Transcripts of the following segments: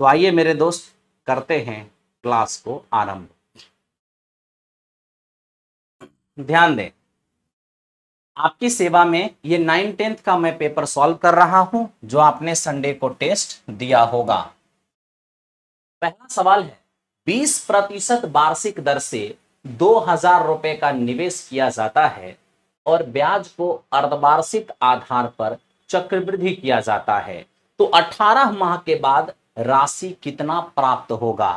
तो आइए मेरे दोस्त करते हैं क्लास को आरंभ ध्यान दें आपकी सेवा में ये नाइन टेंथ का मैं पेपर सॉल्व कर रहा हूं जो आपने संडे को टेस्ट दिया होगा पहला सवाल है 20 प्रतिशत वार्षिक दर से दो हजार रुपए का निवेश किया जाता है और ब्याज को अर्धवार्षिक आधार पर चक्रवृद्धि किया जाता है तो 18 माह के बाद राशि कितना प्राप्त होगा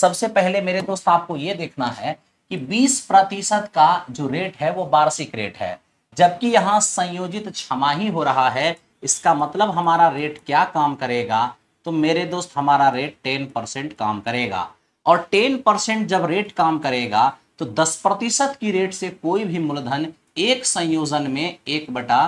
सबसे पहले मेरे दोस्त आपको यह देखना है कि 20 प्रतिशत का जो रेट है वो वार्षिक रेट है जबकि यहां संयोजित छमाही हो रहा है इसका मतलब हमारा रेट क्या काम करेगा तो मेरे दोस्त हमारा रेट टेन परसेंट काम करेगा और टेन परसेंट जब रेट काम करेगा तो दस प्रतिशत की रेट से कोई भी मूलधन एक संयोजन में एक बटा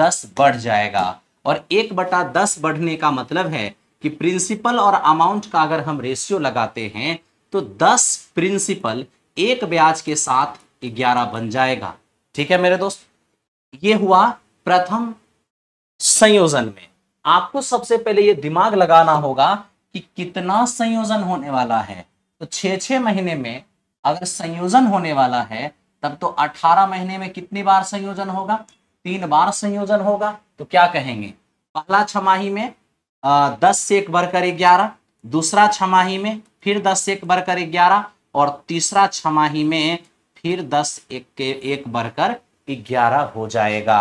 दस बढ़ जाएगा और एक बटा दस बढ़ने का मतलब है कि प्रिंसिपल और अमाउंट का अगर हम रेशियो लगाते हैं तो 10 प्रिंसिपल एक ब्याज के साथ 11 बन जाएगा ठीक है मेरे दोस्त ये हुआ प्रथम संयोजन में आपको सबसे पहले ये दिमाग लगाना होगा कि कितना संयोजन होने वाला है तो छे छः महीने में अगर संयोजन होने वाला है तब तो 18 महीने में कितनी बार संयोजन होगा तीन बार संयोजन होगा तो क्या कहेंगे पहला छमाही में दस से एक बढ़कर ग्यारह दूसरा छमाही में फिर दस से एक बढ़कर ग्यारह और तीसरा छमाही में फिर दस एक के एक बढ़कर ग्यारह हो जाएगा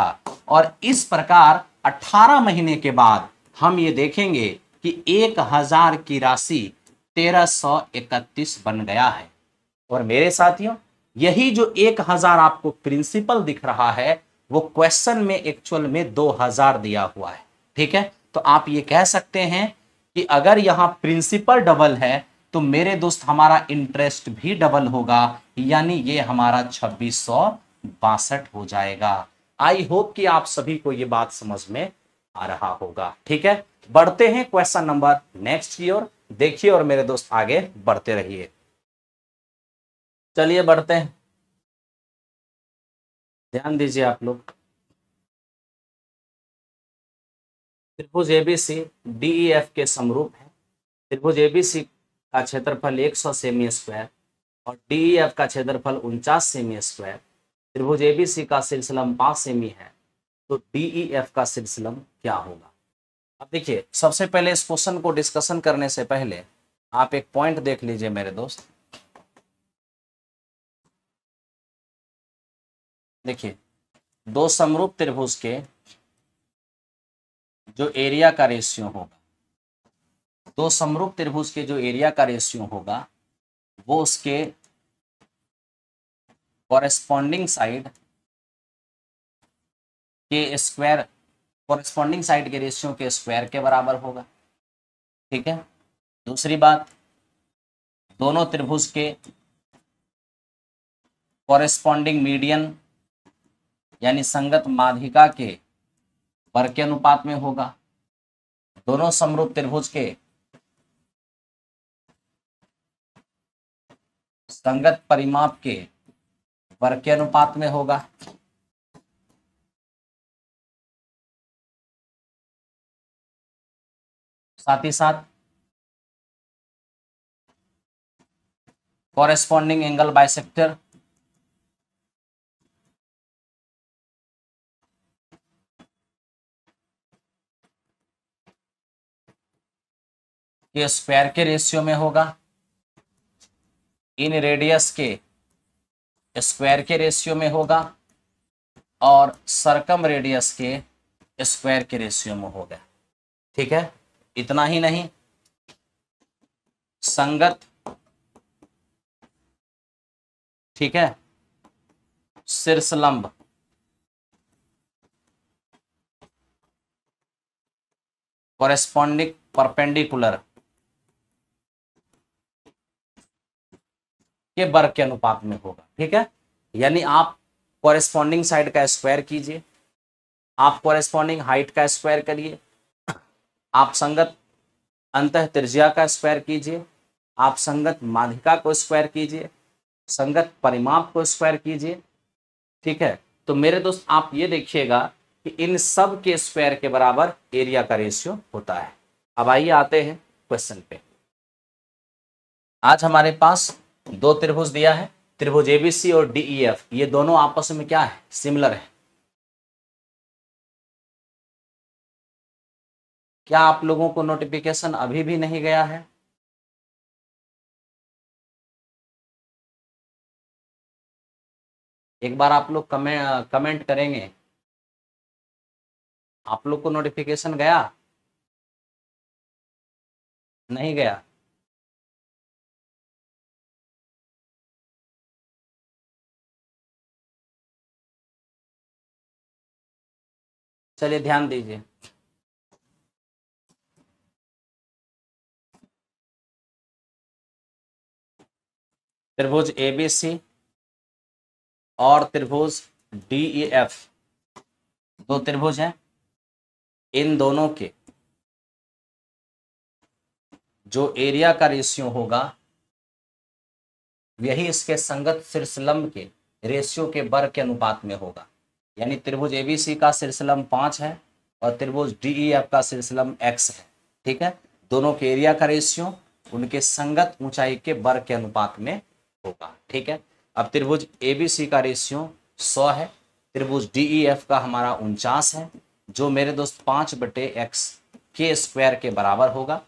और इस प्रकार अठारह महीने के बाद हम ये देखेंगे कि एक हजार की राशि तेरह सौ इकतीस बन गया है और मेरे साथियों यही जो एक हजार आपको प्रिंसिपल दिख रहा है वो क्वेश्चन में एक्चुअल में दो हजार दिया हुआ है ठीक है तो आप ये कह सकते हैं कि अगर यहाँ प्रिंसिपल डबल है तो मेरे दोस्त हमारा इंटरेस्ट भी डबल होगा यानी ये हमारा छब्बीस सौ बासठ हो जाएगा आई होप कि आप सभी को ये बात समझ में आ रहा होगा ठीक है बढ़ते हैं क्वेश्चन नंबर नेक्स्ट की ओर देखिए और मेरे दोस्त आगे बढ़ते रहिए चलिए बढ़ते हैं ध्यान दीजिए आप लोग त्रिभुज एबीसी डीईएफ e के समरूप है त्रिभुज एबीसी का क्षेत्रफल एक सौ सेमी स्क्वायर और डीईएफ e का क्षेत्रफल उनचास सेमी स्क्वायर त्रिभुज एबीसी का सिलसिलम पाँच सेमी है तो डीईएफ e का सिलसिलम क्या होगा अब देखिए सबसे पहले इस क्वेश्चन को डिस्कशन करने से पहले आप एक पॉइंट देख लीजिए मेरे दोस्त देखिए दो समरूप त्रिभुज के जो एरिया का रेशियो होगा दो समरूप त्रिभुज के जो एरिया का रेशियो होगा वो उसके कॉरेस्पॉन्डिंग साइड के स्क्वायर कॉरेस्पॉन्डिंग साइड के रेशियो के स्क्वायर के बराबर होगा ठीक है दूसरी बात दोनों त्रिभुज के कॉरेस्पॉन्डिंग मीडियन यानी संगत माधिका के वर्ग के अनुपात में होगा दोनों समरूप त्रिभुज के संगत परिमाप के वर्ग के अनुपात में होगा साथ ही साथ कॉरेस्पॉन्डिंग एंगल बाइसेक्टर के स्क्वायर के रेशियो में होगा इन रेडियस के स्क्वायर के रेशियो में होगा और सरकम रेडियस के स्क्वायर के रेशियो में होगा ठीक है इतना ही नहीं संगत ठीक है शीर्षलंब कॉरेस्पॉन्डिंग परपेंडिकुलर के वर्ग के अनुपात में होगा ठीक है यानी आप कॉरेस्पॉन्डिंग साइड का स्क्वायर कीजिए आप कॉरेस्पॉन्डिंग हाइट का स्क्वायर करिए आप संगत अंत त्रिज्या का स्क्वायर कीजिए आप संगत माधिका को स्क्वायर कीजिए संगत परिमाप को स्क्वायर कीजिए ठीक है तो मेरे दोस्त आप ये देखिएगा कि इन सब के स्क्वायर के बराबर एरिया का रेशियो होता है अब आइए आते हैं क्वेश्चन पे आज हमारे पास दो त्रिभुज दिया है त्रिभुज एबीसी और डीईएफ e ये दोनों आपस में क्या है सिमिलर है क्या आप लोगों को नोटिफिकेशन अभी भी नहीं गया है एक बार आप लोग कमेंट कमेंट करेंगे आप लोग को नोटिफिकेशन गया नहीं गया चलिए ध्यान दीजिए त्रिभुज एबीसी और त्रिभुज डीईएफ e दो त्रिभुज हैं इन दोनों के जो एरिया का रेशियो होगा यही इसके संगत शीर्षलंब के रेशियो के वर्ग के अनुपात में होगा यानी त्रिभुज सी का शीर्षलम पांच है और त्रिभुज डी e का शीर्षलम एक्स है ठीक है दोनों के एरिया का रेशियो उनके संगत ऊंचाई के वर्ग के अनुपात में होगा ठीक है अब त्रिभुज सी का रेशियो सौ है त्रिभुज एफ e का हमारा उनचास है जो मेरे दोस्त पाँच बटे एक्स के स्क्वायर के बराबर होगा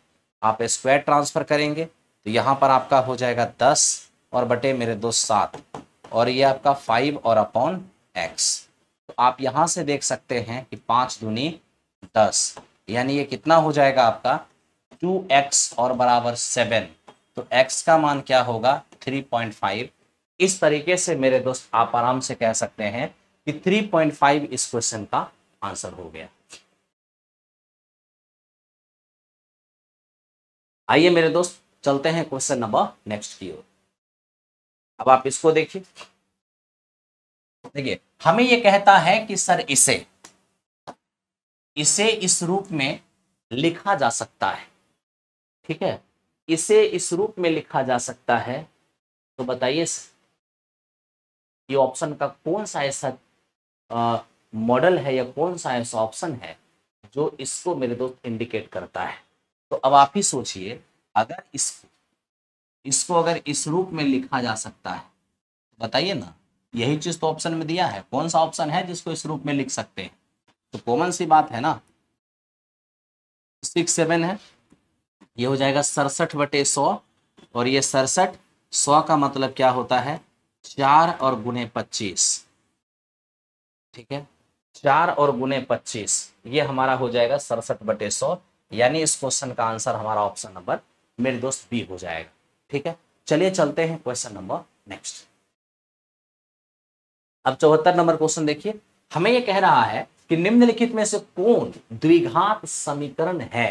आप स्क्वायर ट्रांसफर करेंगे तो यहाँ पर आपका हो जाएगा दस और बटे मेरे दोस्त सात और ये आपका फाइव और अपॉन एक्स आप यहां से देख सकते हैं कि पांच दूनी दस यानी ये कितना हो जाएगा आपका टू एक्स और बराबर सेवन तो एक्स का मान क्या होगा थ्री पॉइंट फाइव इस तरीके से मेरे दोस्त आप आराम से कह सकते हैं कि थ्री पॉइंट फाइव इस क्वेश्चन का आंसर हो गया आइए मेरे दोस्त चलते हैं क्वेश्चन नंबर नेक्स्ट की ओर अब आप इसको देखिए देखिए हमें यह कहता है कि सर इसे इसे इस रूप में लिखा जा सकता है ठीक है इसे इस रूप में लिखा जा सकता है तो बताइए ये ऑप्शन का कौन सा ऐसा मॉडल है या कौन सा ऐसा ऑप्शन है जो इसको मेरे दोस्त इंडिकेट करता है तो अब आप ही सोचिए अगर इसको इसको अगर इस रूप में लिखा जा सकता है बताइए ना यही चीज तो ऑप्शन में दिया है कौन सा ऑप्शन है जिसको इस रूप में लिख सकते हैं तो कॉमन सी बात है ना सिक्स सेवन है ये हो जाएगा सड़सठ बटे सौ और ये सड़सठ सौ का मतलब क्या होता है चार और गुने पच्चीस ठीक है चार और गुने पच्चीस ये हमारा हो जाएगा सड़सठ बटे सौ यानी इस क्वेश्चन का आंसर हमारा ऑप्शन नंबर मेरे दोस्त बी हो जाएगा ठीक है चलिए चलते हैं क्वेश्चन नंबर नेक्स्ट अब चौहत्तर नंबर क्वेश्चन देखिए हमें यह कह रहा है कि निम्नलिखित में से कौन द्विघात समीकरण है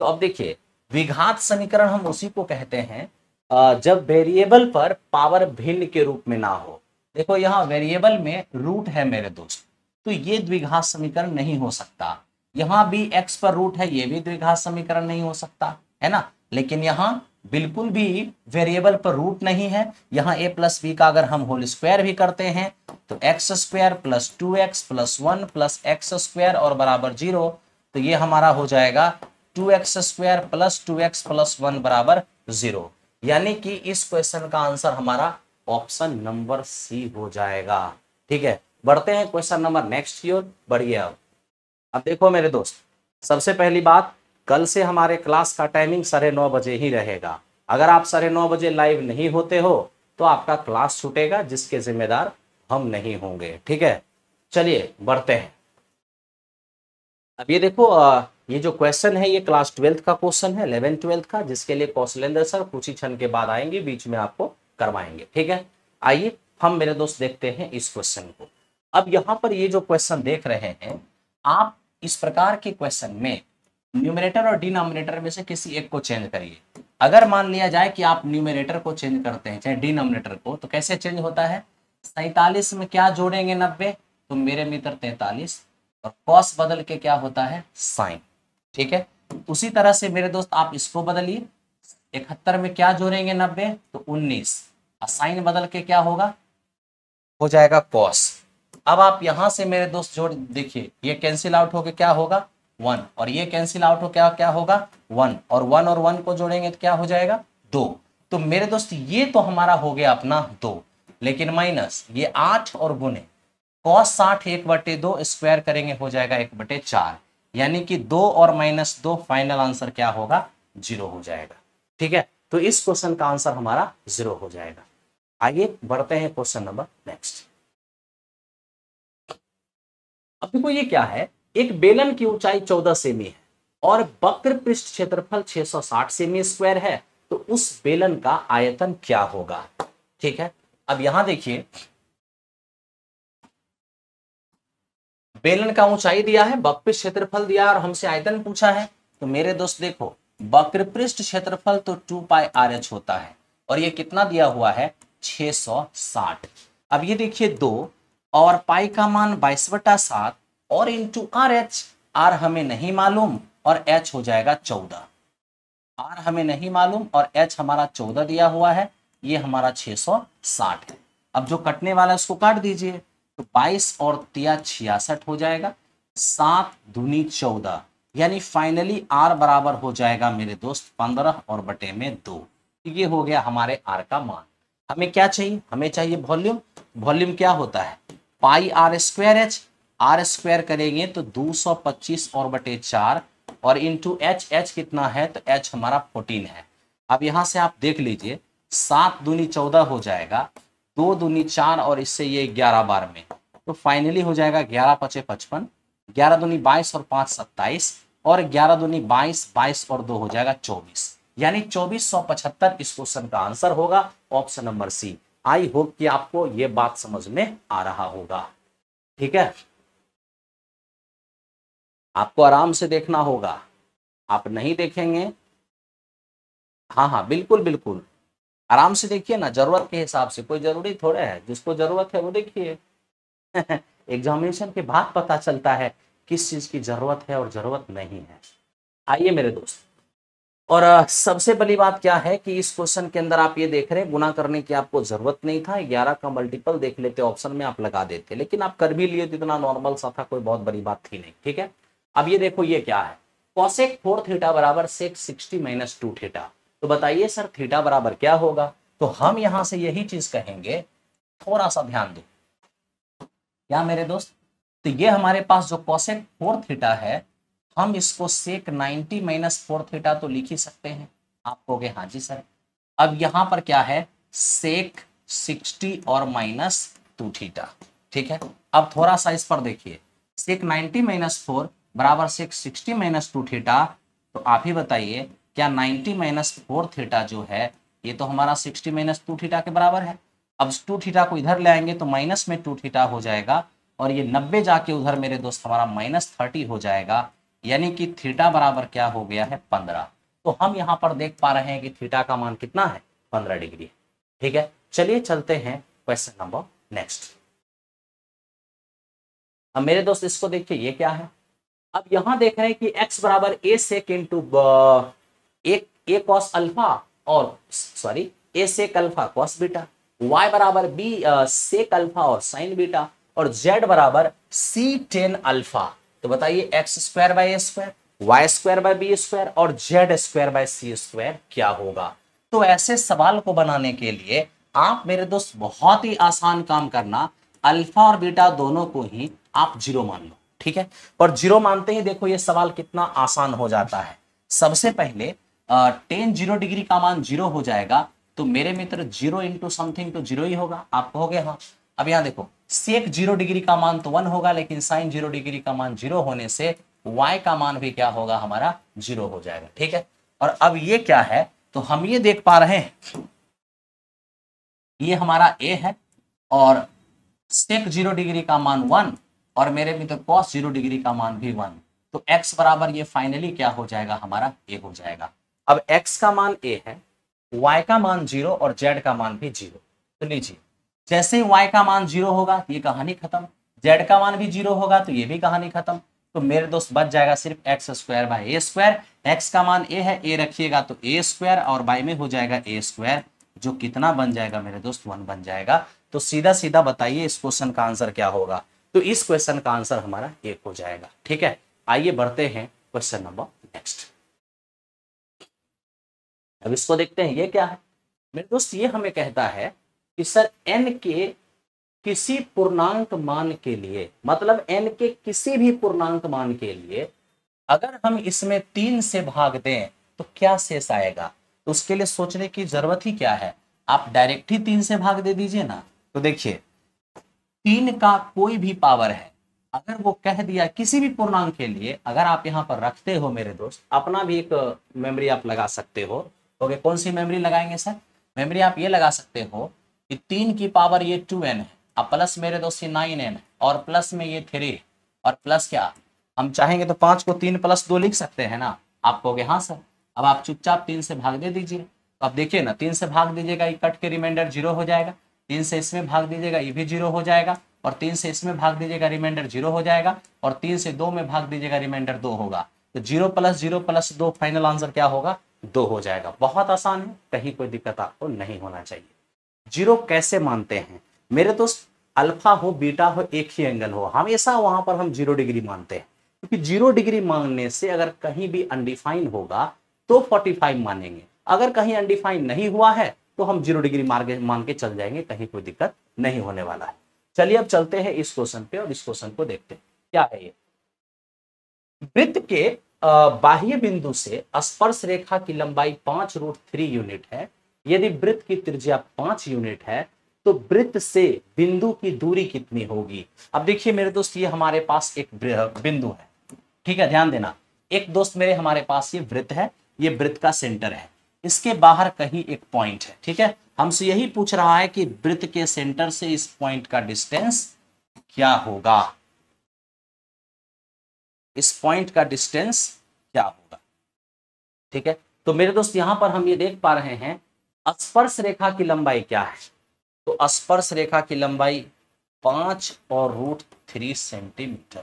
तो अब देखिए द्विघात समीकरण हम उसी को कहते हैं जब वेरिएबल पर पावर भिन्न के रूप में ना हो देखो यहाँ वेरिएबल में रूट है मेरे दोस्त तो ये द्विघात समीकरण नहीं हो सकता यहाँ भी एक्स पर रूट है ये भी द्विघात समीकरण नहीं हो सकता है ना लेकिन यहाँ बिल्कुल भी वेरिएबल पर रूट नहीं है यहाँ ए प्लस बी का अगर हम होल स्क्वायर भी करते हैं तो X square plus two X plus one plus X square और बराबर जीरो तो ये हमारा हो जाएगा two X square plus two X plus one बराबर जीरो यानी कि इस क्वेश्चन का आंसर हमारा ऑप्शन नंबर सी हो जाएगा ठीक है बढ़ते हैं क्वेश्चन नंबर नेक्स्ट की ओर बढ़िया अब अब देखो मेरे दोस्त सबसे पहली बात कल से हमारे क्लास का टाइमिंग साढ़े नौ बजे ही रहेगा अगर आप साढ़े नौ बजे लाइव नहीं होते हो तो आपका क्लास छूटेगा जिसके जिम्मेदार हम नहीं होंगे ठीक है चलिए बढ़ते हैं अब ये देखो ये जो क्वेश्चन है ये क्लास ट्वेल्थ का क्वेश्चन है इलेवन ट्वेल्थ का जिसके लिए कौशलेंद्र सर कुछ ही क्षण के बाद आएंगे बीच में आपको करवाएंगे ठीक है आइए हम मेरे दोस्त देखते हैं इस क्वेश्चन को अब यहाँ पर ये जो क्वेश्चन देख रहे हैं आप इस प्रकार के क्वेश्चन में न्यूमिनेटर और डिनोमिनेटर में से किसी एक को चेंज करिए अगर मान लिया जाए कि आप न्यूमिनेटर को चेंज करते हैं चाहे डिनोमिनेटर को तो कैसे चेंज होता है सैतालीस में क्या जोड़ेंगे नब्बे तो मेरे मित्र तैतालीस और कॉस बदल के क्या होता है साइन ठीक है उसी तरह से मेरे दोस्त आप इसको बदलिए इकहत्तर में क्या जोड़ेंगे नब्बे तो उन्नीस और साइन बदल के क्या होगा हो जाएगा कॉस अब आप यहां से मेरे दोस्त जोड़ देखिए ये कैंसिल आउट होकर क्या होगा वन और ये कैंसिल आउट हो क्या क्या होगा वन और वन और वन को जोड़ेंगे तो क्या हो जाएगा दो तो मेरे दोस्त ये तो हमारा हो गया अपना दो लेकिन माइनस ये आठ और गुने कॉस साठ एक बटे दो स्क्वायर करेंगे हो जाएगा एक बटे चार यानी कि दो और माइनस दो फाइनल आंसर क्या होगा जीरो हो जाएगा ठीक है तो इस क्वेश्चन का आंसर हमारा जीरो हो जाएगा आगे बढ़ते हैं क्वेश्चन नंबर नेक्स्ट अब देखो ये क्या है एक बेलन की ऊंचाई 14 सेमी है और वक्र पृष्ठ क्षेत्रफल 660 सेमी स्क्वायर है तो उस बेलन का आयतन क्या होगा ठीक है अब यहां देखिए बेलन का ऊंचाई दिया है वक्र क्षेत्रफल दिया और हमसे आयतन पूछा है तो मेरे दोस्त देखो वक्र पृष्ठ क्षेत्रफल तो टू पाई आर एच होता है और यह कितना दिया हुआ है 660 अब ये देखिए दो और पाई का मान बाईस बटा सात और इंटू आर एच आर हमें नहीं मालूम और एच हो जाएगा चौदह आर हमें नहीं मालूम और एच हमारा चौदह दिया हुआ है ये हमारा छह सौ साठ है अब जो कटने वाला है उसको काट दीजिए तो बाईस और तिया छियासठ हो जाएगा सात दूनी चौदह यानी फाइनली आर बराबर हो जाएगा मेरे दोस्त पंद्रह और बटे में दो तो ये हो गया हमारे आर का मान हमें क्या चाहिए हमें चाहिए वॉल्यूम वॉल्यूम क्या होता है pi R square H R square करेंगे तो 225 और बटे चार और इंटू एच एच कितना है तो एच हमारा 14 है अब यहां से आप देख लीजिए सात दूनी चौदह हो जाएगा दो दूनी चार और इससे ये ग्यारह बार में तो फाइनली हो जाएगा ग्यारह पचे पचपन ग्यारह दूनी बाईस और पांच सत्ताईस और ग्यारह दूनी बाईस बाईस और दो हो जाएगा चौबीस यानी चौबीस सौ पचहत्तर इस क्वेश्चन का आंसर होगा option number C I hope कि आपको ये बात समझ में आ रहा होगा ठीक है आपको आराम से देखना होगा आप नहीं देखेंगे हाँ हाँ बिल्कुल बिल्कुल आराम से देखिए ना जरूरत के हिसाब से कोई जरूरी थोड़े है जिसको जरूरत है वो देखिए एग्जामिनेशन के बाद पता चलता है किस चीज की जरूरत है और जरूरत नहीं है आइए मेरे दोस्त और सबसे बड़ी बात क्या है कि इस क्वेश्चन के अंदर आप ये देख रहे हैं गुना करने की आपको जरूरत नहीं था ग्यारह का मल्टीपल देख लेते ऑप्शन में आप लगा देते लेकिन आप कर भी लिए तो इतना नॉर्मल सा था कोई बहुत बड़ी बात थी नहीं ठीक है अब ये देखो ये क्या है कॉसेक फोर थीटा बराबर sec sixty minus two theta तो बताइए सर थीटा बराबर क्या होगा तो हम यहां से यही चीज कहेंगे थोड़ा सा ध्यान दो क्या मेरे दोस्त तो ये हमारे पास जो कॉसेक फोर थीटा है हम इसको sec ninety minus four theta तो लिख ही सकते हैं आप कहोगे हाँ जी सर अब यहां पर क्या है सेक सिक्सटी और माइनस टू थीटा ठीक है अब थोड़ा सा इस पर देखिए सेक नाइनटी माइनस फोर बराबर से सिक्सटी माइनस टू थीटा तो आप ही बताइए क्या नाइन्टी माइनस फोर थीटा जो है ये तो हमारा सिक्सटी माइनस टू थीटा के बराबर है अब टू थीटा को इधर ले आएंगे तो माइनस में टू थीटा हो जाएगा और ये नब्बे जाके उधर मेरे दोस्त हमारा माइनस थर्टी हो जाएगा यानी कि थीटा बराबर क्या हो गया है पंद्रह तो हम यहाँ पर देख पा रहे हैं कि थीटा का मान कितना है पंद्रह डिग्री ठीक है चलिए चलते हैं क्वेश्चन नंबर नेक्स्ट अब मेरे दोस्त इसको देखिए ये क्या है अब यहां देख रहे हैं कि एक्स बराबर ए सेक इन एक ए कॉस अल्फा और sorry A sec alpha cos beta y बराबर बी सेक अल्फा और साइन बीटा और z बराबर सी टेन अल्फा तो बताइए X square by A square Y square by B square और Z square by C square क्या होगा तो ऐसे सवाल को बनाने के लिए आप मेरे दोस्त बहुत ही आसान काम करना अल्फा और बीटा दोनों को ही आप जीरो मान लो ठीक है पर जीरो मानते ही देखो ये सवाल कितना आसान हो जाता है सबसे पहले टेन जीरो डिग्री का मान जीरो हो जाएगा तो मेरे मित्र zero into something to zero ही होगा आप कहोगे हाँ अब यहां देखो सेक जीरो डिग्री का मान तो वन होगा लेकिन साइन जीरो डिग्री का मान जीरो होने से वाई का मान भी क्या होगा हमारा जीरो हो जाएगा ठीक है और अब ये क्या है तो हम ये देख पा रहे हैं ये हमारा ए है और सेक जीरो डिग्री का मान वन और मेरे मित्र कॉस जीरो डिग्री का मान भी वन तो एक्स बराबर ये फाइनली क्या हो जाएगा हमारा ए हो जाएगा अब एक्स का मान ए है वाई का मान जीरो और जेड का मान भी जीरो तो लीजिए जैसे ही वाई का मान जीरो होगा ये कहानी खत्म जेड का मान भी जीरो होगा तो ये भी कहानी खत्म तो मेरे दोस्त बच जाएगा सिर्फ X square by A square X का मान ए है ए रखिएगा तो ए स्क्वायर और बाई में हो जाएगा ए स्क्वायर जो कितना बन जाएगा मेरे दोस्त वन बन जाएगा तो सीधा सीधा बताइए इस क्वेश्चन का आंसर क्या होगा तो इस क्वेश्चन का आंसर हमारा एक हो जाएगा ठीक है आइए बढ़ते हैं क्वेश्चन नंबर नेक्स्ट अब इसको देखते हैं ये क्या है मेरे दोस्त ये हमें कहता है कि सर एन के किसी पूर्णांक मान के लिए मतलब एन के किसी भी पूर्णांक मान के लिए अगर हम इसमें तीन से भाग दें तो क्या शेष आएगा तो उसके लिए सोचने की जरूरत ही क्या है आप डायरेक्ट ही तीन से भाग दे दीजिए ना तो देखिए तीन का कोई भी पावर है अगर वो कह दिया किसी भी पूर्णांक के लिए अगर आप यहाँ पर रखते हो मेरे दोस्त अपना भी एक मेमोरी आप लगा सकते हो ओके कौन सी मेमोरी लगाएंगे सर मेमोरी आप ये लगा सकते हो कि तीन की पावर ये टू एन है अब प्लस मेरे दोस्त ये नाइन एन है और प्लस में ये थ्री और प्लस क्या हम चाहेंगे तो पाँच को तीन प्लस दो लिख सकते हैं ना आप कहोगे हाँ सर अब आप चुपचाप तीन से भाग दे दीजिए अब तो देखिए ना तीन से भाग दीजिएगा ये कट के रिमाइंडर जीरो हो जाएगा तीन से इसमें भाग दीजिएगा ये भी जीरो हो जाएगा और तीन से इसमें भाग दीजिएगा रिमाइंडर जीरो हो जाएगा और तीन से दो में भाग दीजिएगा रिमाइंडर दो होगा तो जीरो प्लस जीरो प्लस दो फाइनल आंसर क्या होगा दो हो जाएगा बहुत आसान है कहीं कोई दिक्कत आपको नहीं होना चाहिए जीरो कैसे मानते हैं मेरे दोस्त अल्फा हो बीटा हो एक ही एंगल हो हमेशा वहां पर हम जीरो डिग्री मानते हैं क्योंकि जीरो डिग्री मांगने से अगर कहीं भी अनडिफाइन होगा तो फोर्टी मानेंगे अगर कहीं अनडिफाइन नहीं हुआ है तो हम जीरो डिग्री मार्ग मान के चल जाएंगे कहीं कोई दिक्कत नहीं होने वाला है चलिए अब चलते हैं इस क्वेश्चन पे और इस क्वेश्चन को देखते हैं क्या है ये वृत्त के बाह्य बिंदु से स्पर्श रेखा की लंबाई पांच रूट थ्री यूनिट है यदि वृत्त की त्रिज्या पांच यूनिट है तो वृत्त से बिंदु की दूरी कितनी होगी अब देखिए मेरे दोस्त ये हमारे पास एक बिंदु है ठीक है ध्यान देना एक दोस्त मेरे हमारे पास ये वृत्त है ये वृत्त का सेंटर है इसके बाहर कहीं एक पॉइंट है ठीक है हमसे यही पूछ रहा है कि वृत्त के सेंटर से इस पॉइंट का डिस्टेंस क्या होगा इस पॉइंट का डिस्टेंस क्या होगा ठीक है तो मेरे दोस्त यहां पर हम ये देख पा रहे हैं स्पर्श रेखा की लंबाई क्या है तो स्पर्श रेखा की लंबाई पांच और रूट थ्री सेंटीमीटर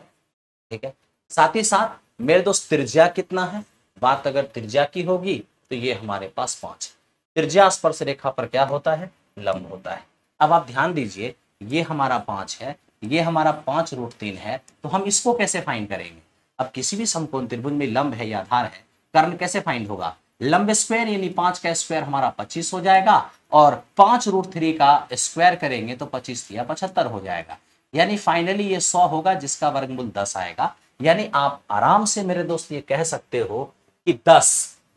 ठीक है साथ ही साथ मेरे दोस्त त्रिज्या कितना है बात अगर त्रिज्या की होगी तो ये हमारे पास पांच त्रिज्या स्पर्श रेखा पर क्या होता है लंब होता है अब आप ध्यान दीजिए ये हमारा पांच है ये हमारा पांच रूट तीन है तो हम इसको कैसे फाइंड करेंगे अब किसी भी समकोण त्रिभुज में लंब है या आधार है कर्ण कैसे फाइंड होगा लंब स्क्वायर यानी पांच का स्क्वायर हमारा पच्चीस हो जाएगा और पांच रूट थ्री का स्क्वायर करेंगे तो पच्चीस या पचहत्तर हो जाएगा यानी फाइनली ये सौ होगा जिसका वर्गमूल दस आएगा यानी आप आराम से मेरे दोस्त ये कह सकते हो कि दस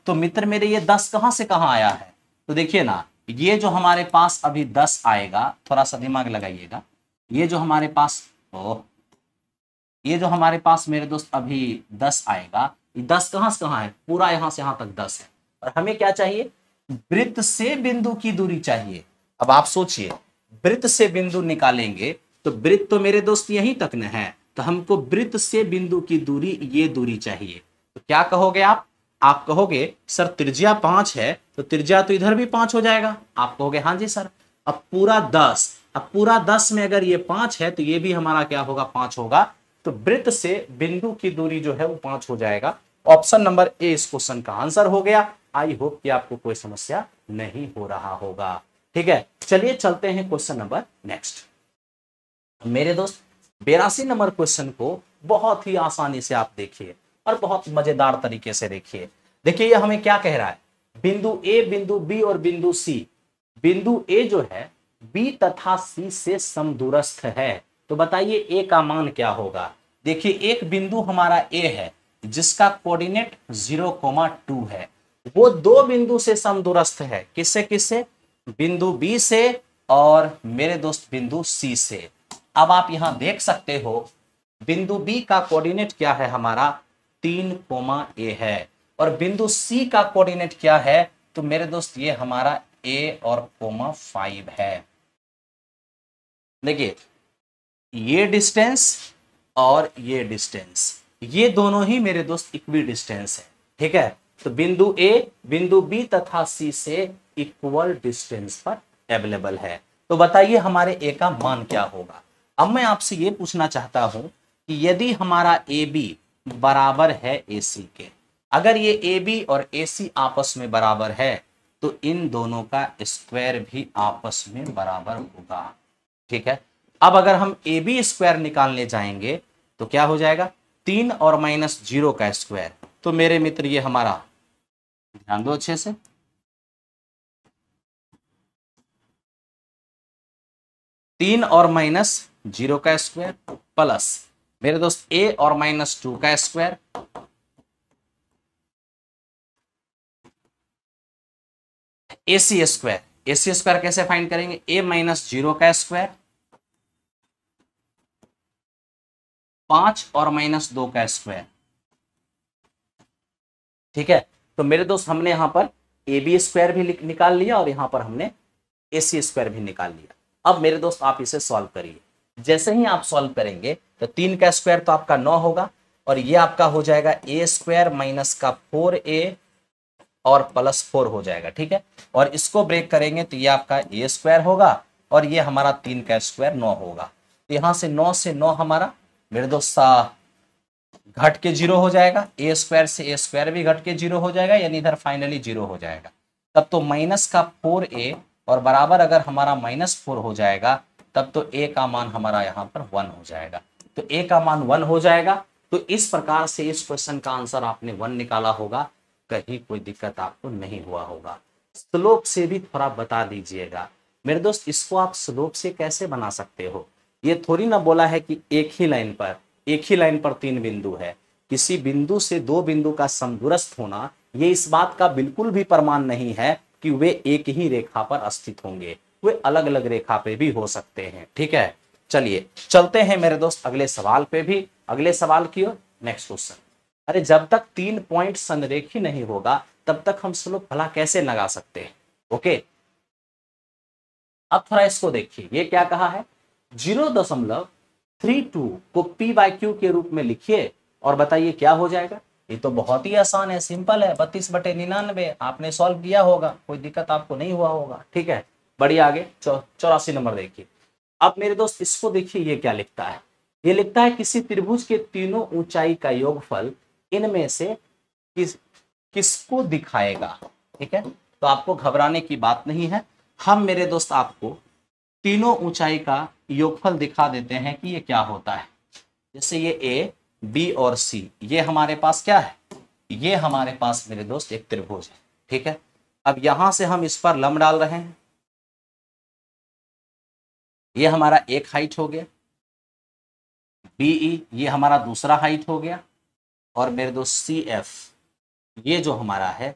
तो मित्र मेरे ये दस कहां से कहां आया है तो देखिए ना ये जो हमारे पास अभी दस आएगा थोड़ा सा दिमाग लगाइएगा ये जो हमारे पास ओ ये जो हमारे पास मेरे दोस्त अभी दस आएगा दस कहां से कहां है पूरा यहां से यहां तक दस है और हमें क्या चाहिए वृत्त से बिंदु की दूरी चाहिए अब आप सोचिए वृत्त से बिंदु निकालेंगे तो वृत्त तो मेरे दोस्त यहीं तक न है तो हमको वृत्त से बिंदु की दूरी ये दूरी चाहिए तो क्या कहोगे आप आप कहोगे सर त्रिज्या पांच है तो त्रिज्या तो इधर भी पांच हो जाएगा आप कहोगे हाँ जी सर अब पूरा दस अब पूरा दस में अगर ये पांच है तो ये भी हमारा क्या होगा पांच होगा तो वृत्त से बिंदु की दूरी जो है वो पांच हो जाएगा ऑप्शन नंबर ए इस क्वेश्चन का आंसर हो गया आई होप कि आपको कोई समस्या नहीं हो रहा होगा ठीक है चलिए चलते हैं क्वेश्चन नंबर नेक्स्ट मेरे दोस्त बेरासी नंबर क्वेश्चन को बहुत ही आसानी से आप देखिए और बहुत मजेदार तरीके से देखिए देखिए ये हमें क्या कह रहा है बिंदु ए बिंदु बी और बिंदु सी बिंदु ए जो है बी तथा सी से समदूरस्थ है तो बताइए ए का मान क्या होगा देखिए एक बिंदु हमारा ए है जिसका कोऑर्डिनेट जीरो कोमा टू है वो दो बिंदु से समदूरस्थ है किससे किससे बिंदु बी से और मेरे दोस्त बिंदु सी से अब आप यहां देख सकते हो बिंदु बी का कोऑर्डिनेट क्या है हमारा तीन कोमा ए है और बिंदु सी का कोऑर्डिनेट क्या है तो मेरे दोस्त ये हमारा ए और कोमा फाइव है देखिए ये डिस्टेंस और ये डिस्टेंस ये दोनों ही मेरे दोस्त इक्वी डिस्टेंस है ठीक है तो बिंदु ए बिंदु बी तथा सी से इक्वल डिस्टेंस पर अवेलेबल है तो बताइए हमारे ए का मान क्या होगा अब मैं आपसे ये पूछना चाहता हूं कि यदि हमारा ए बी बराबर है ए सी के अगर ये ए बी और ए सी आपस में बराबर है तो इन दोनों का स्क्वायर भी आपस में बराबर होगा ठीक है अब अगर हम ए बी स्क्वायर निकालने जाएंगे तो क्या हो जाएगा तीन और माइनस जीरो का स्क्वायर तो मेरे मित्र ये हमारा ध्यान दो अच्छे से तीन और माइनस जीरो का स्क्वायर प्लस मेरे दोस्त ए और माइनस टू का square A C square A C square कैसे फाइंड करेंगे ए माइनस जीरो का स्क्वायर पांच और माइनस दो का स्क्वायर ठीक है तो मेरे दोस्त हमने यहां पर ए बी स्क्वायर भी निकाल लिया और यहां पर हमने ए सी स्क्वायर भी निकाल लिया अब मेरे दोस्त आप इसे सॉल्व करिए जैसे ही आप सॉल्व करेंगे तो तीन का स्क्वायर तो आपका नौ होगा और ये आपका हो जाएगा ए स्क्वायर माइनस का फोर ए और प्लस फोर हो जाएगा ठीक है और इसको ब्रेक करेंगे तो ये आपका ए स्क्वायर होगा और ये हमारा तीन का स्क्वायर नौ होगा तो यहां से नौ से नौ हमारा मेरे दोस्त घट के जीरो हो जाएगा ए स्क्वायर से ए स्क्वायर भी घट के जीरो हो जाएगा यानी इधर फाइनली जीरो हो जाएगा तब तो माइनस का फोर ए और बराबर अगर हमारा माइनस फोर हो जाएगा तब तो ए का मान हमारा यहाँ पर वन हो जाएगा तो ए का मान वन हो जाएगा तो इस प्रकार से इस क्वेश्चन का आंसर आपने वन निकाला होगा कहीं कोई दिक्कत आपको नहीं हुआ होगा स्लोप से भी थोड़ा बता दीजिएगा मेरे दोस्त इसको आप स्लोप से कैसे बना सकते हो ये थोड़ी ना बोला है कि एक ही लाइन पर एक ही लाइन पर तीन बिंदु है किसी बिंदु से दो बिंदु का समदुरस्त होना ये इस बात का बिल्कुल भी प्रमाण नहीं है कि वे एक ही रेखा पर अस्थित होंगे वे अलग अलग रेखा पे भी हो सकते हैं ठीक है चलिए चलते हैं मेरे दोस्त अगले सवाल पे भी अगले सवाल की ओर नेक्स्ट क्वेश्चन अरे जब तक तीन पॉइंट संरेखी नहीं होगा तब तक हम स्लोप भला कैसे लगा सकते हैं ओके अब थोड़ा इसको देखिए ये क्या कहा है जीरो दशमलव थ्री टू को पी बाई क्यू के रूप में लिखिए और बताइए क्या हो जाएगा ये तो बहुत ही आसान है सिंपल है बत्तीस बटे निन्यानवे आपने सॉल्व किया होगा कोई दिक्कत आपको नहीं हुआ होगा ठीक है बढ़िया आगे चौरासी नंबर देखिए अब मेरे दोस्त इसको देखिए ये क्या लिखता है ये लिखता है किसी त्रिभुज के तीनों ऊंचाई का योगफल इनमें से किस किसको दिखाएगा ठीक है तो आपको घबराने की बात नहीं है हम मेरे दोस्त आपको तीनों ऊंचाई का योगफल दिखा देते हैं कि ये क्या होता है जैसे ये ए बी और सी ये हमारे पास क्या है ये हमारे पास मेरे दोस्त एक त्रिभुज है ठीक है अब यहां से हम इस पर लम डाल रहे हैं ये हमारा एक हाइट हो गया बीई e, ये हमारा दूसरा हाइट हो गया और मेरे दो सी एफ ये जो हमारा है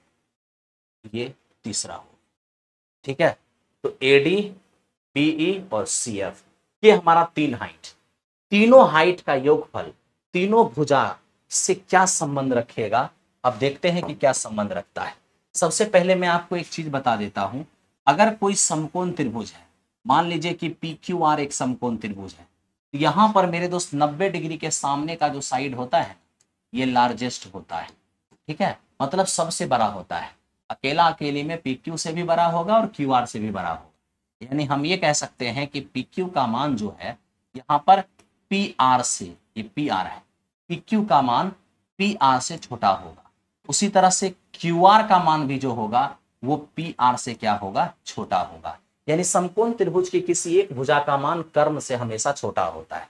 ये तीसरा हो ठीक है तो ए डी बी ई और सी एफ ये हमारा तीन हाइट तीनों हाइट का योगफल तीनों भुजा से क्या संबंध रखेगा अब देखते हैं कि क्या संबंध रखता है सबसे पहले मैं आपको एक चीज बता देता हूं अगर कोई समकोण त्रिभुज है मान लीजिए कि पी क्यू आर एक समकोण त्रिभुज है तो यहां पर मेरे दोस्त 90 डिग्री के सामने का जो साइड होता है ये लार्जेस्ट होता है ठीक है मतलब सबसे बड़ा होता है अकेला अकेले में पी क्यू से भी बड़ा होगा और क्यू आर से भी बड़ा होगा यानी हम ये कह सकते हैं कि पी क्यू का मान जो है यहाँ पर पी आर से ये पी आर है पी क्यू का मान पी आर से छोटा होगा उसी तरह से क्यू आर का मान भी जो होगा वो पी आर से क्या होगा छोटा होगा यानी समकोण त्रिभुज की किसी एक भुजा का मान कर्म से हमेशा छोटा होता है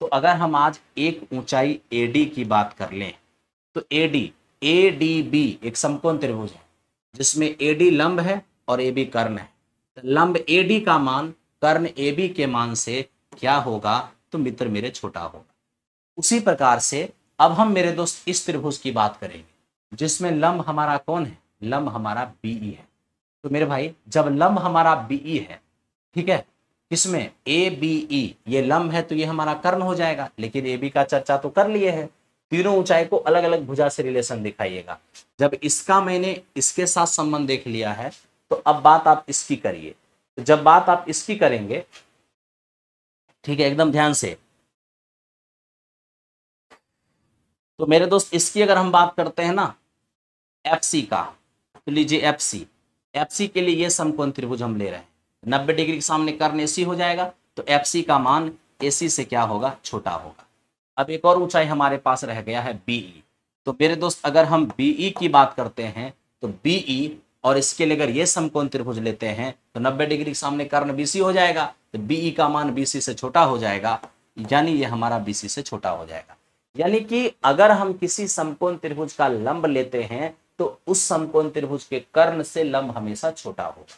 तो अगर हम आज एक ऊंचाई डी की बात कर लें तो A A D D B एक समकोण त्रिभुज है जिसमें ए डी लंब है और ए बी कर्ण है तो लंब डी का मान कर्ण ए बी के मान से क्या होगा तो मित्र मेरे छोटा होगा उसी प्रकार से अब हम मेरे दोस्त इस त्रिभुज की बात करेंगे जिसमें लंब हमारा कौन है लंब हमारा बीई e है तो मेरे भाई जब लंब हमारा बीई e है ठीक है इसमें ए बी ई ये लम है तो ये हमारा कर्ण हो जाएगा लेकिन ए बी का चर्चा तो कर लिए है तीनों ऊंचाई को अलग अलग भुजा से रिलेशन दिखाइएगा जब इसका मैंने इसके साथ संबंध देख लिया है तो अब बात आप इसकी करिए तो जब बात आप इसकी करेंगे ठीक है एकदम ध्यान से तो मेरे दोस्त इसकी अगर हम बात करते हैं ना एफ सी का तो लीजिए एफ सी एफ सी के लिए ये समकोण त्रिभुज हम ले रहे हैं नब्बे डिग्री के सामने कर्ण ए हो जाएगा तो एफ सी का मान ए सी से क्या होगा छोटा होगा अब एक और ऊंचाई हमारे पास रह गया है ई e। तो मेरे दोस्त अगर हम बीई e की बात करते हैं तो ई e और इसके लिए अगर ये समकोण त्रिभुज लेते हैं तो नब्बे डिग्री के सामने कर्ण सी हो जाएगा तो बीई का मान बी सी से छोटा हो जाएगा यानी ये हमारा बीसी से छोटा हो जाएगा यानी कि अगर हम किसी समकोण त्रिभुज का लंब लेते हैं तो उस समकोण त्रिभुज के कर्ण से लंब हमेशा छोटा होगा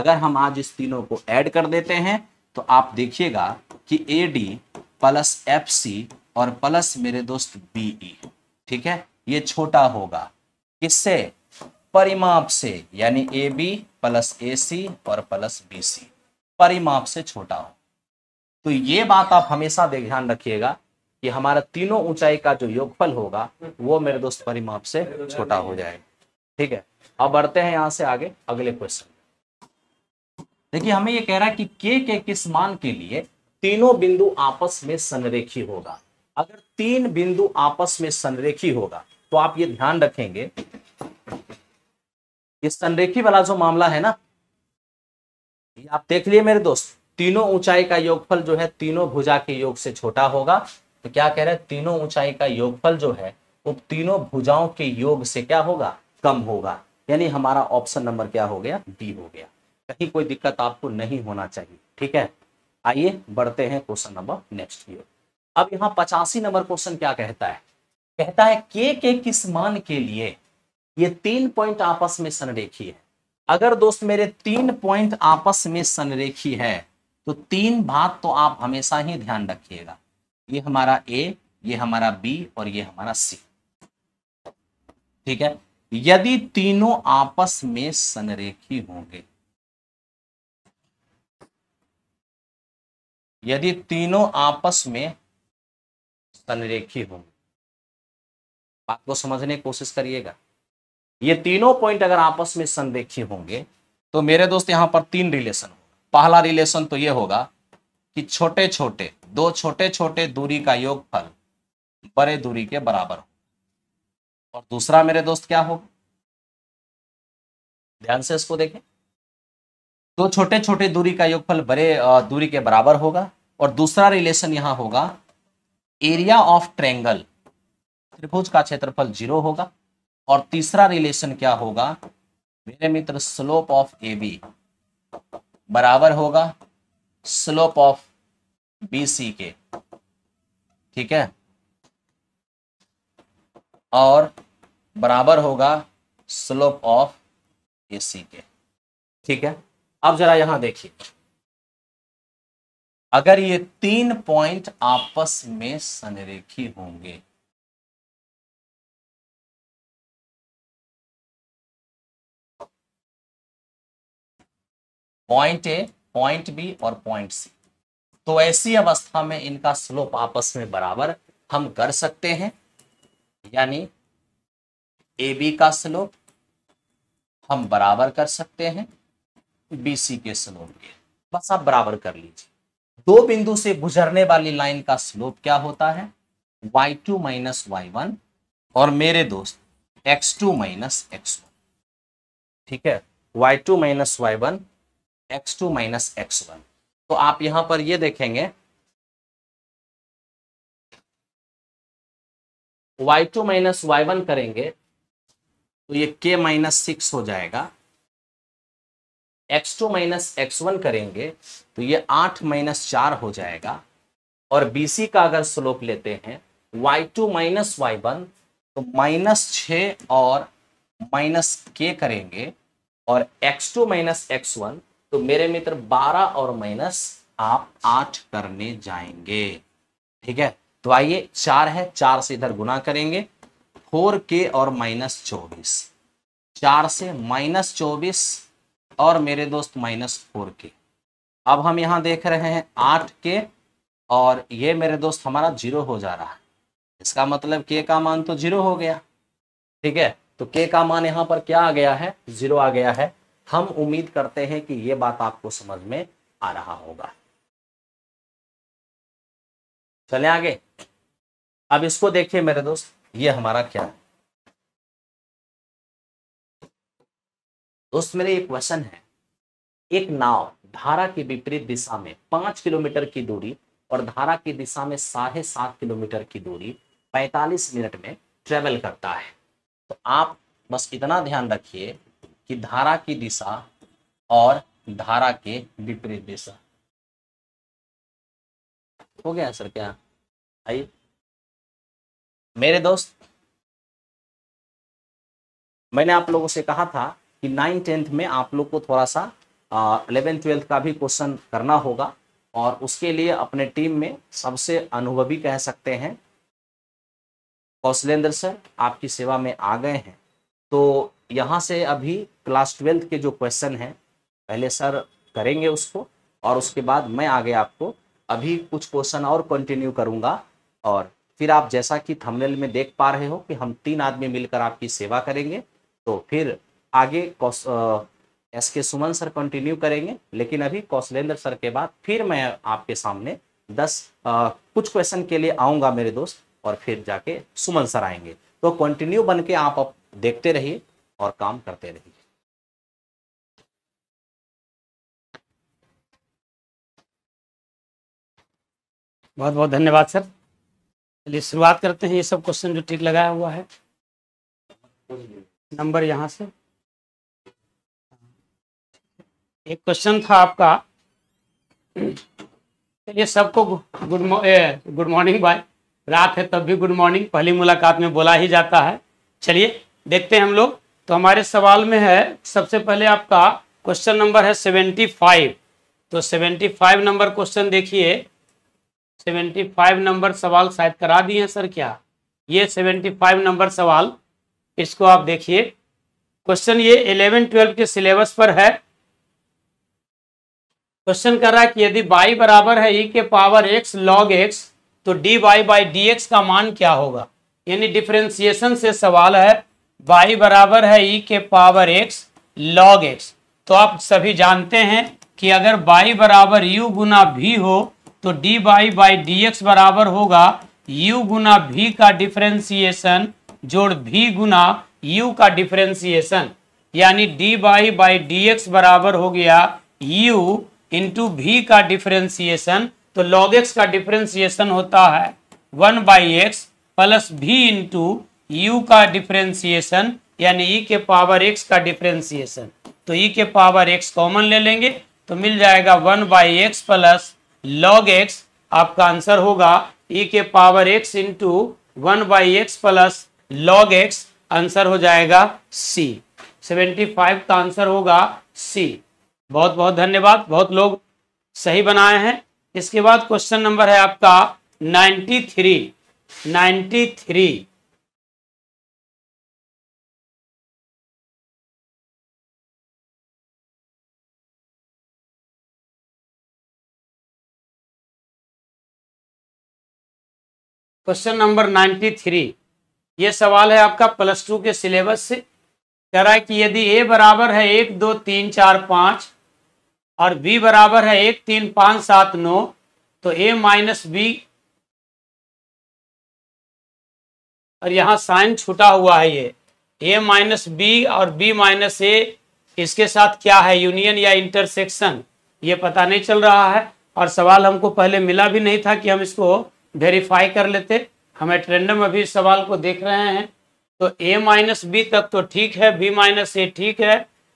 अगर हम आज इस तीनों को ऐड कर देते हैं तो आप देखिएगा कि A D plus F C और प्लस मेरे दोस्त बी ई e, ठीक है ये छोटा होगा किससे परिमाप से यानी ए बी प्लस ए सी और प्लस बी सी परिमाप से छोटा हो तो ये बात आप हमेशा ध्यान रखिएगा कि हमारा तीनों ऊंचाई का जो योगफल होगा वो मेरे दोस्त परिमाप से छोटा हो जाएगा ठीक है अब बढ़ते हैं यहां से आगे अगले क्वेश्चन देखिए हमें ये कह रहा है कि के के किस मान के लिए तीनों बिंदु आपस में संरेखी होगा अगर तीन बिंदु आपस में संरेखी होगा तो आप ये ध्यान रखेंगे ये संरेखी वाला जो मामला है ना आप देख लिए मेरे दोस्त तीनों ऊंचाई का योगफल जो है तीनों भुजा के योग से छोटा होगा तो क्या कह रहे हैं तीनों ऊंचाई का योगफल जो है वो तीनों भुजाओं के योग से क्या होगा कम होगा यानी हमारा ऑप्शन नंबर क्या हो गया डी हो गया कहीं कोई दिक्कत आपको नहीं होना चाहिए ठीक है आइए बढ़ते हैं क्वेश्चन नंबर नेक्स्ट की अब यहाँ पचासी नंबर क्वेश्चन क्या कहता है कहता है के के किस मान के लिए ये तीन पॉइंट आपस में संरेखी है अगर दोस्त मेरे तीन पॉइंट आपस में संरेखी है तो तीन भाग तो आप हमेशा ही ध्यान रखिएगा ये हमारा ए ये हमारा बी और ये हमारा सी ठीक है यदि तीनों आपस में संरेखी होंगे यदि तीनों आपस में संरेखी होंगे बात को समझने की कोशिश करिएगा ये तीनों पॉइंट अगर आपस में संरेखी होंगे तो मेरे दोस्त यहां पर तीन रिलेशन होगा पहला रिलेशन तो ये होगा कि छोटे छोटे दो छोटे छोटे दूरी का योग फल बड़े दूरी के बराबर हो और दूसरा मेरे दोस्त क्या होगा ध्यान से इसको देखें दो छोटे छोटे दूरी का योगफल बड़े दूरी के बराबर होगा और दूसरा रिलेशन यहां होगा एरिया ऑफ ट्रेंगल त्रिभुज का क्षेत्रफल जीरो होगा और तीसरा रिलेशन क्या होगा मेरे मित्र स्लोप ऑफ ए बी बराबर होगा स्लोप ऑफ बी सी के ठीक है और बराबर होगा स्लोप ऑफ ए सी के ठीक है अब जरा यहां देखिए अगर ये तीन पॉइंट आपस में संरेखी होंगे पॉइंट ए पॉइंट बी और पॉइंट सी तो ऐसी अवस्था में इनका स्लोप आपस में बराबर हम कर सकते हैं यानी ए बी का स्लोप हम बराबर कर सकते हैं बी सी के स्लोप के बस आप बराबर कर लीजिए दो बिंदु से गुजरने वाली लाइन का स्लोप क्या होता है Y two minus Y one और मेरे दोस्त X two minus X one ठीक है Y two minus Y one X two minus X one तो आप यहां पर ये देखेंगे Y two minus Y one करेंगे तो ये के माइनस सिक्स हो जाएगा X two minus X one करेंगे तो ये आठ माइनस चार हो जाएगा और बी सी का अगर स्लोप लेते हैं Y two minus Y one तो माइनस छ और माइनस के करेंगे और X two minus X one तो मेरे मित्र बारह और माइनस आप आठ करने जाएंगे ठीक है तो आइए चार है चार से इधर गुना करेंगे फोर के और माइनस चौबीस चार से माइनस चौबीस और मेरे दोस्त माइनस फोर के अब हम यहां देख रहे हैं आठ के और ये मेरे दोस्त हमारा जीरो हो जा रहा है इसका मतलब के का मान तो जीरो हो गया ठीक है तो के का मान यहां पर क्या आ गया है जीरो आ गया है हम उम्मीद करते हैं कि ये बात आपको समझ में आ रहा होगा चले आगे अब इसको देखिए मेरे दोस्त ये हमारा क्या है दोस्त मेरे एक क्वेश्चन है एक नाव धारा के विपरीत दिशा में पांच किलोमीटर की दूरी और धारा की दिशा में साढ़े सात किलोमीटर की दूरी पैंतालीस मिनट में ट्रेवल करता है तो आप बस इतना ध्यान रखिए कि धारा की दिशा और धारा के विपरीत दिशा हो गया सर क्या आइए मेरे दोस्त मैंने आप लोगों से कहा था कि नाइन टेंथ में आप लोग को थोड़ा सा इलेवेंथ ट्वेल्थ का भी क्वेश्चन करना होगा और उसके लिए अपने टीम में सबसे अनुभवी कह सकते हैं कौशलेंद्र सर आपकी सेवा में आ गए हैं तो यहाँ से अभी क्लास ट्वेल्थ के जो क्वेश्चन हैं पहले सर करेंगे उसको और उसके बाद मैं आगे आपको अभी कुछ क्वेश्चन और कंटिन्यू करूँगा और फिर आप जैसा कि थंबनेल में देख पा रहे हो कि हम तीन आदमी मिलकर आपकी सेवा करेंगे तो फिर आगे एस के सुमन सर कंटिन्यू करेंगे लेकिन अभी कौशलेंद्र सर के बाद फिर मैं आपके सामने दस आ, कुछ क्वेश्चन के लिए आऊँगा मेरे दोस्त और फिर जाके सुमन सर आएंगे तो कंटिन्यू बन के आप देखते रहिए और काम करते रहिए बहुत बहुत धन्यवाद सर चलिए शुरुआत करते हैं ये सब क्वेश्चन जो ठीक लगाया हुआ है नंबर यहाँ से एक क्वेश्चन था आपका चलिए सबको गुड गुड मॉर्निंग भाई रात है तब भी गुड मॉर्निंग पहली मुलाकात में बोला ही जाता है चलिए देखते हैं हम लोग तो हमारे सवाल में है सबसे पहले आपका क्वेश्चन नंबर है सेवेंटी फाइव तो सेवेंटी फाइव नंबर क्वेश्चन देखिए सेवेंटी फाइव नंबर सवाल शायद करा दिए हैं सर क्या ये सेवेंटी फाइव नंबर सवाल इसको आप देखिए क्वेश्चन ये इलेवन ट्वेल्व के सिलेबस पर है क्वेश्चन कर रहा है कि यदि बाई बराबर है ई के पावर एक्स लॉग एक्स तो D Y by D X का मान क्या होगा यानी डिफ्रेंसिएशन से सवाल है वाई बराबर है ई e के पावर एक्स लॉग एक्स तो आप सभी जानते हैं कि अगर वाई बराबर यू गुना भी हो तो D Y by D X बराबर होगा यू गुना भी का डिफ्रेंसिएशन जोड़ भी गुना यू का डिफ्रेंसिएशन यानी D Y by D X बराबर हो गया यू इंटू भी का डिफ्रेंसिएशन तो लॉग एक्स का डिफ्रेंसिएशन होता है one by X plus V into u का डिफ्रेंसिएशन यानी e के पावर x का डिफ्रेंसिएशन तो e के पावर x कॉमन ले लेंगे तो मिल जाएगा one by X plus log X आपका आंसर होगा e के power x into one by X plus log X answer हो जाएगा c 75 का आंसर होगा c बहुत बहुत धन्यवाद बहुत लोग सही बनाए हैं इसके बाद क्वेश्चन नंबर है आपका 93 93 क्वेश्चन नंबर नाइन्टी थ्री ये सवाल है आपका प्लस टू के सिलेबस से कह रहा है कि यदि ए बराबर है एक दो तीन चार पाँच और बी बराबर है एक तीन पाँच सात नौ तो ए माइनस बी और यहाँ साइन छूटा हुआ है ये ए माइनस बी और बी माइनस ए इसके साथ क्या है यूनियन या इंटरसेक्शन ये पता नहीं चल रहा है और सवाल हमको पहले मिला भी नहीं था कि हम इसको वेरीफाई कर लेते हम एट रेंडम अभी इस सवाल को देख रहे हैं तो ए माइनस बी तक तो ठीक है बी माइनस ए ठीक है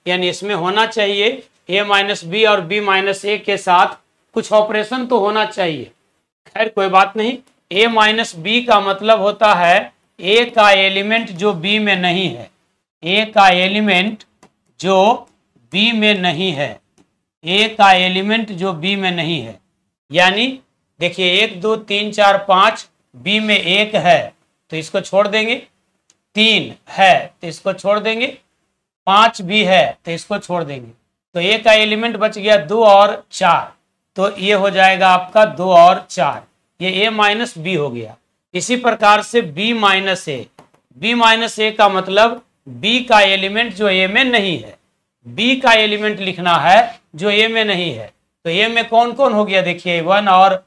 यानी इसमें होना चाहिए ए माइनस बी और बी माइनस ए के साथ कुछ ऑपरेशन तो होना चाहिए खैर कोई बात नहीं ए माइनस बी का मतलब होता है ए का एलिमेंट जो बी में नहीं है ए का एलिमेंट जो बी में नहीं है ए का एलिमेंट जो बी में नहीं है यानी देखिए एक दो तीन चार पाँच बी में एक है तो इसको छोड़ देंगे तीन है तो इसको छोड़ देंगे पाँच भी है तो इसको छोड़ देंगे तो ए का एलिमेंट बच गया दो और चार तो ये हो जाएगा आपका दो और चार ये ए माइनस बी हो गया इसी प्रकार से B minus A B minus A का मतलब बी का एलिमेंट जो ए में नहीं है बी का एलिमेंट लिखना है जो ए में नहीं है तो ए में कौन कौन हो गया देखिए वन और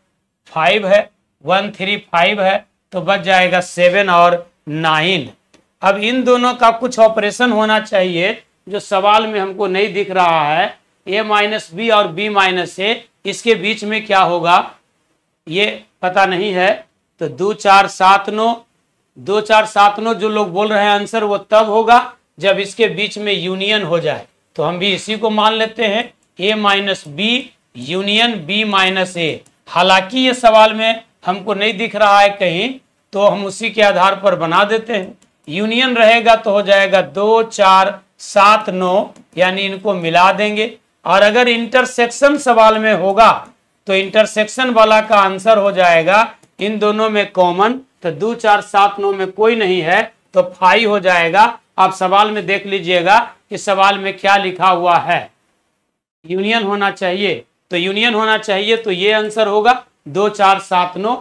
फाइव है वन थ्री फाइव है तो बच जाएगा सेवन और नाइन अब इन दोनों का कुछ ऑपरेशन होना चाहिए जो सवाल में हमको नहीं दिख रहा है ए माइनस बी और बी माइनस ए इसके बीच में क्या होगा ये पता नहीं है तो दो चार सात नौ दो चार सात नौ जो लोग बोल रहे हैं आंसर वो तब होगा जब इसके बीच में यूनियन हो जाए तो हम भी इसी को मान लेते हैं A minus B union B minus A हालांकि ये सवाल में हमको नहीं दिख रहा है कहीं तो हम उसी के आधार पर बना देते हैं यूनियन रहेगा तो हो जाएगा दो चार सात नौ यानी इनको मिला देंगे और अगर इंटरसेक्शन सवाल में होगा तो इंटरसेक्शन वाला का आंसर हो जाएगा इन दोनों में कॉमन तो दो चार सात नौ में कोई नहीं है तो फाइव हो जाएगा आप सवाल में देख लीजिएगा कि सवाल में क्या लिखा हुआ है यूनियन होना चाहिए तो यूनियन होना चाहिए तो ये आंसर होगा दो चार सात नौ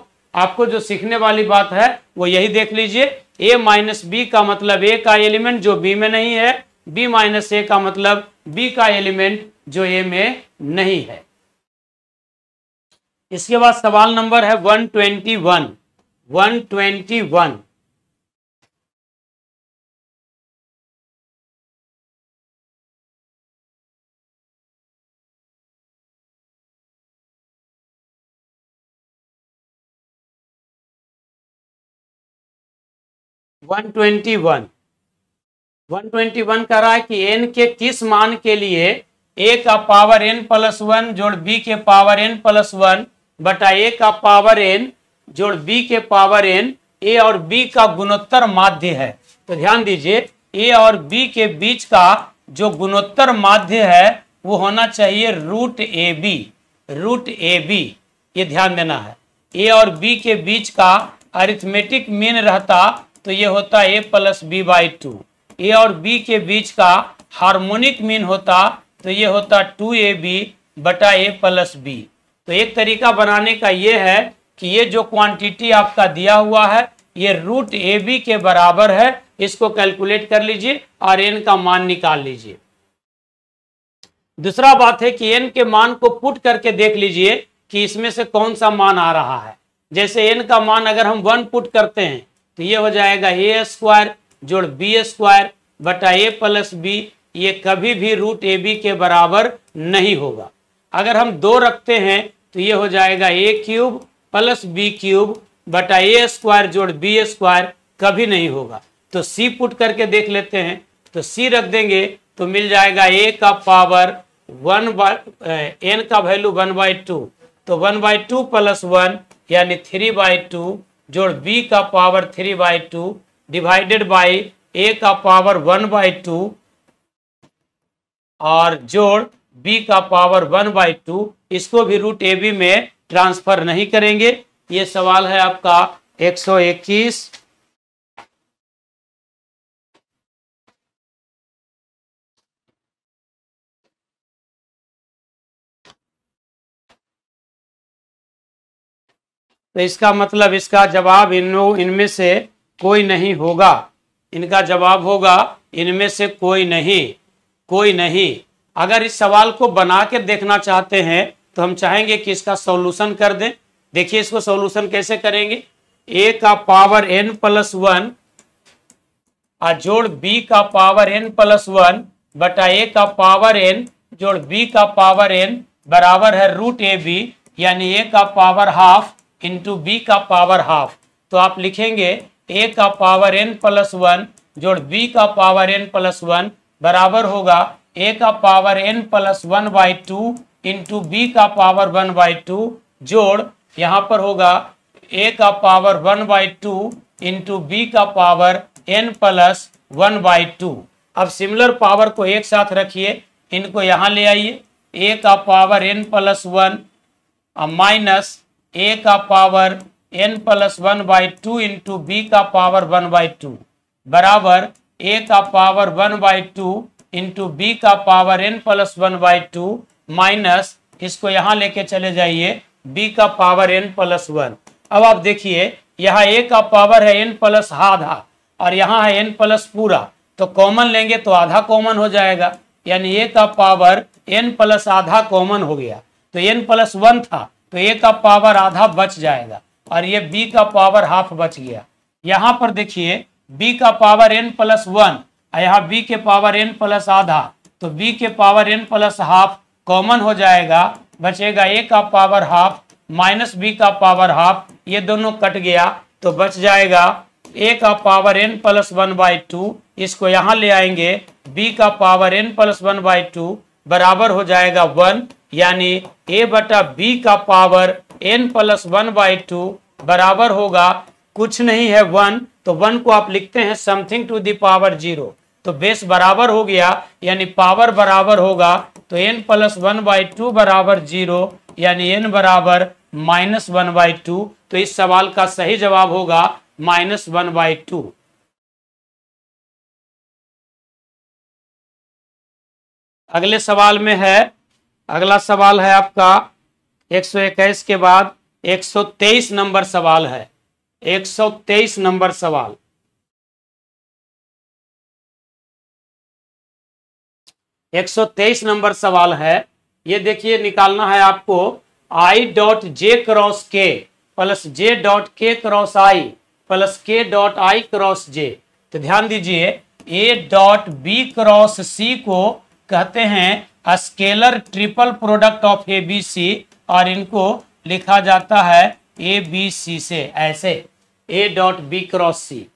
आपको जो सीखने वाली बात है वो यही देख लीजिए ए माइनस बी का मतलब ए का एलिमेंट जो बी में नहीं है बी माइनस ए का मतलब बी का एलिमेंट जो ए में नहीं है इसके बाद सवाल नंबर है one twenty one one twenty one 121 121 कह रहा है कि एन के किस मान के लिए ए का पावर एन प्लस वन जोड़ बी के पावर एन प्लस वन बटा ए का पावर एन जोड़ बी के पावर एन ए और बी का गुणोत्तर माध्य है तो ध्यान दीजिए ए और बी के बीच का जो गुणोत्तर माध्य है वो होना चाहिए root A B root A B ये ध्यान देना है ए और बी के बीच का अरिथमेटिक मीन रहता तो ये होता है A plus B by two ए और बी के बीच का हार्मोनिक मीन होता तो ये होता टू ए बी बटा ए प्लस बी तो एक तरीका बनाने का ये है कि ये जो क्वांटिटी आपका दिया हुआ है ये रूट ए बी के बराबर है इसको कैलकुलेट कर लीजिए और एन का मान निकाल लीजिए दूसरा बात है कि एन के मान को पुट करके देख लीजिए कि इसमें से कौन सा मान आ रहा है जैसे एन का मान अगर हम वन पुट करते हैं तो ये हो जाएगा ए स्क्वायर जोड़ बी स्क्वायर बटा ए प्लस बी ये कभी भी रूट ए बी के बराबर नहीं होगा अगर हम दो रखते हैं तो ये हो जाएगा A cube plus B cube बटा ए स्क्वायर जोड़ बी स्क्वायर कभी नहीं होगा तो सी पुट करके देख लेते हैं तो सी रख देंगे तो मिल जाएगा ए का पावर वन बाय एन का वैल्यू वन बाई टू तो one by two plus one यानी थ्री बाई टू जोड़ बी का power three by two divided by A का पावर वन बाई टू और जोड़ बी का पावर वन बाई टू इसको भी रूट ए बी में ट्रांसफर नहीं करेंगे ये सवाल है आपका एक सौ इक्कीस तो इसका मतलब इसका जवाब इन इनमें से कोई नहीं होगा इनका जवाब होगा इनमें से कोई नहीं कोई नहीं अगर इस सवाल को बना के देखना चाहते हैं तो हम चाहेंगे कि इसका सॉल्यूशन कर दें देखिए इसको सॉल्यूशन कैसे करेंगे ए का पावर एन प्लस वन और जोड़ बी का पावर एन प्लस वन बटा ए का पावर एन जोड़ बी का पावर एन बराबर है रूट ए बी यानी ए का पावर हाफ इंटू बी का पावर हाफ तो आप लिखेंगे ए का पावर एन प्लस वन जोड़ बी का पावर एन प्लस वन बराबर होगा ए का power N plus one by two into B का पावर वन बाई टू जोड़ यहाँ पर होगा ए का power one by two into B का power N plus one by two अब सिमिलर पावर को एक साथ रखिए इनको यहाँ ले आइए ए का power N plus one minus A का power N plus one by two into B का पावर वन बाई टू बराबर ए का power one by two into B का power N plus one by two minus इसको यहाँ लेके चले जाइए बी का पावर एन प्लस वन अब आप देखिए यहाँ ए का पावर है एन प्लस आधा और यहाँ है एन प्लस पूरा तो कॉमन लेंगे तो आधा कॉमन हो जाएगा यानी ए का पावर एन प्लस आधा कॉमन हो गया तो एन प्लस वन था तो ए का पावर आधा बच जाएगा और ये बी का पावर हाफ बच गया यहाँ पर देखिए बी का पावर एन प्लस वन यहाँ बी के पावर एन प्लस आधा तो बी के power N plus half common हो जाएगा बचेगा ए का पावर हाफ माइनस बी का पावर हाफ ये दोनों कट गया तो बच जाएगा ए का power N plus one by two इसको यहाँ ले आएंगे बी का power N plus one by two बराबर हो जाएगा वन यानी ए बटा बी का power N plus one by two बराबर होगा कुछ नहीं है वन तो वन को आप लिखते हैं समथिंग टू दावर जीरो तो बेस बराबर हो गया यानी पावर बराबर होगा तो N plus one by two बराबर जीरो यानी एन बराबर माइनस वन बाई टू तो इस सवाल का सही जवाब होगा माइनस वन बाई टू अगले सवाल में है अगला सवाल है आपका इक्कीस के बाद 123 नंबर सवाल है 123 नंबर सवाल एक सौ तेईस नंबर सवाल है ये देखिए निकालना है आपको I dot J cross K plus J dot K cross I plus K dot I cross J तो ध्यान दीजिए A dot B cross C को कहते हैं scalar triple product of A B C और इनको लिखा जाता है ए बी सी से ऐसे A dot B cross C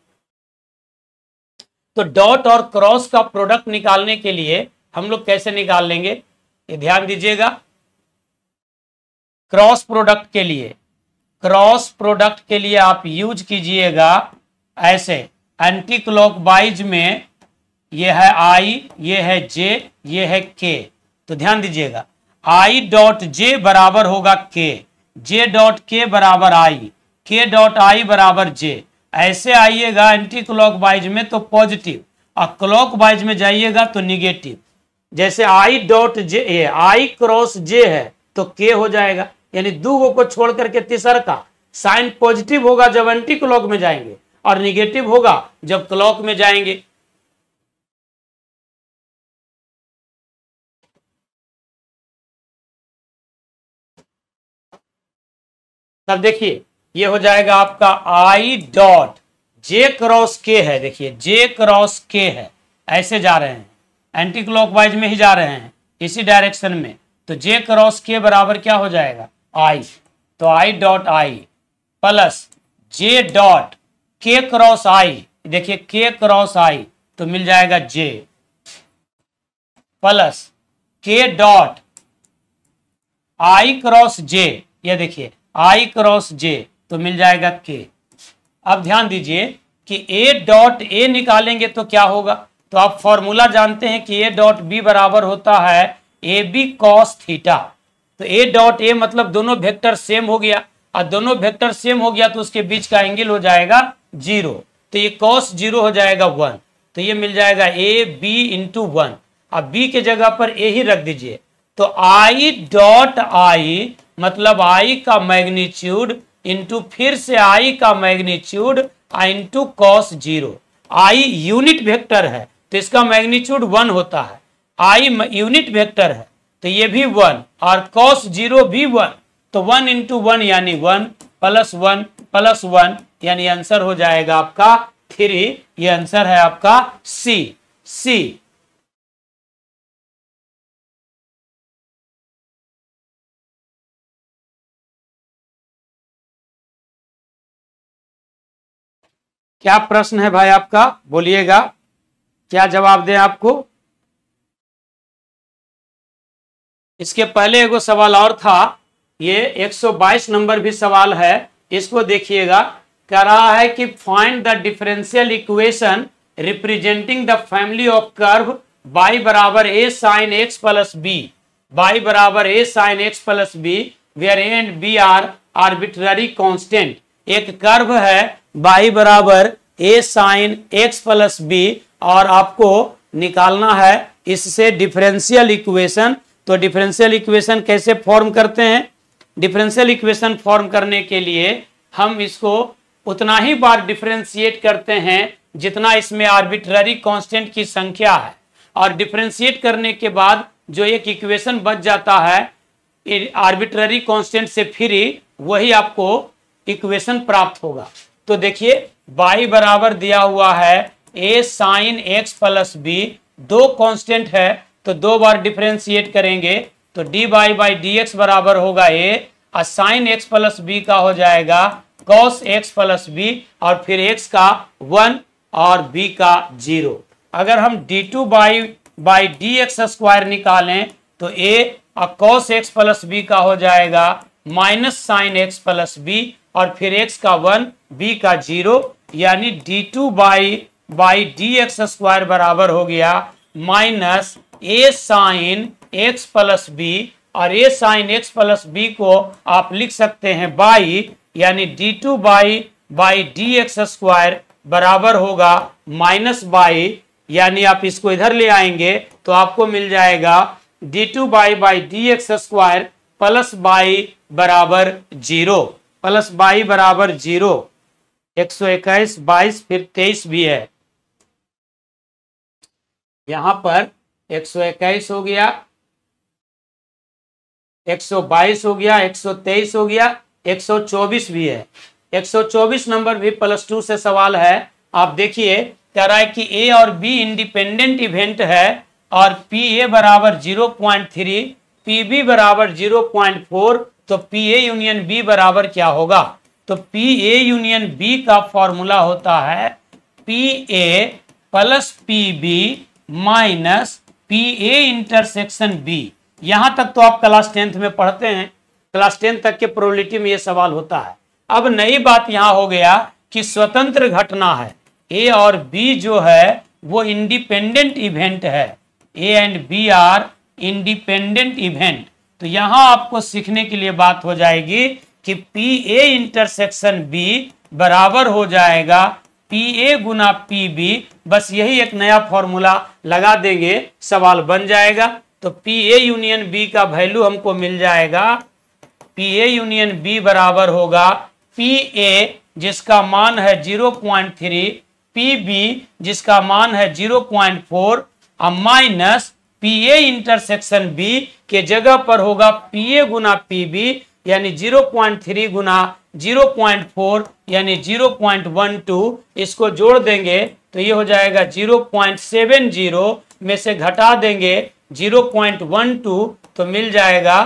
तो डॉट और क्रॉस का प्रोडक्ट निकालने के लिए हम लोग कैसे निकाल लेंगे ये ध्यान दीजिएगा क्रॉस प्रोडक्ट के लिए क्रॉस प्रोडक्ट के लिए आप यूज कीजिएगा ऐसे एंटी क्लॉकवाइज में ये है आई ये है जे ये है के तो ध्यान दीजिएगा आई डॉट जे बराबर होगा के जे डॉट के बराबर आई के डॉट आई बराबर जे ऐसे आइएगा एंटी क्लॉक वाइज में तो पॉजिटिव और क्लॉक वाइज में जाइएगा तो निगेटिव जैसे आई डॉट जे ए आई क्रॉस जे है तो के हो जाएगा यानी दो को छोड़ करके तीसर का साइन पॉजिटिव होगा जब एंटी क्लॉक में जाएंगे और निगेटिव होगा जब क्लॉक में जाएंगे तब देखिए ये हो जाएगा आपका आई डॉट जे क्रॉस के है देखिए जे क्रॉस के है ऐसे जा रहे हैं एंटी क्लॉकवाइज में ही जा रहे हैं इसी डायरेक्शन में तो जे क्रॉस के बराबर क्या हो जाएगा आई तो I dot I plus J dot K cross I देखिए के क्रॉस आई तो मिल जाएगा J plus K dot I cross J ये देखिए आई क्रॉस जे तो मिल जाएगा के अब ध्यान दीजिए कि ए डॉट ए निकालेंगे तो क्या होगा तो आप फॉर्मूला जानते हैं कि ए डॉट बी बराबर होता है ए बी कॉस थीटा तो a डॉट a मतलब दोनों वेक्टर सेम हो गया और दोनों वेक्टर सेम हो गया तो उसके बीच का एंगल हो जाएगा जीरो तो ये कॉस जीरो हो जाएगा वन तो ये मिल जाएगा ए बी इंटू वन अब बी के जगह पर ए ही रख दीजिए तो आई डॉट आई मतलब आई का मैग्नीट्यूड इंटू फिर से आई का magnitude into cos zero I unit vector है तो इसका मैग्नीच्यूड वन होता है आई यूनिट वेक्टर है तो ये भी वन और कॉस जीरो भी वन तो वन इंटू वन यानी one plus one plus one यानी आंसर हो जाएगा आपका थ्री ये आंसर है आपका सी सी क्या प्रश्न है भाई आपका बोलिएगा क्या जवाब दें आपको इसके पहले एगो सवाल और था ये 122 नंबर भी सवाल है इसको देखिएगा कह रहा है कि find the differential equation representing the family of curve Y बराबर A sine X plus B Y बराबर A sine X plus B where A and B are arbitrary constant एक कर्व है बाई बराबर A sine X plus B और आपको निकालना है इससे डिफरेंशियल इक्वेशन तो डिफरेंशियल इक्वेशन कैसे फॉर्म करते हैं डिफरेंशियल इक्वेशन फॉर्म करने के लिए हम इसको उतना ही बार डिफरेंशिएट करते हैं जितना इसमें आर्बिट्ररी कांस्टेंट की संख्या है और डिफरेंशिएट करने के बाद जो एक इक्वेशन बच जाता है आर्बिट्ररी कांस्टेंट से फ्री वही आपको इक्वेशन प्राप्त होगा तो देखिए y बराबर दिया हुआ है A sine X plus B दो कांस्टेंट है तो दो बार डिफ्रेंशिएट करेंगे तो D Y by D X बराबर होगा ए और साइन एक्स प्लस बी का हो जाएगा कॉस एक्स प्लस बी और फिर एक्स का वन और बी का जीरो अगर हम D two Y by D X square निकालें तो ए और कॉस एक्स प्लस बी का हो जाएगा minus sine X plus B और फिर एक्स का वन बी का जीरो यानी D two Y by D X square बराबर हो गया minus A sine X plus B और A sine X plus B को आप लिख सकते हैं बाई यानी D two Y by D X square बराबर होगा माइनस बाई यानी आप इसको इधर ले आएंगे तो आपको मिल जाएगा D two Y by D X square plus Y बराबर जीरो प्लस बाई बराबर जीरो एक सौ इक्कीस बाईस फिर तेईस भी है यहां पर एक सौ इक्कीस हो गया एक सौ बाईस हो गया एक सौ तेईस हो गया एक सौ चौबीस भी है एक सौ चौबीस नंबर भी प्लस टू से सवाल है आप देखिए कह रहा है कि ए और बी इंडिपेंडेंट इवेंट है और पी ए बराबर zero point three P B बराबर जीरो पॉइंट फोर तो पी ए यूनियन बी बराबर क्या होगा तो पी ए यूनियन बी का फॉर्मूला होता है P A plus P B minus P A intersection B यहां तक तो आप क्लास टेंथ में पढ़ते हैं क्लास टेंथ तक के प्रोबेबिलिटी में यह सवाल होता है अब नई बात यहां हो गया कि स्वतंत्र घटना है ए और बी जो है वो इंडिपेंडेंट इवेंट है A and B are independent event तो यहां आपको सीखने के लिए बात हो जाएगी कि पी ए इंटरसेक्शन बी बराबर हो जाएगा पी ए गुना पी बी बस यही एक नया फॉर्मूला लगा देंगे सवाल बन जाएगा तो पी ए यूनियन बी का वैल्यू हमको मिल जाएगा पी ए यूनियन बी बराबर होगा पी ए जिसका मान है zero point three P B जिसका मान है जीरो पॉइंट फोर और minus P A intersection B के जगह पर होगा पी ए गुना पी बी यानी जीरो पॉइंट थ्री गुना जीरो पॉइंट फोर यानी जीरो पॉइंट वन टू इसको जोड़ देंगे तो ये हो जाएगा जीरो पॉइंट सेवन जीरो में से घटा देंगे जीरो पॉइंट वन टू तो मिल जाएगा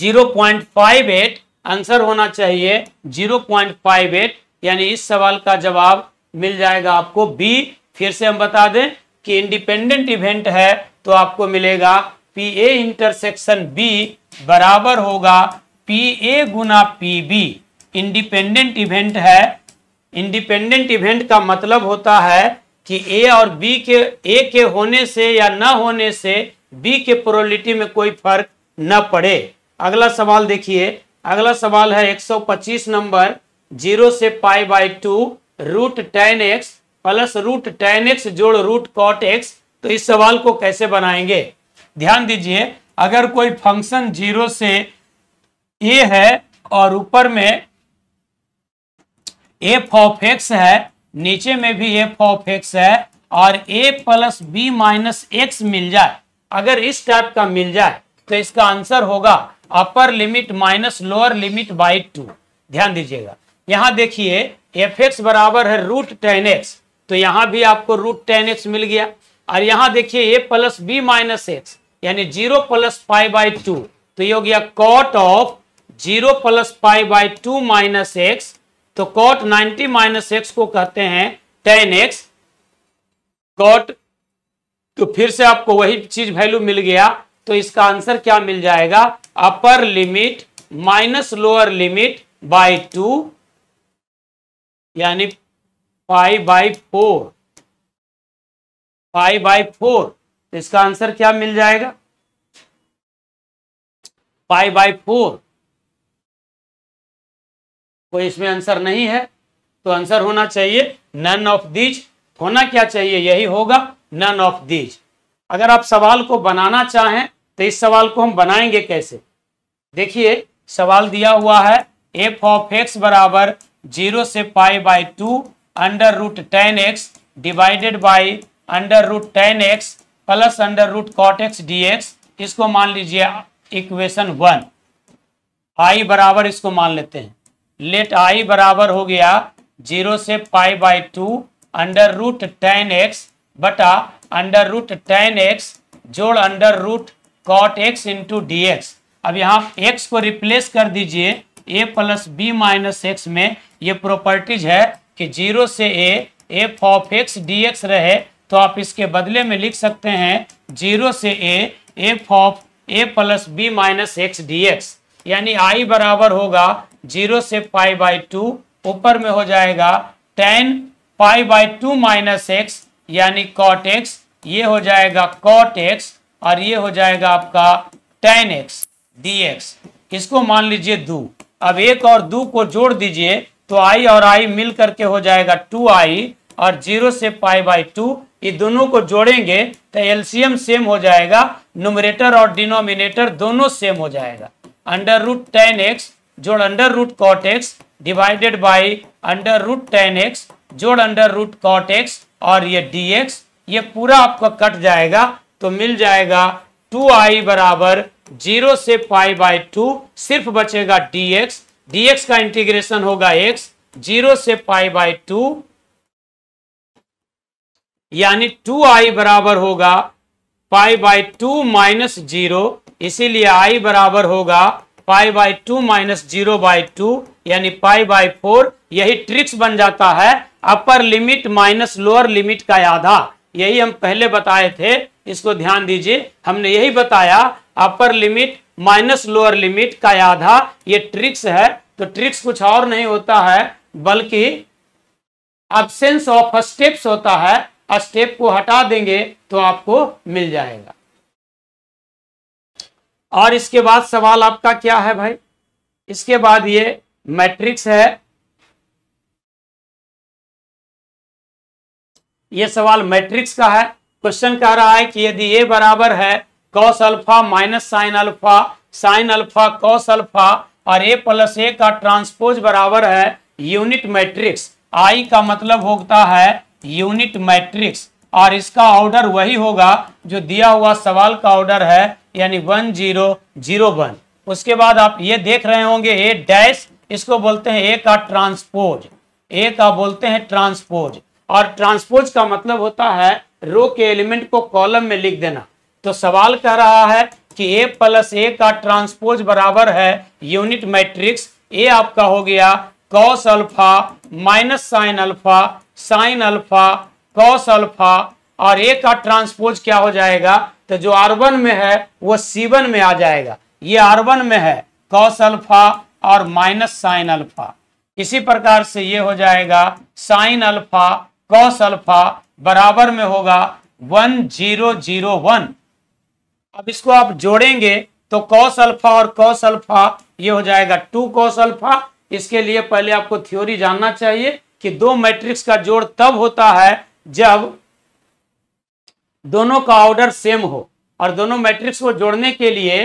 zero point five eight answer होना चाहिए जीरो पॉइंट फाइव एट यानी इस सवाल का जवाब मिल जाएगा आपको बी फिर से हम बता दें कि इंडिपेंडेंट इवेंट है तो आपको मिलेगा पी ए इंटरसेक्शन बी बराबर होगा पी ए गुना पी बी इंडिपेंडेंट इवेंट है इंडिपेंडेंट इवेंट का मतलब होता है कि ए और बी के ए के होने से या न होने से बी के प्रोलिटी में कोई फर्क न पड़े अगला सवाल देखिए अगला सवाल है 125 नंबर जीरो से pi by two root tan x plus root tan x जोड़ रूट कॉट एक्स तो इस सवाल को कैसे बनाएंगे ध्यान दीजिए अगर कोई फंक्शन जीरो से ए है और ऊपर में एफ ऑफ एक्स है नीचे में भी एफ ऑफ एक्स है और ए प्लस बी माइनस एक्स मिल जाए अगर इस टाइप का मिल जाए तो इसका आंसर होगा upper limit minus lower limit by two ध्यान दीजिएगा यहां देखिए एफ एक्स बराबर है रूट टेन एक्स तो यहां भी आपको रूट टेन एक्स मिल गया और यहां देखिए a plus b minus x यानी zero plus five by two तो ये हो गया cot of zero plus five by two minus x तो कॉट नाइनटी माइनस एक्स को कहते हैं टेन एक्स कॉट तो फिर से आपको वही चीज वैल्यू मिल गया तो इसका आंसर क्या मिल जाएगा upper limit minus lower limit by two यानी five by four five by four तो इसका आंसर क्या मिल जाएगा फाइव बाई फोर कोई इसमें आंसर नहीं है तो आंसर होना चाहिए नन ऑफ दीज होना क्या चाहिए यही होगा नन ऑफ दीज अगर आप सवाल को बनाना चाहें तो इस सवाल को हम बनाएंगे कैसे देखिए सवाल दिया हुआ है एफ ऑफ एक्स बराबर जीरो से pi by two under root tan x divided by under root tan x plus under root cot x d x इसको मान लीजिए इक्वेशन वन आई बराबर इसको मान लेते हैं लेट आई बराबर हो गया जीरो से pi by two under root tan x बटा अंडर रूट टेन एक्स जोड़ under root cot x into d x अब यहाँ एक्स को रिप्लेस कर दीजिए a plus b minus x में ये प्रॉपर्टीज है कि जीरो से a f of x d x रहे तो आप इसके बदले में लिख सकते हैं जीरो से a f of a plus b minus x d x यानी आई बराबर होगा जीरो से पाई बाई टू ऊपर में हो जाएगा tan pi by two minus x यानी कॉट एक्स ये हो जाएगा कॉट एक्स और ये हो जाएगा आपका टेन एक्स डी एक्स इसको मान लीजिए दो अब एक और दो को जोड़ दीजिए तो आई और आई मिल करके हो जाएगा टू आई और जीरो से पाई बाई टू ये दोनों को जोड़ेंगे तो एलसीएम सेम हो जाएगा नोमरेटर और डिनोमिनेटर दोनों सेम हो जाएगा अंडर रूट टेन एक्स जोड़ under root cot x divided by under root tan x जोड़ अंडर रूट कॉट एक्स और ये डी एक्स ये पूरा आपका कट जाएगा तो मिल जाएगा टू आई बराबर जीरो से पाई बाई टू सिर्फ बचेगा डी एक्स dx का इंटीग्रेशन होगा x जीरो से पाई बाई टू यानी टू आई बराबर होगा pi by two minus zero इसीलिए आई बराबर होगा pi by two minus zero by two यानी पाई बाय फोर यही ट्रिक्स बन जाता है upper limit minus lower limit का आधा यही हम पहले बताए थे इसको ध्यान दीजिए हमने यही बताया upper limit minus lower limit का आधा ये ट्रिक्स है तो ट्रिक्स कुछ और नहीं होता है बल्कि एबसेंस ऑफ स्टेप्स होता है स्टेप को हटा देंगे तो आपको मिल जाएगा और इसके बाद सवाल आपका क्या है भाई इसके बाद ये मैट्रिक्स है ये सवाल मैट्रिक्स का है क्वेश्चन कह रहा है कि यदि ए बराबर है cos alpha minus sine alpha sine alpha cos alpha और ए प्लस ए का ट्रांसपोज बराबर है यूनिट मैट्रिक्स आई का मतलब होता है यूनिट मैट्रिक्स और इसका ऑर्डर वही होगा जो दिया हुआ सवाल का ऑर्डर है यानी वन जीरो जीरो वन उसके बाद आप ये देख रहे होंगे ए डैश इसको बोलते हैं ए का ट्रांसपोज ए का बोलते हैं ट्रांसपोज और ट्रांसपोज का मतलब होता है रो के एलिमेंट को कॉलम में लिख देना तो सवाल कह रहा है कि ए प्लस ए का ट्रांसपोज बराबर है यूनिट मैट्रिक्स ए आपका हो गया cos alpha minus sine alpha sine alpha cos alpha और ए का ट्रांसपोज क्या हो जाएगा तो जो आर वन में है वो सी वन में आ जाएगा ये आर वन में है कॉस अल्फा और माइनस साइन अल्फा इसी प्रकार से ये हो जाएगा साइन अल्फा कॉस अल्फा बराबर में होगा वन जीरो जीरो वन अब इसको आप जोड़ेंगे तो कॉस अल्फा और कॉस अल्फा ये हो जाएगा टू कॉस अल्फा इसके लिए पहले आपको थ्योरी जानना चाहिए कि दो मैट्रिक्स का जोड़ तब होता है जब दोनों का ऑर्डर सेम हो और दोनों मैट्रिक्स को जोड़ने के लिए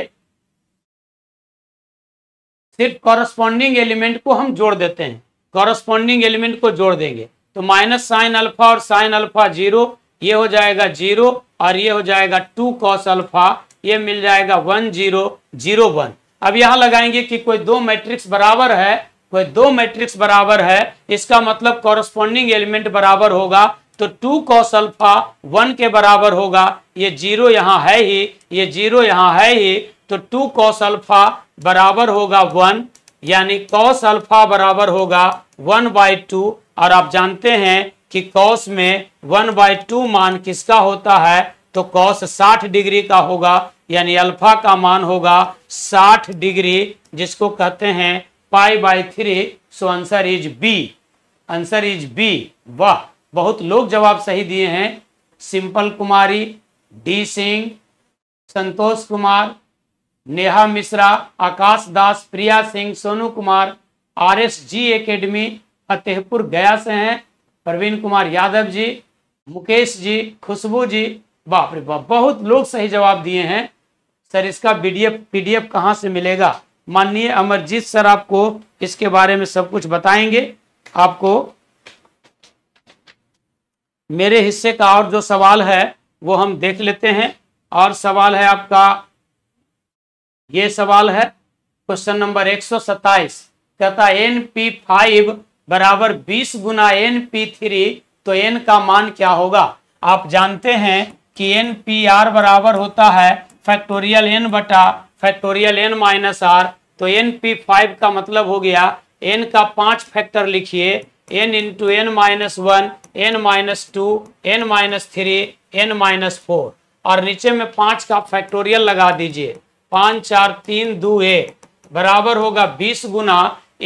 सिर्फ कॉरस्पॉन्डिंग एलिमेंट को हम जोड़ देते हैं कॉरस्पॉन्डिंग एलिमेंट को जोड़ देंगे तो माइनस साइन अल्फा और साइन अल्फा जीरो ये हो जाएगा जीरो और ये हो जाएगा टू कॉस अल्फा ये मिल जाएगा वन जीरो जीरो वन अब यहां लगाएंगे कि कोई दो मैट्रिक्स बराबर है कोई दो मैट्रिक्स बराबर है इसका मतलब कॉरस्पॉन्डिंग एलिमेंट बराबर होगा तो टू कॉस अल्फा वन के बराबर होगा ये जीरो यहाँ है ही ये जीरो यहाँ है ही तो टू कॉस अल्फा बराबर होगा वन यानी कॉस अल्फा बराबर होगा वन बाई टू और आप जानते हैं कि कॉस में वन बाय टू मान किसका होता है तो कॉस साठ डिग्री का होगा यानी अल्फा का मान होगा साठ डिग्री जिसको कहते हैं pi by three so answer is B answer is B वाह बहुत लोग जवाब सही दिए हैं Simple Kumari D Singh Santosh Kumar Neha Mishra Akash Das Priya Singh Sonu Kumar R S G academy Fatehpur Gaya से हैं प्रवीण कुमार यादव जी मुकेश जी खुशबू जी बाप रे बाप बहुत लोग सही जवाब दिए हैं सर इसका पीडीएफ पीडीएफ कहाँ से मिलेगा माननीय अमरजीत सर आपको इसके बारे में सब कुछ बताएंगे आपको मेरे हिस्से का और जो सवाल है वो हम देख लेते हैं और सवाल है आपका ये सवाल है क्वेश्चन नंबर एक सौ सत्ताईस कहता एन पी फाइव बराबर बीस गुना एन पी थ्री तो एन का मान क्या होगा आप जानते हैं कि एन पी आर बराबर होता है फैक्टोरियल एन बटा फैक्टोरियल एन माइनस आर तो एन पी फाइव का मतलब हो गया एन का पांच फैक्टर लिखिए n into n minus one n minus two n minus three n minus four और नीचे में पांच का फैक्टोरियल लगा दीजिए पांच चार तीन दो ए बराबर होगा बीस गुना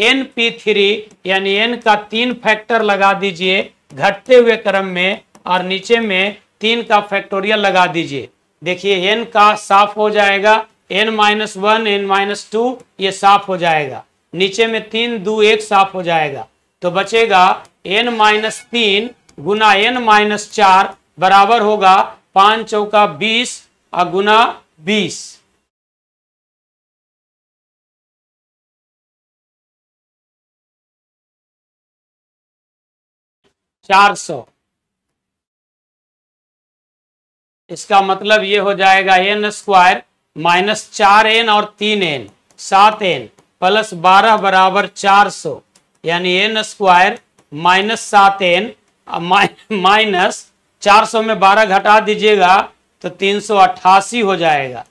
एन पी थ्री यानी एन का तीन फैक्टर लगा दीजिए घटते हुए क्रम में और नीचे में तीन का फैक्टोरियल लगा दीजिए देखिए एन का साफ हो जाएगा n minus one n minus two ये साफ हो जाएगा नीचे में तीन दो एक साफ हो जाएगा तो बचेगा एन माइनस तीन गुना एन माइनस चार बराबर होगा पांच चौका बीस और गुना बीस चार सौ इसका मतलब ये हो जाएगा एन स्क्वायर माइनस चार एन और तीन एन सात एन प्लस बारह बराबर चार सौ यानी एन स्क्वायर माइनस सात एन माइनस चार सौ में बारह घटा दीजिएगा तो तीन सौ अट्ठासी हो जाएगा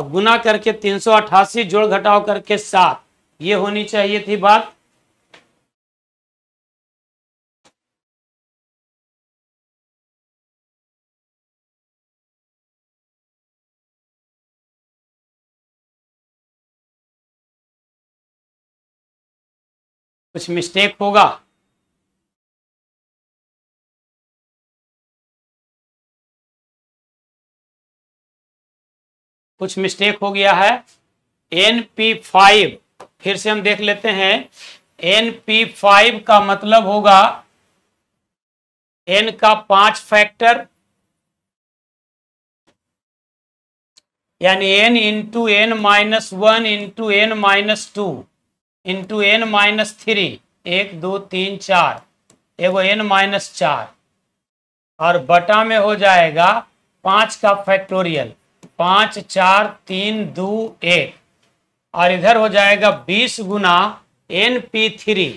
अब गुना करके तीन सौ अट्ठासी जोड़ घटाओ करके सात ये होनी चाहिए थी बात कुछ मिस्टेक होगा कुछ मिस्टेक हो गया है एन पी फाइव फिर से हम देख लेते हैं एन पी फाइव का मतलब होगा एन का पांच फैक्टर यानी n into n minus one into n minus two into n minus three एक दो तीन चार एगो एन माइनस चार और बटा में हो जाएगा पांच का फैक्टोरियल पांच चार तीन दो एक और इधर हो जाएगा बीस गुना एन पी थ्री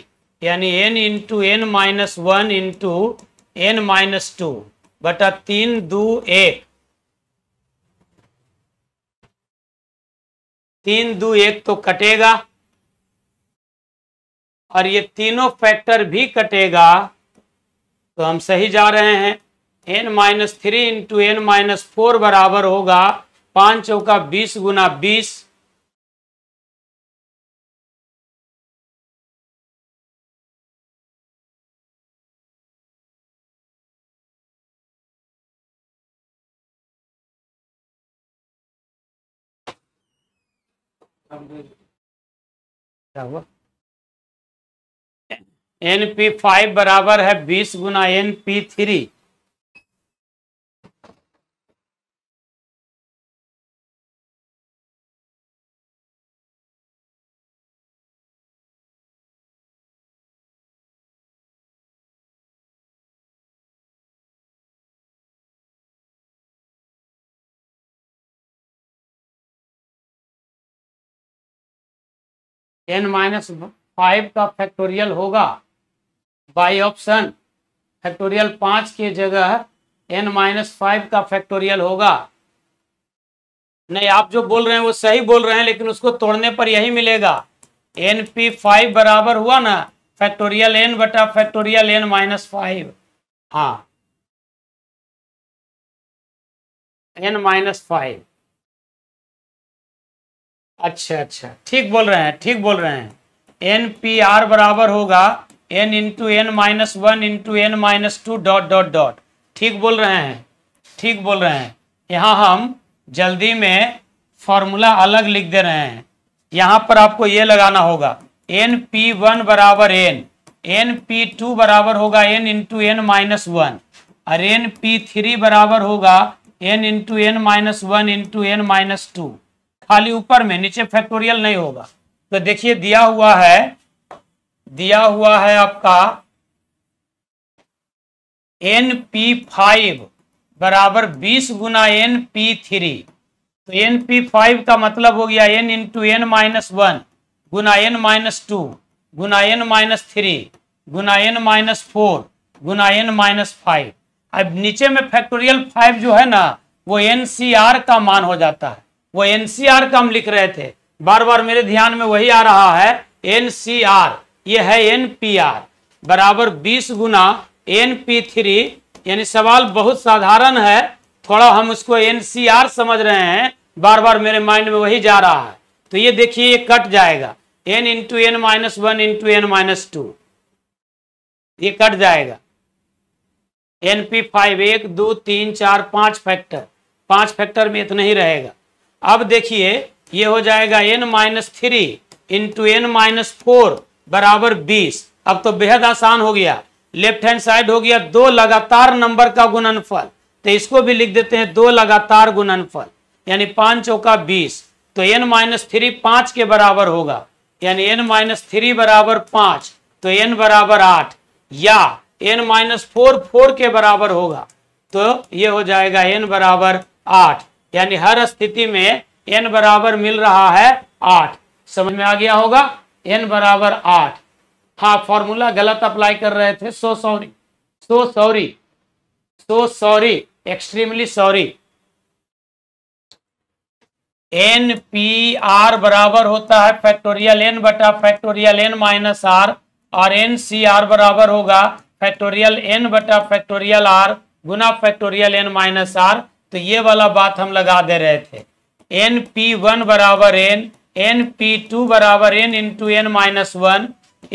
यानी n into n minus one into n minus two बटा तीन दो एक तीन दो एक तो कटेगा और ये तीनों फैक्टर भी कटेगा तो हम सही जा रहे हैं n minus three into n minus four बराबर होगा पांच चौका बीस गुना बीस क्या हुआ एन पी फाइव बराबर है बीस गुना n P three n minus five का फैक्टोरियल होगा बाई ऑप्शन फैक्टोरियल पांच के जगह एन माइनस फाइव का फैक्टोरियल होगा नहीं आप जो बोल रहे हैं वो सही बोल रहे हैं लेकिन उसको तोड़ने पर यही मिलेगा एन पी फाइव बराबर हुआ ना फैक्टोरियल एन बटा फैक्टोरियल एन माइनस फाइव हाँ एन माइनस फाइव अच्छा अच्छा ठीक बोल रहे हैं ठीक बोल रहे हैं एन पी आर बराबर होगा n into n minus one into n minus two dot dot dot ठीक बोल रहे हैं ठीक बोल रहे हैं यहाँ हम जल्दी में फॉर्मूला अलग लिख दे रहे हैं यहाँ पर आपको ये लगाना होगा एन पी वन बराबर एन एन पी टू बराबर होगा n into n minus one और एन पी थ्री बराबर होगा n into n minus one into n minus two खाली ऊपर में नीचे फैक्टोरियल नहीं होगा तो देखिए दिया हुआ है दिया हुआ है आपका एन पी फाइव बराबर बीस गुना एन पी थ्री तो एन पी फाइव का मतलब हो गया n into n minus one गुना एन माइनस टू गुना एन माइनस थ्री गुना एन माइनस फोर गुना एन माइनस फाइव अब नीचे में फैक्टोरियल फाइव जो है ना वो एन सी आर का मान हो जाता है वो एन सी आर का हम लिख रहे थे बार बार मेरे ध्यान में वही आ रहा है एन सी आर यह है एन पी आर बराबर बीस गुना एन पी थ्री यानी सवाल बहुत साधारण है थोड़ा हम उसको एन समझ रहे हैं बार बार मेरे माइंड में वही जा रहा है तो ये देखिए ये कट जाएगा n into n minus one into n minus two ये कट जाएगा एन पी फाइव एक दो तीन चार पांच फैक्टर पांच फैक्टर में इतना ही रहेगा अब देखिए ये हो जाएगा n minus three into n minus four बराबर बीस अब तो बेहद आसान हो गया लेफ्ट हैंड साइड हो गया दो लगातार नंबर का गुणनफल तो इसको भी लिख देते हैं दो लगातार गुणनफल यानी पांच चौका बीस तो एन माइनस थ्री पांच के बराबर होगा यानी एन माइनस थ्री बराबर पांच तो एन बराबर आठ या एन माइनस फोर फोर के बराबर होगा तो ये हो जाएगा एन बराबर आठ यानी हर स्थिति में एन बराबर मिल रहा है आठ समझ में आ गया होगा एन बराबर आठ हाँ फॉर्मूला गलत अप्लाई कर रहे थे so sorry so sorry so sorry extremely sorry n P r बराबर होता है फैक्टोरियल एन बटा फैक्टोरियल एन माइनस आर और एन सी आर बराबर होगा फैक्टोरियल एन बटा फैक्टोरियल आर गुना फैक्टोरियल एन माइनस आर तो ये वाला बात हम लगा दे रहे थे एन पी वन बराबर एन एन पी टू बराबर n into n minus one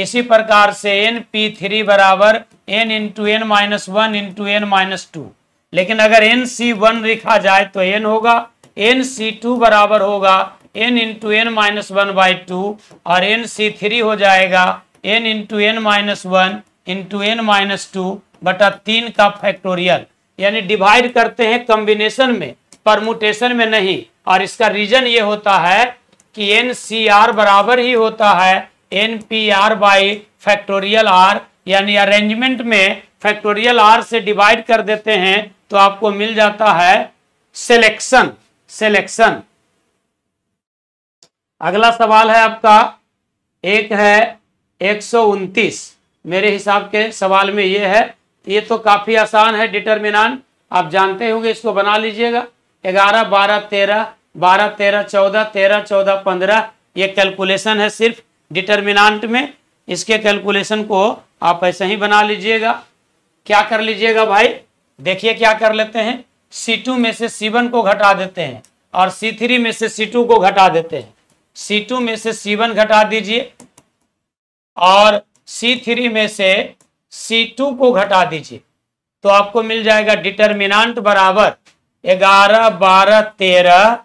इसी प्रकार से एन पी थ्री बराबर n into n minus one into n minus two लेकिन अगर एन सी वन लिखा जाए तो एन होगा एन सी टू बराबर होगा n into n minus one by two और एन सी थ्री हो जाएगा n into n minus one into n minus two बटा तीन का फैक्टोरियल यानी डिवाइड करते हैं कॉम्बिनेशन में परमुटेशन में नहीं और इसका रीजन ये होता है कि एन सी आर बराबर ही होता है n P r by factorial r यानी अरेंजमेंट में फैक्टोरियल आर से डिवाइड कर देते हैं तो आपको मिल जाता है सिलेक्शन सिलेक्शन अगला सवाल है आपका एक है एक मेरे हिसाब के सवाल में ये है ये तो काफ़ी आसान है डिटर्मिनान आप जानते होंगे इसको बना लीजिएगा ग्यारह बारह तेरह बारह तेरह चौदह तेरह चौदह पंद्रह ये कैलकुलेशन है सिर्फ डिटर्मिनांट में इसके कैलकुलेशन को आप ऐसे ही बना लीजिएगा क्या कर लीजिएगा भाई देखिए क्या कर लेते हैं सी टू में से C1 को घटा देते हैं और सी थ्री में से सी टू को घटा देते हैं सी टू में से C1 घटा दीजिए और सी थ्री में से सी टू को घटा दीजिए तो आपको मिल जाएगा डिटर्मिनांट बराबर ग्यारह बारह तेरह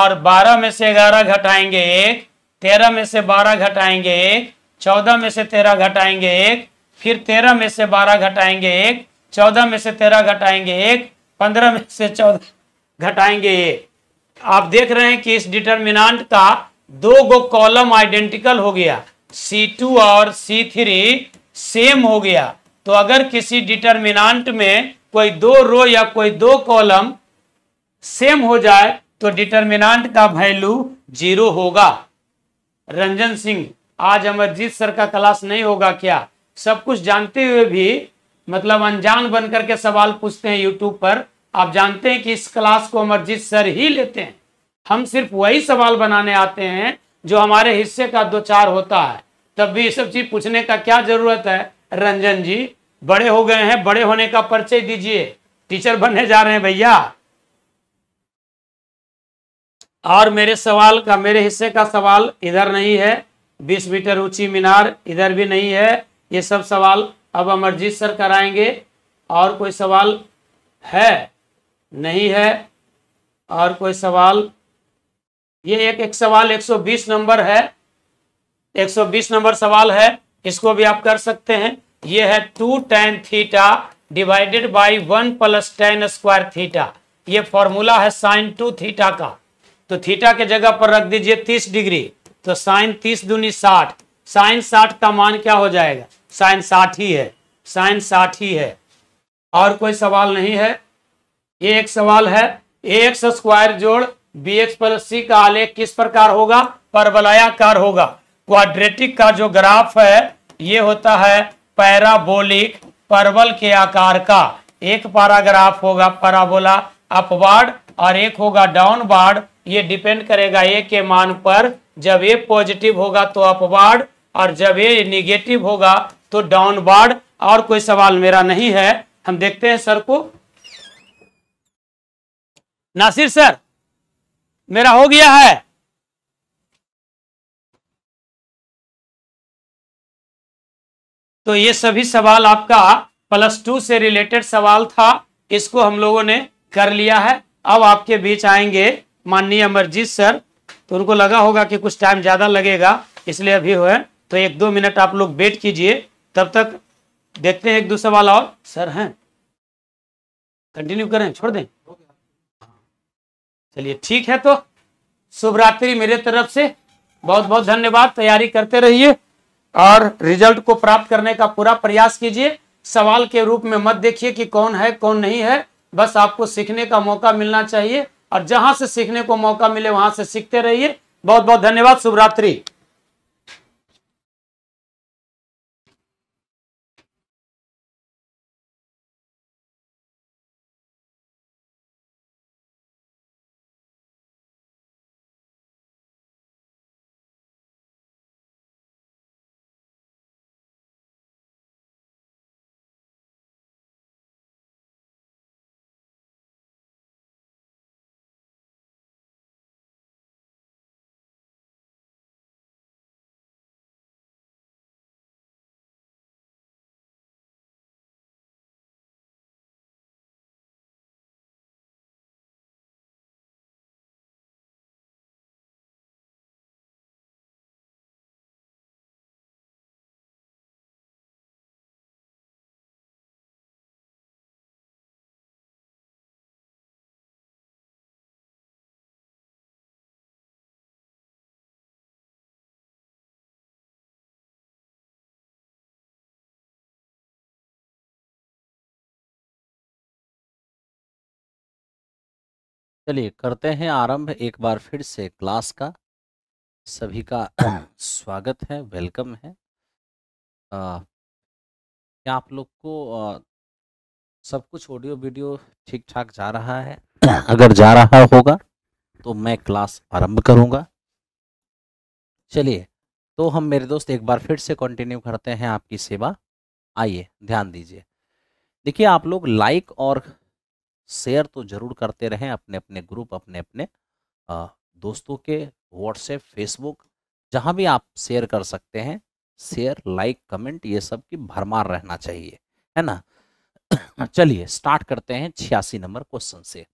और 12 में से 11 घटाएंगे एक 13 में से 12 घटाएंगे एक 14 में से 13 घटाएंगे एक फिर 13 में से 12 घटाएंगे एक 14 में से 13 घटाएंगे एक 15 में से 14 घटाएंगे एक आप देख रहे हैं कि इस डिटर्मिनाट का दो गो कॉलम आइडेंटिकल हो गया C2 और C3 सेम हो गया तो अगर किसी डिटर्मिनाट में कोई दो रो या कोई दो कॉलम सेम हो जाए तो डिटर्मिनांट का वैल्यू जीरो होगा रंजन सिंह आज अमरजीत सर का क्लास नहीं होगा क्या सब कुछ जानते हुए भी मतलब अनजान बनकर के सवाल पूछते हैं यूट्यूब पर आप जानते हैं कि इस क्लास को अमरजीत सर ही लेते हैं हम सिर्फ वही सवाल बनाने आते हैं जो हमारे हिस्से का दो चार होता है तब भी ये सब चीज पूछने का क्या जरूरत है रंजन जी बड़े हो गए हैं बड़े होने का परिचय दीजिए टीचर बनने जा रहे हैं भैया और मेरे सवाल का मेरे हिस्से का सवाल इधर नहीं है बीस मीटर ऊंची मीनार इधर भी नहीं है ये सब सवाल अब अमरजीत सर कराएंगे और कोई सवाल है नहीं है और कोई सवाल ये एक एक सवाल 120 नंबर है 120 नंबर सवाल है इसको भी आप कर सकते हैं ये है two tan theta divided by one plus tan square theta ये फॉर्मूला है साइन टू थीटा का तो थीटा के जगह पर रख दीजिए तीस डिग्री तो साइन तीस दूनी साठ साइन साठ का मान क्या हो जाएगा साइन साठ ही है साइन साठ ही है और कोई सवाल नहीं है ये एक सवाल है ए एक्स स्क्वायर जोड़ बी एक्स प्लस सी का आलेख किस प्रकार होगा परवलयाकार होगा क्वाड्रेटिक का जो ग्राफ है ये होता है पैराबोलिक परवल के आकार का एक पैराग्राफ होगा पराबोला अपवार्ड और एक होगा डाउनवार्ड ये डिपेंड करेगा ए के मान पर जब ए पॉजिटिव होगा तो अपवार्ड और जब ए निगेटिव होगा तो डाउनवार्ड और कोई सवाल मेरा नहीं है हम देखते हैं सर को नासिर सर मेरा हो गया है तो ये सभी सवाल आपका प्लस टू से रिलेटेड सवाल था इसको हम लोगों ने कर लिया है अब आपके बीच आएंगे माननीय अमरजीत सर तो उनको लगा होगा कि कुछ टाइम ज़्यादा लगेगा इसलिए अभी हो तो एक दो मिनट आप लोग वेट कीजिए तब तक देखते हैं एक दो सवाल और सर हैं कंटिन्यू करें छोड़ दें चलिए ठीक है तो शुभ रात्रि मेरे तरफ से बहुत बहुत धन्यवाद तैयारी करते रहिए और रिजल्ट को प्राप्त करने का पूरा प्रयास कीजिए सवाल के रूप में मत देखिए कि कौन है कौन नहीं है बस आपको सीखने का मौका मिलना चाहिए और जहां से सीखने को मौका मिले वहां से सीखते रहिए बहुत बहुत धन्यवाद शुभरात्रि चलिए करते हैं आरंभ एक बार फिर से क्लास का सभी का स्वागत है वेलकम है क्या आप लोग को आ, सब कुछ ऑडियो वीडियो ठीक ठाक जा रहा है अगर जा रहा होगा तो मैं क्लास आरंभ करूंगा चलिए तो हम मेरे दोस्त एक बार फिर से कंटिन्यू करते हैं आपकी सेवा आइए ध्यान दीजिए देखिए आप लोग लाइक और शेयर तो ज़रूर करते रहें अपने अपने ग्रुप अपने अपने दोस्तों के व्हाट्सएप फेसबुक जहाँ भी आप शेयर कर सकते हैं शेयर लाइक कमेंट ये सब की भरमार रहना चाहिए है ना हाँ, चलिए स्टार्ट करते हैं छियासी नंबर क्वेश्चन से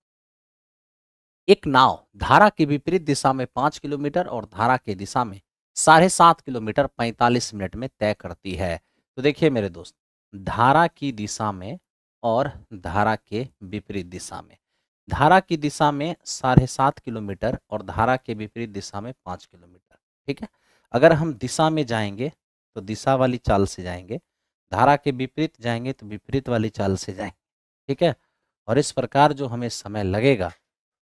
एक नाव धारा के विपरीत दिशा में पांच किलोमीटर और धारा के दिशा में साढ़े सात किलोमीटर पैंतालीस मिनट में तय करती है तो देखिए मेरे दोस्त धारा की दिशा में और धारा के विपरीत दिशा में धारा की दिशा में साढ़े सात किलोमीटर और धारा के विपरीत दिशा में पाँच किलोमीटर ठीक है अगर हम दिशा में जाएंगे तो दिशा वाली चाल से जाएंगे धारा के विपरीत जाएंगे तो विपरीत वाली चाल से जाएंगे ठीक है और इस प्रकार जो हमें समय लगेगा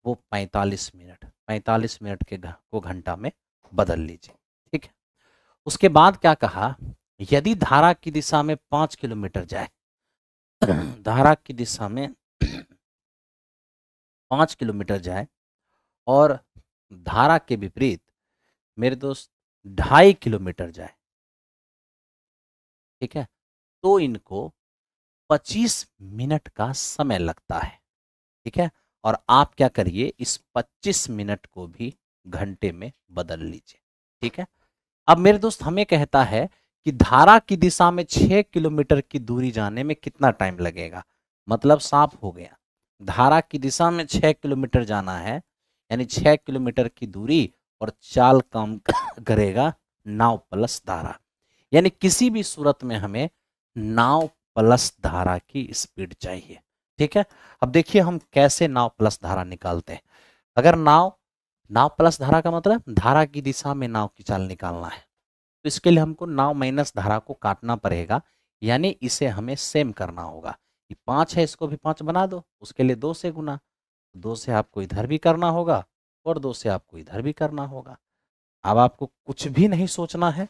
वो पैंतालीस मिनट पैंतालीस मिनट के को घंटा में बदल लीजिए ठीक है उसके बाद क्या कहा यदि धारा की दिशा में पाँच किलोमीटर जाए धारा की दिशा में पाँच किलोमीटर जाए और धारा के विपरीत मेरे दोस्त ढाई किलोमीटर जाए ठीक है तो इनको 25 मिनट का समय लगता है ठीक है और आप क्या करिए इस 25 मिनट को भी घंटे में बदल लीजिए ठीक है अब मेरे दोस्त हमें कहता है कि धारा की दिशा में छः किलोमीटर की दूरी जाने में कितना टाइम लगेगा मतलब साफ हो गया धारा की दिशा में छह किलोमीटर जाना है यानी छह किलोमीटर की दूरी और चाल काम करेगा नाव प्लस धारा यानी किसी भी सूरत में हमें नाव प्लस धारा की स्पीड चाहिए ठीक है अब देखिए हम कैसे नाव प्लस धारा निकालते हैं अगर नाव नाव प्लस धारा का मतलब धारा की दिशा में नाव की चाल निकालना है तो इसके लिए हमको नाव माइनस धारा को काटना पड़ेगा यानी इसे हमें सेम करना होगा ये पाँच है इसको भी पाँच बना दो उसके लिए दो से गुना दो से आपको इधर भी करना होगा और दो से आपको इधर भी करना होगा अब आपको कुछ भी नहीं सोचना है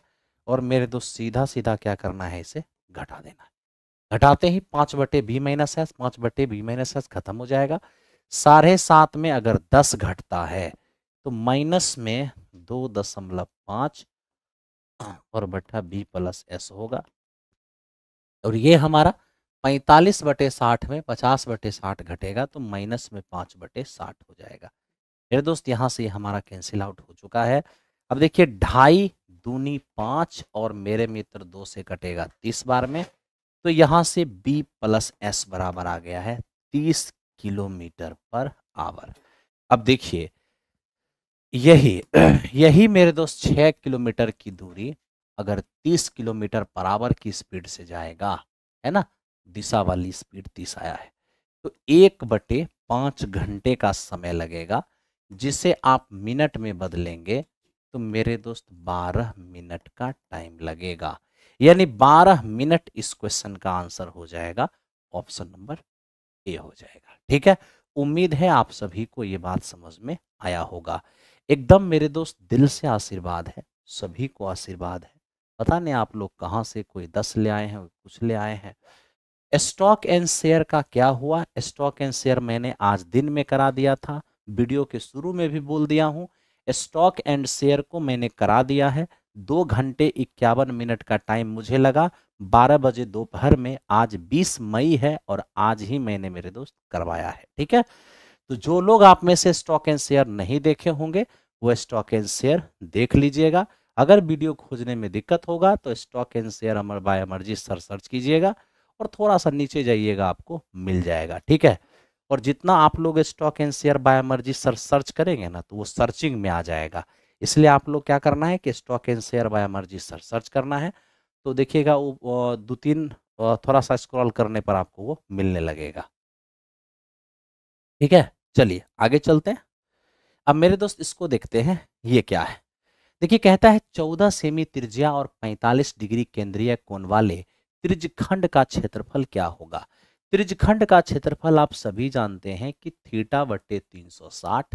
और मेरे दोस्त सीधा सीधा क्या करना है इसे घटा देना है घटाते ही पाँच बटे बी माइनस एस पाँच बटे बी माइनस एस खत्म हो जाएगा साढ़े सात में अगर दस घटता है तो माइनस में दो दशमलव पाँच और बट्ठा बी प्लस एस होगा और ये हमारा पैंतालीस बटे साठ में पचास बटे साठ घटेगा तो माइनस में पांच बटे साठ हो जाएगा मेरे दोस्त यहाँ से हमारा कैंसिल आउट हो चुका है अब देखिए ढाई दूनी पाँच और मेरे मित्र दो से कटेगा तीस बार में तो यहाँ से b प्लस एस बराबर आ गया है तीस किलोमीटर पर आवर अब देखिए यही यही मेरे दोस्त छः किलोमीटर की दूरी अगर तीस किलोमीटर पर आवर की स्पीड से जाएगा है ना दिशा वाली स्पीड तीस आया है तो एक बटे पाँच घंटे का समय लगेगा जिसे आप मिनट में बदलेंगे तो मेरे दोस्त बारह मिनट का टाइम लगेगा यानी बारह मिनट इस क्वेश्चन का आंसर हो जाएगा ऑप्शन नंबर ए हो जाएगा ठीक है उम्मीद है आप सभी को ये बात समझ में आया होगा एकदम मेरे दोस्त दिल से आशीर्वाद है सभी को आशीर्वाद है पता नहीं आप लोग कहाँ से कोई दस ले आए हैं कुछ ले आए हैं स्टॉक एंड शेयर का क्या हुआ स्टॉक एंड शेयर मैंने आज दिन में करा दिया था वीडियो के शुरू में भी बोल दिया हूँ स्टॉक एंड शेयर को मैंने करा दिया है दो घंटे इक्यावन मिनट का टाइम मुझे लगा बारह बजे दोपहर में आज बीस मई है और आज ही मैंने मेरे दोस्त करवाया है ठीक है तो जो लोग आप में से स्टॉक एंड शेयर नहीं देखे होंगे वो स्टॉक एंड शेयर देख लीजिएगा अगर वीडियो खोजने में दिक्कत होगा तो stock and share Amar by Amarji sir search कीजिएगा और थोड़ा सा नीचे जाइएगा आपको मिल जाएगा ठीक है और जितना आप लोग stock and share by Amarji sir search करेंगे ना तो वो सर्चिंग में आ जाएगा इसलिए आप लोग क्या करना है कि stock and share by Amarji sir search करना है तो देखिएगा वो दो तीन थोड़ा सा स्क्रॉल करने पर आपको वो मिलने लगेगा ठीक है चलिए आगे चलते हैं अब मेरे दोस्त इसको देखते हैं ये क्या है देखिए कहता है चौदह सेमी त्रिज्या और पैंतालीस डिग्री केंद्रीय कोण वाले त्रिजखंड का क्षेत्रफल क्या होगा त्रिजखंड का क्षेत्रफल आप सभी जानते हैं कि थीटा बट्टे तीन सौ साठ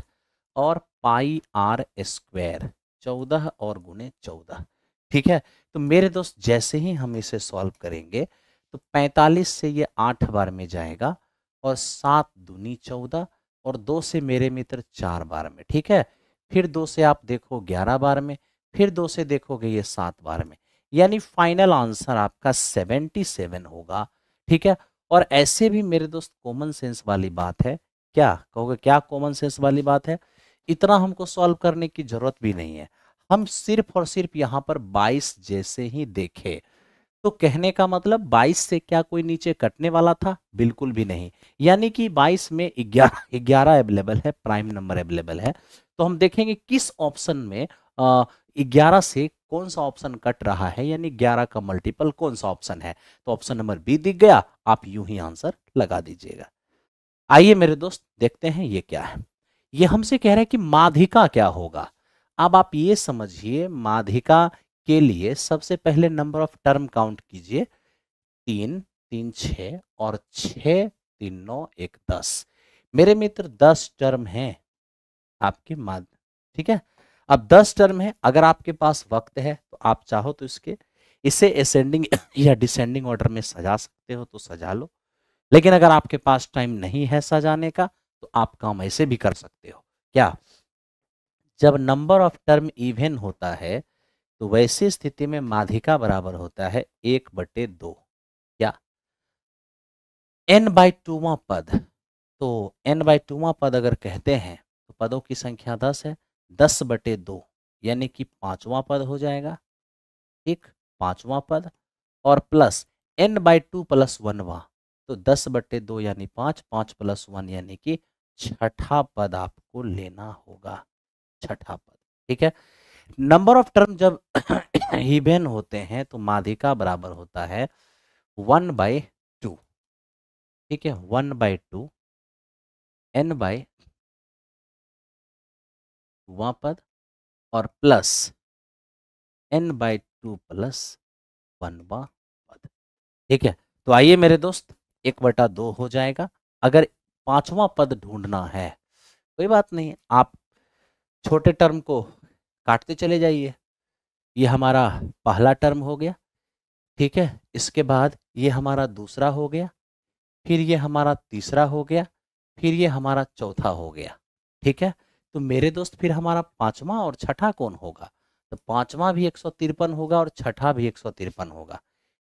और पाई आर स्क्वायर चौदह और गुने चौदह ठीक है तो मेरे दोस्त जैसे ही हम इसे सॉल्व करेंगे तो पैंतालीस से ये आठ बार में जाएगा और सात दूनी चौदह और दो से मेरे मित्र चार बार में ठीक है फिर दो से आप देखो ग्यारह बार में फिर दो से देखोगे ये सात बार में यानी फाइनल आंसर आपका सेवेंटी सेवन होगा ठीक है और ऐसे भी मेरे दोस्त कॉमन सेंस वाली बात है क्या कहोगे क्या कॉमन सेंस वाली बात है इतना हमको सॉल्व करने की जरूरत भी नहीं है हम सिर्फ और सिर्फ यहाँ पर बाईस जैसे ही देखे तो कहने का मतलब 22 से क्या कोई नीचे कटने वाला था बिल्कुल भी नहीं यानी कि 22 में 11 ग्यारह अवेलेबल है प्राइम नंबर अवेलेबल है तो हम देखेंगे किस ऑप्शन में ग्यारह से कौन सा ऑप्शन कट रहा है यानी 11 का मल्टीपल कौन सा ऑप्शन है तो ऑप्शन नंबर बी दिख गया आप यूं ही आंसर लगा दीजिएगा आइए मेरे दोस्त देखते हैं ये क्या है ये हमसे कह रहे हैं कि माधिका क्या होगा अब आप ये समझिए माधिका के लिए सबसे पहले नंबर ऑफ टर्म काउंट कीजिए तीन तीन छ और छ तीन नौ एक दस मेरे मित्र दस टर्म हैं आपके माध्यम ठीक है अब दस टर्म है अगर आपके पास वक्त है तो आप चाहो तो इसके इसे एसेंडिंग या डिसेंडिंग ऑर्डर में सजा सकते हो तो सजा लो लेकिन अगर आपके पास टाइम नहीं है सजाने का तो आप काम ऐसे भी कर सकते हो क्या जब नंबर ऑफ टर्म इवेन होता है तो वैसी स्थिति में माधिका बराबर होता है एक बटे दो या एन बाई टूवा पद तो एन बाई टूवा पद अगर कहते हैं तो पदों की संख्या दस है दस बटे दो यानी कि पांचवा पद हो जाएगा एक पांचवा पद और plus n by two plus वा तो दस बटे दो यानी पांच पांच प्लस वन यानी कि छठा पद आपको लेना होगा छठा पद ठीक है नंबर ऑफ टर्म जब इवेन होते हैं तो माधिका बराबर होता है वन बाई टू ठीक है one by two n by वहां पद और plus n by two plus बा पद ठीक है तो आइए मेरे दोस्त एक बटा दो हो जाएगा अगर पांचवा पद ढूंढना है कोई बात नहीं आप छोटे टर्म को काटते चले जाइए ये हमारा पहला टर्म हो गया ठीक है इसके बाद ये हमारा दूसरा हो गया फिर ये हमारा तीसरा हो गया फिर ये हमारा चौथा हो गया ठीक है तो मेरे दोस्त फिर हमारा पांचवा और छठा कौन होगा तो पांचवा भी एक होगा और छठा भी एक होगा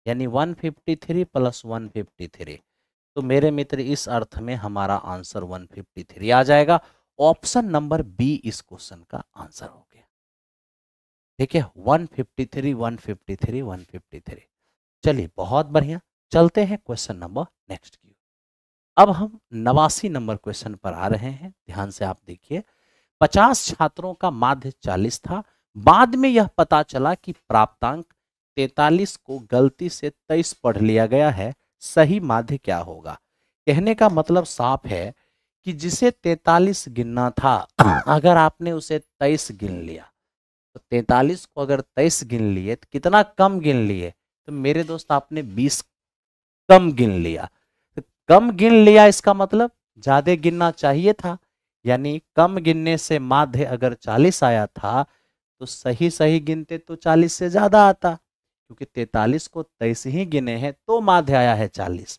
यानी 153 फिफ्टी थ्री प्लस वन तो मेरे मित्र इस अर्थ में हमारा आंसर 153 आ जाएगा ऑप्शन नंबर बी इस क्वेश्चन का आंसर होगा ठीक है one one fifty fifty three three one fifty three चलिए बहुत बढ़िया चलते हैं क्वेश्चन नंबर नेक्स्ट की अब हम नवासी नंबर क्वेश्चन पर आ रहे हैं ध्यान से आप देखिए पचास छात्रों का माध्य चालीस था बाद में यह पता चला कि प्राप्तांक तैतालीस को गलती से तेईस पढ़ लिया गया है सही माध्य क्या होगा कहने का मतलब साफ है कि जिसे तैतालीस गिनना था अगर आपने उसे तेईस गिन लिया तो तैंतालीस को अगर तेईस गिन लिए तो कितना कम गिन लिए तो मेरे दोस्त आपने बीस कम गिन लिया तो कम गिन लिया इसका मतलब ज़्यादा गिनना चाहिए था यानी कम गिनने से माध्य अगर चालीस आया था तो सही सही गिनते तो चालीस से ज़्यादा आता क्योंकि तैतालीस को तेईस ही गिने हैं तो माध्य आया है चालीस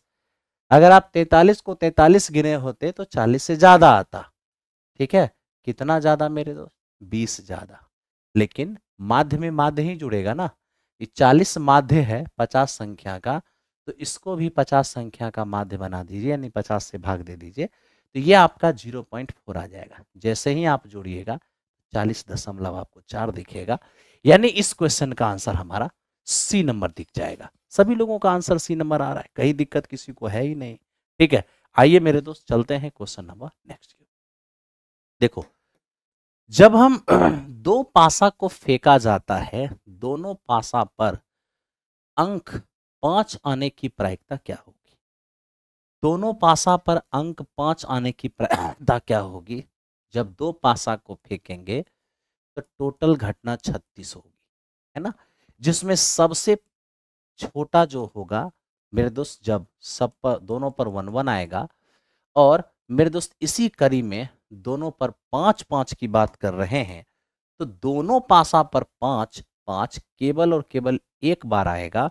अगर आप तैतालीस को तैतालीस गिने होते तो चालीस से ज़्यादा आता ठीक है कितना ज़्यादा मेरे दोस्त बीस ज़्यादा लेकिन माध्य में माध्य ही जुड़ेगा ना ये चालीस माध्य है पचास संख्या का तो इसको भी पचास संख्या का माध्य बना दीजिए यानी पचास से भाग दे दीजिए तो ये आपका जीरो पॉइंट फोर आ जाएगा जैसे ही आप जोड़िएगा चालीस दशमलव आपको चार दिखेगा यानी इस क्वेश्चन का आंसर हमारा सी नंबर दिख जाएगा सभी लोगों का आंसर सी नंबर आ रहा है कहीं दिक्कत किसी को है ही नहीं ठीक है आइए मेरे दोस्त चलते हैं क्वेश्चन नंबर नेक्स्ट देखो जब हम दो पासा को फेंका जाता है दोनों पासा पर अंक पांच आने की प्रायिकता क्या होगी दोनों पासा पर अंक पांच आने की प्रायिकता क्या होगी जब दो पासा को फेंकेंगे तो टोटल घटना छत्तीस होगी है ना जिसमें सबसे छोटा जो होगा मेरे दोस्त जब सब पर दोनों पर वन वन आएगा और मेरे दोस्त इसी कड़ी में दोनों पर पांच पांच की बात कर रहे हैं तो दोनों पासा पर पांच पांच केवल और केवल एक बार आएगा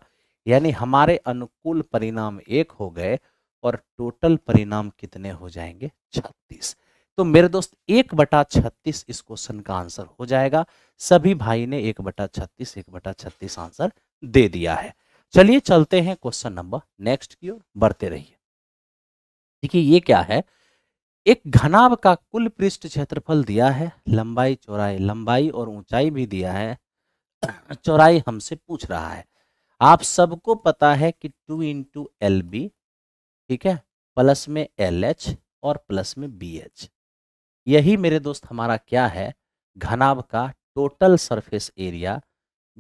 यानी हमारे अनुकूल परिणाम एक हो गए और टोटल परिणाम कितने हो जाएंगे छत्तीस तो मेरे दोस्त एक बटा छत्तीस इस क्वेश्चन का आंसर हो जाएगा सभी भाई ने एक बटा छत्तीस एक बटा छत्तीस आंसर दे दिया है चलिए चलते हैं क्वेश्चन नंबर नेक्स्ट की ओर बढ़ते रहिए देखिए ये क्या है एक घनाभ का कुल पृष्ठ क्षेत्रफल दिया है लंबाई चौड़ाई लंबाई और ऊंचाई भी दिया है चौड़ाई हमसे पूछ रहा है आप सबको पता है कि टू इंटू एल बी ठीक है प्लस में एल एच और प्लस में बी एच यही मेरे दोस्त हमारा क्या है घनाभ का टोटल सरफेस एरिया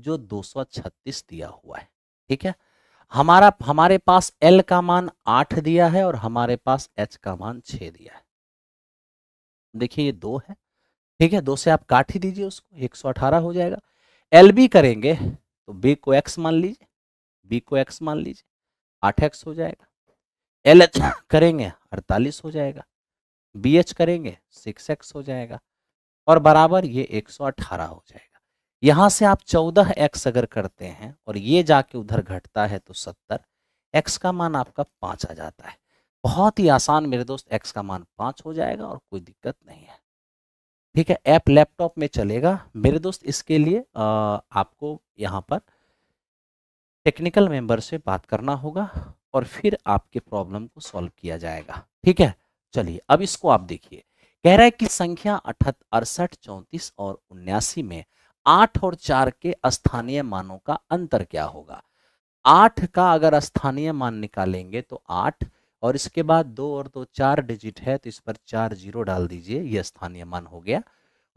जो 236 दिया हुआ है ठीक है हमारा हमारे पास एल का मान आठ दिया है और हमारे पास एच का मान छः दिया है देखिए ये दो है ठीक है दो से आप काट ही दीजिए उसको एक सौ अठारह हो जाएगा एल बी करेंगे तो बी को एक्स मान लीजिए बी को एक्स मान लीजिए आठ एक्स हो जाएगा एल एच करेंगे अड़तालीस हो जाएगा बी एच करेंगे सिक्स एक्स हो जाएगा और बराबर ये एक सौ अठारह हो जाएगा यहाँ से आप चौदह एक्स अगर करते हैं और ये जाके उधर घटता है तो सत्तर एक्स का मान आपका पाँच आ जाता है बहुत ही आसान मेरे दोस्त एक्स का मान पाँच हो जाएगा और कोई दिक्कत नहीं है ठीक है ऐप लैपटॉप में चलेगा मेरे दोस्त इसके लिए आ, आपको यहाँ पर टेक्निकल मेंबर से बात करना होगा और फिर आपके प्रॉब्लम को सॉल्व किया जाएगा ठीक है चलिए अब इसको आप देखिए कह रहा है कि संख्या अठहत अड़सठ चौंतीस और उन्यासी में आठ और चार के स्थानीय मानों का अंतर क्या होगा आठ का अगर स्थानीय मान निकालेंगे तो आठ और इसके बाद दो और दो तो चार डिजिट है तो इस पर चार जीरो डाल दीजिए ये स्थानीय मान हो गया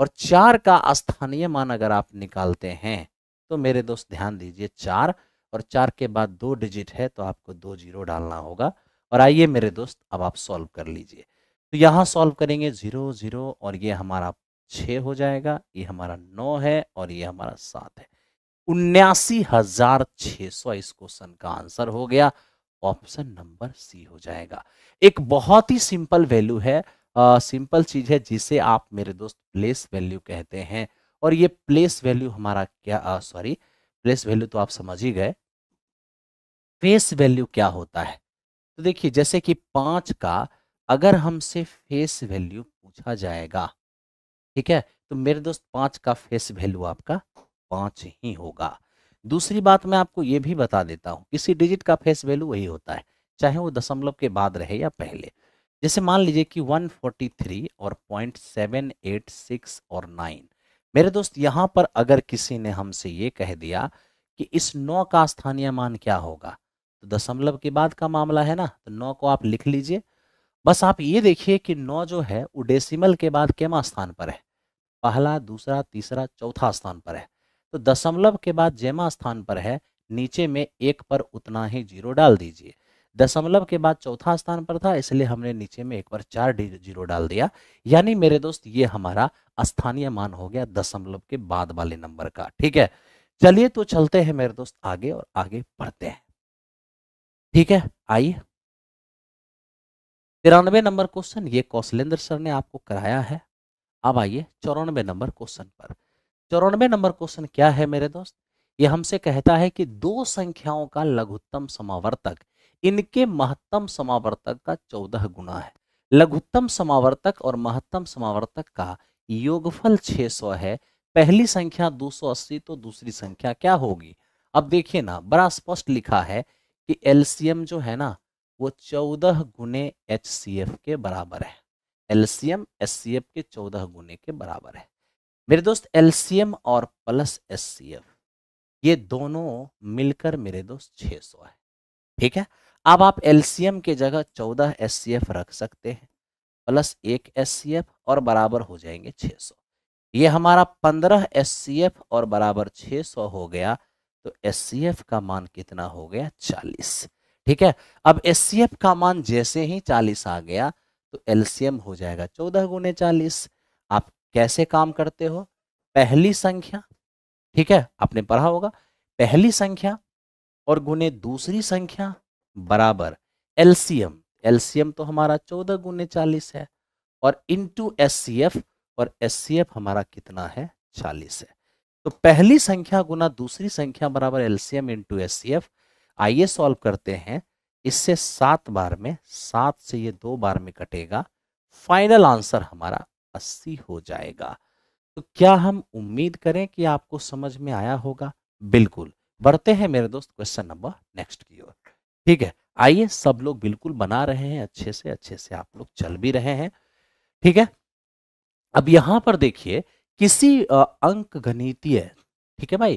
और चार का स्थानीय मान अगर आप निकालते हैं तो मेरे दोस्त ध्यान दीजिए चार और चार के बाद दो डिजिट है तो आपको दो जीरो डालना होगा और आइए मेरे दोस्त अब आप सॉल्व कर लीजिए तो यहाँ सॉल्व करेंगे ज़ीरो ज़ीरो और ये हमारा छः हो जाएगा ये हमारा नौ है और ये हमारा सात है उन्यासी हज़ार छः सौ इस क्वेश्चन का आंसर हो गया ऑप्शन नंबर सी हो जाएगा एक बहुत ही सिंपल वैल्यू है सिंपल चीज है जिसे आप मेरे दोस्त प्लेस वैल्यू कहते हैं और ये प्लेस वैल्यू हमारा क्या सॉरी प्लेस वैल्यू तो आप समझ ही गए फेस वैल्यू क्या होता है तो देखिए जैसे कि पांच का अगर हमसे फेस वैल्यू पूछा जाएगा ठीक है तो मेरे दोस्त पांच का फेस वैल्यू आपका पांच ही होगा दूसरी बात मैं आपको ये भी बता देता हूँ किसी डिजिट का फेस वैल्यू वही होता है चाहे वो दशमलव के बाद रहे या पहले जैसे मान लीजिए कि 143 और 0.786 और 9 मेरे दोस्त यहाँ पर अगर किसी ने हमसे ये कह दिया कि इस 9 का स्थानीय मान क्या होगा तो दशमलव के बाद का मामला है ना तो 9 को आप लिख लीजिए बस आप ये देखिए कि 9 जो है वो डेसिमल के बाद केमा स्थान पर है पहला दूसरा तीसरा चौथा स्थान पर है तो दशमलव के बाद जेमा स्थान पर है नीचे में एक पर उतना ही जीरो डाल दीजिए दशमलव के बाद चौथा स्थान पर था इसलिए हमने नीचे में एक पर चार जीरो डाल दिया यानी मेरे दोस्त ये हमारा स्थानीय मान हो गया दशमलव के बाद वाले नंबर का ठीक है चलिए तो चलते हैं मेरे दोस्त आगे और आगे पढ़ते हैं ठीक है आइए तिरानवे नंबर क्वेश्चन ये कौशलेंद्र सर ने आपको कराया है अब आइए चौरानवे नंबर क्वेश्चन पर चौरानवे नंबर क्वेश्चन क्या है मेरे दोस्त ये हमसे कहता है कि दो संख्याओं का लघुत्तम समावर्तक इनके महत्तम समावर्तक का चौदह गुना है लघुत्तम समावर्तक और महत्तम समावर्तक का योगफल 600 है पहली संख्या 280 तो दूसरी संख्या क्या होगी अब देखिए ना बड़ा स्पष्ट लिखा है कि एलसीएम जो है ना वो चौदह गुने एच के बराबर है एलसीएम एस के चौदह गुने के बराबर है मेरे दोस्त एलसीएम और प्लस एससीएफ ये दोनों मिलकर मेरे दोस्त 600 है ठीक है अब आप एलसीएम के जगह 14 एससीएफ रख सकते हैं प्लस एक एससीएफ और बराबर हो जाएंगे 600 ये हमारा 15 एससीएफ और बराबर 600 हो गया तो एससीएफ का मान कितना हो गया 40 ठीक है अब एससीएफ का मान जैसे ही 40 आ गया तो एलसीएम हो जाएगा 14 गुने चालीस कैसे काम करते हो पहली संख्या ठीक है आपने पढ़ा होगा पहली संख्या और गुने दूसरी संख्या बराबर एलसीएम एलसीएम तो हमारा चौदह गुने चालीस है और इनटू एससीएफ और एससीएफ हमारा कितना है चालीस है तो पहली संख्या गुना दूसरी संख्या बराबर एलसीएम इंटू एस आइए सॉल्व करते हैं इससे सात बार में सात से ये दो बार में कटेगा फाइनल आंसर हमारा अस्सी हो जाएगा तो क्या हम उम्मीद करें कि आपको समझ में आया होगा बिल्कुल बढ़ते हैं मेरे दोस्त क्वेश्चन नंबर नेक्स्ट की ओर ठीक है आइए सब लोग बिल्कुल बना रहे हैं अच्छे से अच्छे से आप लोग चल भी रहे हैं ठीक है अब यहां पर देखिए किसी अंक गणितीय ठीक है भाई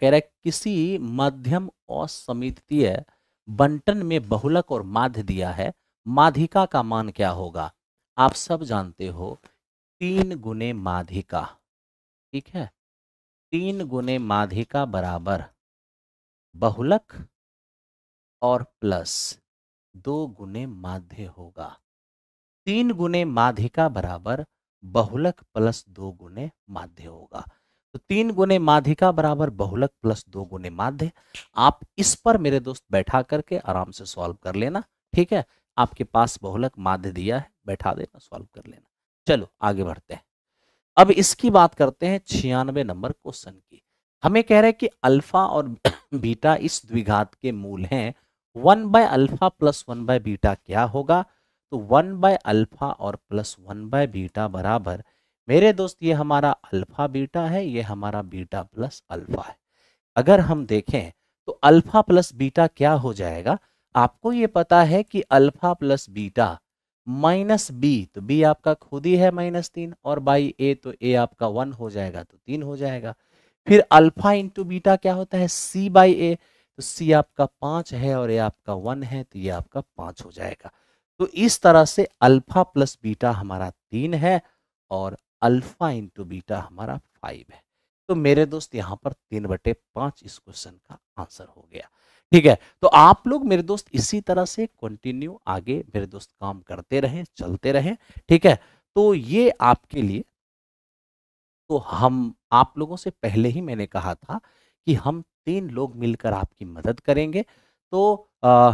कह रहा है किसी मध्यम और समितीय बंटन में बहुलक और माध्य दिया है माधिका का मान क्या होगा आप सब जानते हो तीन गुने माधिका ठीक है तीन गुने माधिका बराबर बहुलक और प्लस दो गुने माध्य होगा तीन गुने माधिका बराबर बहुलक प्लस दो गुने माध्य होगा तो तीन गुने माधिका बराबर बहुलक प्लस दो गुने माध्य आप इस पर मेरे दोस्त बैठा करके आराम से सॉल्व कर लेना ठीक है आपके पास बहुलक माध्य दिया है बैठा देना सॉल्व कर लेना चलो आगे बढ़ते हैं अब इसकी बात करते हैं छियानवे नंबर क्वेश्चन की हमें कह रहे हैं कि अल्फा और बीटा इस द्विघात के मूल हैं one by alpha plus one by beta क्या होगा तो वन बाय अल्फा और प्लस वन बाय बीटा बराबर मेरे दोस्त ये हमारा अल्फा बीटा है ये हमारा बीटा प्लस अल्फा है अगर हम देखें तो अल्फा प्लस बीटा क्या हो जाएगा आपको ये पता है कि alpha plus beta minus B तो बी आपका खुद ही है माइनस तीन और बाई ए तो ए आपका वन हो जाएगा तो तीन हो जाएगा फिर अल्फा इंटू बीटा क्या होता है सी बाई ए तो सी आपका पाँच है और ए आपका वन है तो ये आपका पाँच हो जाएगा तो इस तरह से अल्फा प्लस बीटा हमारा तीन है और अल्फा इंटू बीटा हमारा फाइव है तो मेरे दोस्त यहाँ पर तीन बटे पांच इस क्वेश्चन का आंसर हो गया ठीक है तो आप लोग मेरे दोस्त इसी तरह से कंटिन्यू आगे मेरे दोस्त काम करते रहे चलते रहे ठीक है तो ये आपके लिए तो हम आप लोगों से पहले ही मैंने कहा था कि हम तीन लोग मिलकर आपकी मदद करेंगे तो आ,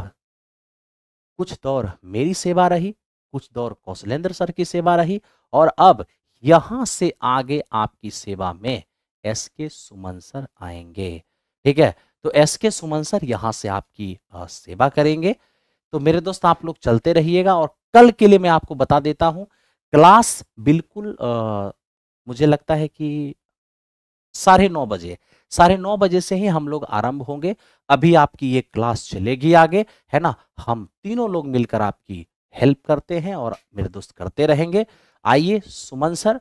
कुछ दौर मेरी सेवा रही कुछ दौर कौशलेंद्र सर की सेवा रही और अब यहां से आगे आपकी सेवा में एस के सुमन सर आएंगे ठीक है तो एस के सुमन सर यहाँ से आपकी सेवा करेंगे तो मेरे दोस्त आप लोग चलते रहिएगा और कल के लिए मैं आपको बता देता हूँ क्लास बिल्कुल आ, मुझे लगता है कि साढ़े नौ बजे साढ़े नौ बजे से ही हम लोग आरंभ होंगे अभी आपकी ये क्लास चलेगी आगे है ना हम तीनों लोग मिलकर आपकी हेल्प करते हैं और मेरे दोस्त करते रहेंगे आइए सुमन सर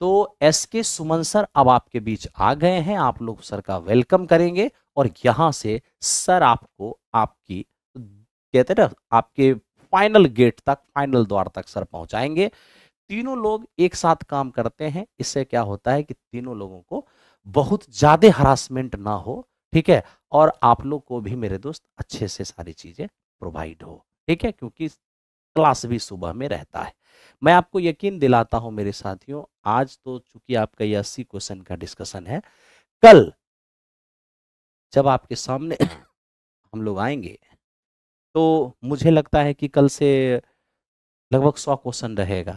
तो एस के सुमन सर अब आपके बीच आ गए हैं आप लोग सर का वेलकम करेंगे और यहाँ से सर आपको आपकी कहते ना आपके फाइनल गेट तक फाइनल द्वार तक सर पहुँचाएंगे तीनों लोग एक साथ काम करते हैं इससे क्या होता है कि तीनों लोगों को बहुत ज़्यादा हरासमेंट ना हो ठीक है और आप लोग को भी मेरे दोस्त अच्छे से सारी चीज़ें प्रोवाइड हो ठीक है क्योंकि क्लास भी सुबह में रहता है मैं आपको यकीन दिलाता हूं मेरे साथियों आज तो चूंकि आपका यह अस्सी क्वेश्चन का डिस्कशन है कल जब आपके सामने हम लोग आएंगे तो मुझे लगता है कि कल से लगभग सौ क्वेश्चन रहेगा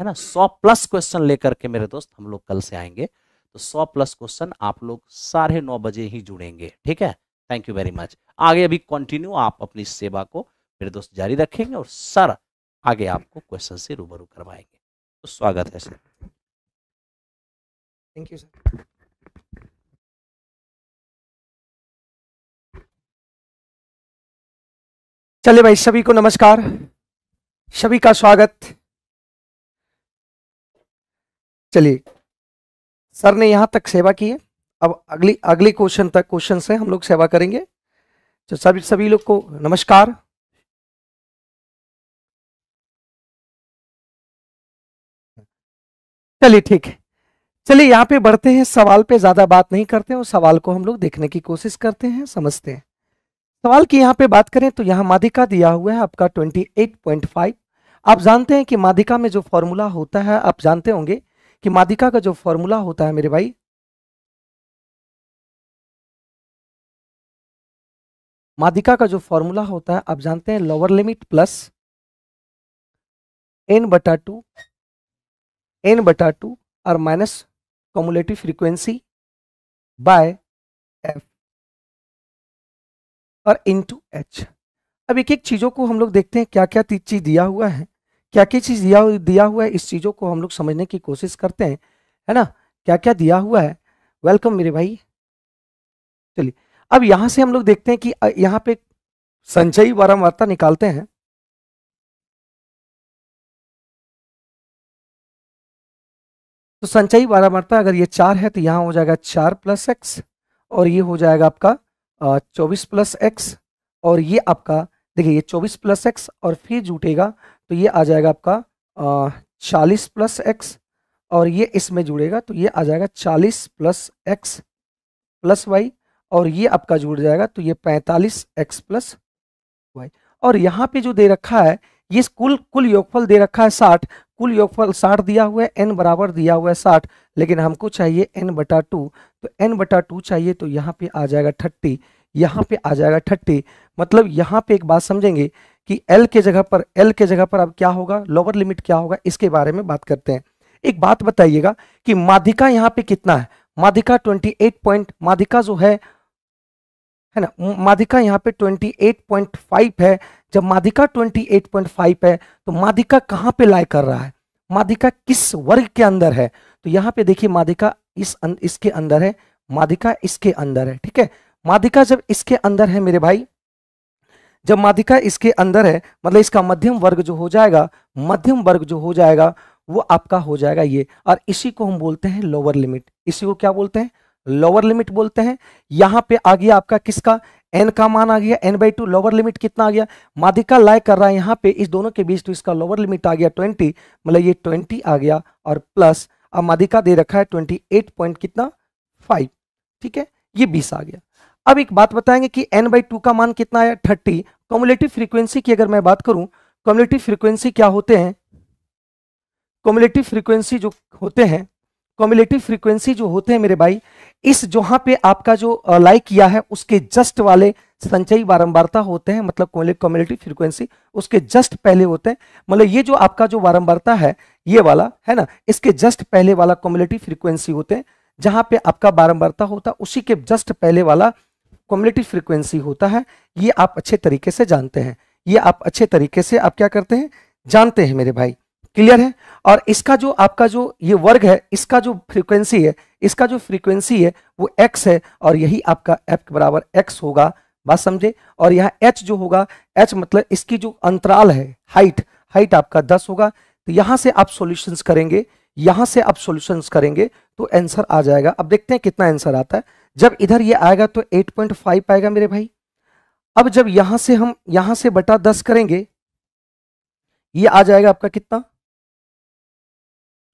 है ना सौ प्लस क्वेश्चन लेकर के मेरे दोस्त हम लोग कल से आएंगे तो सौ प्लस क्वेश्चन आप लोग साढ़े नौ बजे ही जुड़ेंगे ठीक है थैंक यू वेरी मच आगे अभी कंटिन्यू आप अपनी सेवा को मेरे दोस्त जारी रखेंगे और सर आगे आपको क्वेश्चन से रूबरू करवाएंगे तो स्वागत है सर थैंक यू सर चले भाई सभी को नमस्कार सभी का स्वागत चलिए सर ने यहां तक सेवा की है अब अगली अगले क्वेश्चन तक क्वेश्चन से हम लोग सेवा करेंगे तो सभी सभी लोग को नमस्कार चलिए ठीक है चलिए यहां पे बढ़ते हैं सवाल पे ज्यादा बात नहीं करते हैं और सवाल को हम लोग देखने की कोशिश करते हैं समझते हैं सवाल की यहाँ पे बात करें तो यहाँ माधिका दिया हुआ है आपका 28.5 आप जानते हैं कि माधिका में जो फॉर्मूला होता है आप जानते होंगे कि माधिका का जो फॉर्मूला होता है मेरे भाई माधिका का जो फॉर्मूला होता है आप जानते हैं लोअर लिमिट प्लस एन बटा टू एन बटा टू और minus cumulative frequency by F और टू एच अब एक एक चीज़ों को हम लोग देखते हैं क्या क्या चीज़ दिया हुआ है क्या क्या चीज़ दिया दिया हुआ है इस चीज़ों को हम लोग समझने की कोशिश करते हैं है ना क्या क्या दिया हुआ है वेलकम मेरे भाई चलिए अब यहाँ से हम लोग देखते हैं कि यहाँ पे संचयी वारंवारता निकालते हैं तो संचयी वारंवारता अगर ये चार है तो यहाँ हो जाएगा चार प्लस एक्स और ये हो जाएगा आपका चौबीस प्लस एक्स और ये आपका देखिए ये चौबीस प्लस एक्स और फिर जुटेगा तो ये आ जाएगा आपका चालीस प्लस एक्स और ये इसमें जुड़ेगा तो ये आ जाएगा चालीस प्लस एक्स प्लस वाई और ये आपका जुड़ जाएगा तो ये पैंतालीस एक्स प्लस वाई और यहाँ पे जो दे रखा है ये कुल कुल योगफल दे रखा है साठ कुल योगफल साठ दिया हुआ है एन बराबर दिया हुआ है साठ लेकिन हमको चाहिए एन बटा टू तो एन बटा टू चाहिए तो यहाँ पे आ जाएगा थर्टी यहाँ पे आ जाएगा थर्टी मतलब यहाँ पे एक बात समझेंगे कि एल के जगह पर एल के जगह पर अब क्या होगा लोअर लिमिट क्या होगा इसके बारे में बात करते हैं एक बात बताइएगा कि माधिका यहाँ पे कितना है माधिका ट्वेंटी पॉइंट माधिका जो है है ना माधिका यहाँ पे 28.5 है जब माधिका 28.5 है तो माधिका कहाँ पे लाई कर रहा है माधिका किस वर्ग के अंदर है तो यहाँ पे देखिए माधिका इस अं, इसके अंदर है माधिका इसके अंदर है ठीक है माधिका जब इसके अंदर है मेरे भाई जब माधिका इसके अंदर है मतलब इसका मध्यम वर्ग जो हो जाएगा मध्यम वर्ग जो हो जाएगा वो आपका हो जाएगा ये और इसी को हम बोलते हैं लोअर लिमिट इसी को क्या बोलते हैं लोअर लिमिट बोलते हैं यहाँ पे आ गया आपका किसका एन का मान आ गया N by two lower limit कितना आ गया माधिका लाइ कर रहा है यहाँ पे इस दोनों के बीच तो इसका लोअर लिमिट आ गया ट्वेंटी मतलब ये ट्वेंटी आ गया और प्लस अब माधिका दे रखा है ट्वेंटी एट पॉइंट कितना फाइव ठीक है ये बीस आ गया अब एक बात बताएंगे कि एन बाई टू का मान कितना आया थर्टी कॉमुलेटिव फ्रीक्वेंसी की अगर मैं बात करूं कॉमुलेटिव फ्रीक्वेंसी क्या होते हैं कॉमुलेटिव फ्रीक्वेंसी जो होते हैं कॉम्युलेटिव फ्रीक्वेंसी जो होते हैं मेरे भाई इस जहाँ पे आपका जो लाइक किया है उसके जस्ट वाले संचयी बारंबारता होते हैं मतलब कॉम्युलेटिव फ्रीक्वेंसी उसके जस्ट पहले होते हैं मतलब ये जो आपका जो बारंबारता है ये वाला है ना इसके जस्ट पहले वाला कॉम्युलेटिव फ्रीक्वेंसी होते हैं जहाँ पे आपका बारंबारता होता है उसी के जस्ट पहले वाला कॉम्युलेटिव फ्रीक्वेंसी होता है ये आप अच्छे तरीके से जानते हैं ये आप अच्छे तरीके से आप क्या करते हैं जानते हैं मेरे भाई क्लियर है और इसका जो आपका जो ये वर्ग है इसका जो फ्रीक्वेंसी है इसका जो फ्रीक्वेंसी है वो एक्स है और यही आपका एफ के बराबर एक्स होगा बात समझे और यहाँ एच जो होगा एच मतलब इसकी जो अंतराल है हाइट हाइट आपका दस होगा तो यहाँ से आप सोल्यूशंस करेंगे यहाँ से आप सोल्यूशंस करेंगे तो आंसर आ जाएगा अब देखते हैं कितना आंसर आता है जब इधर ये आएगा तो 8.5 आएगा मेरे भाई अब जब यहाँ से हम यहां से बटा दस करेंगे ये आ जाएगा आपका कितना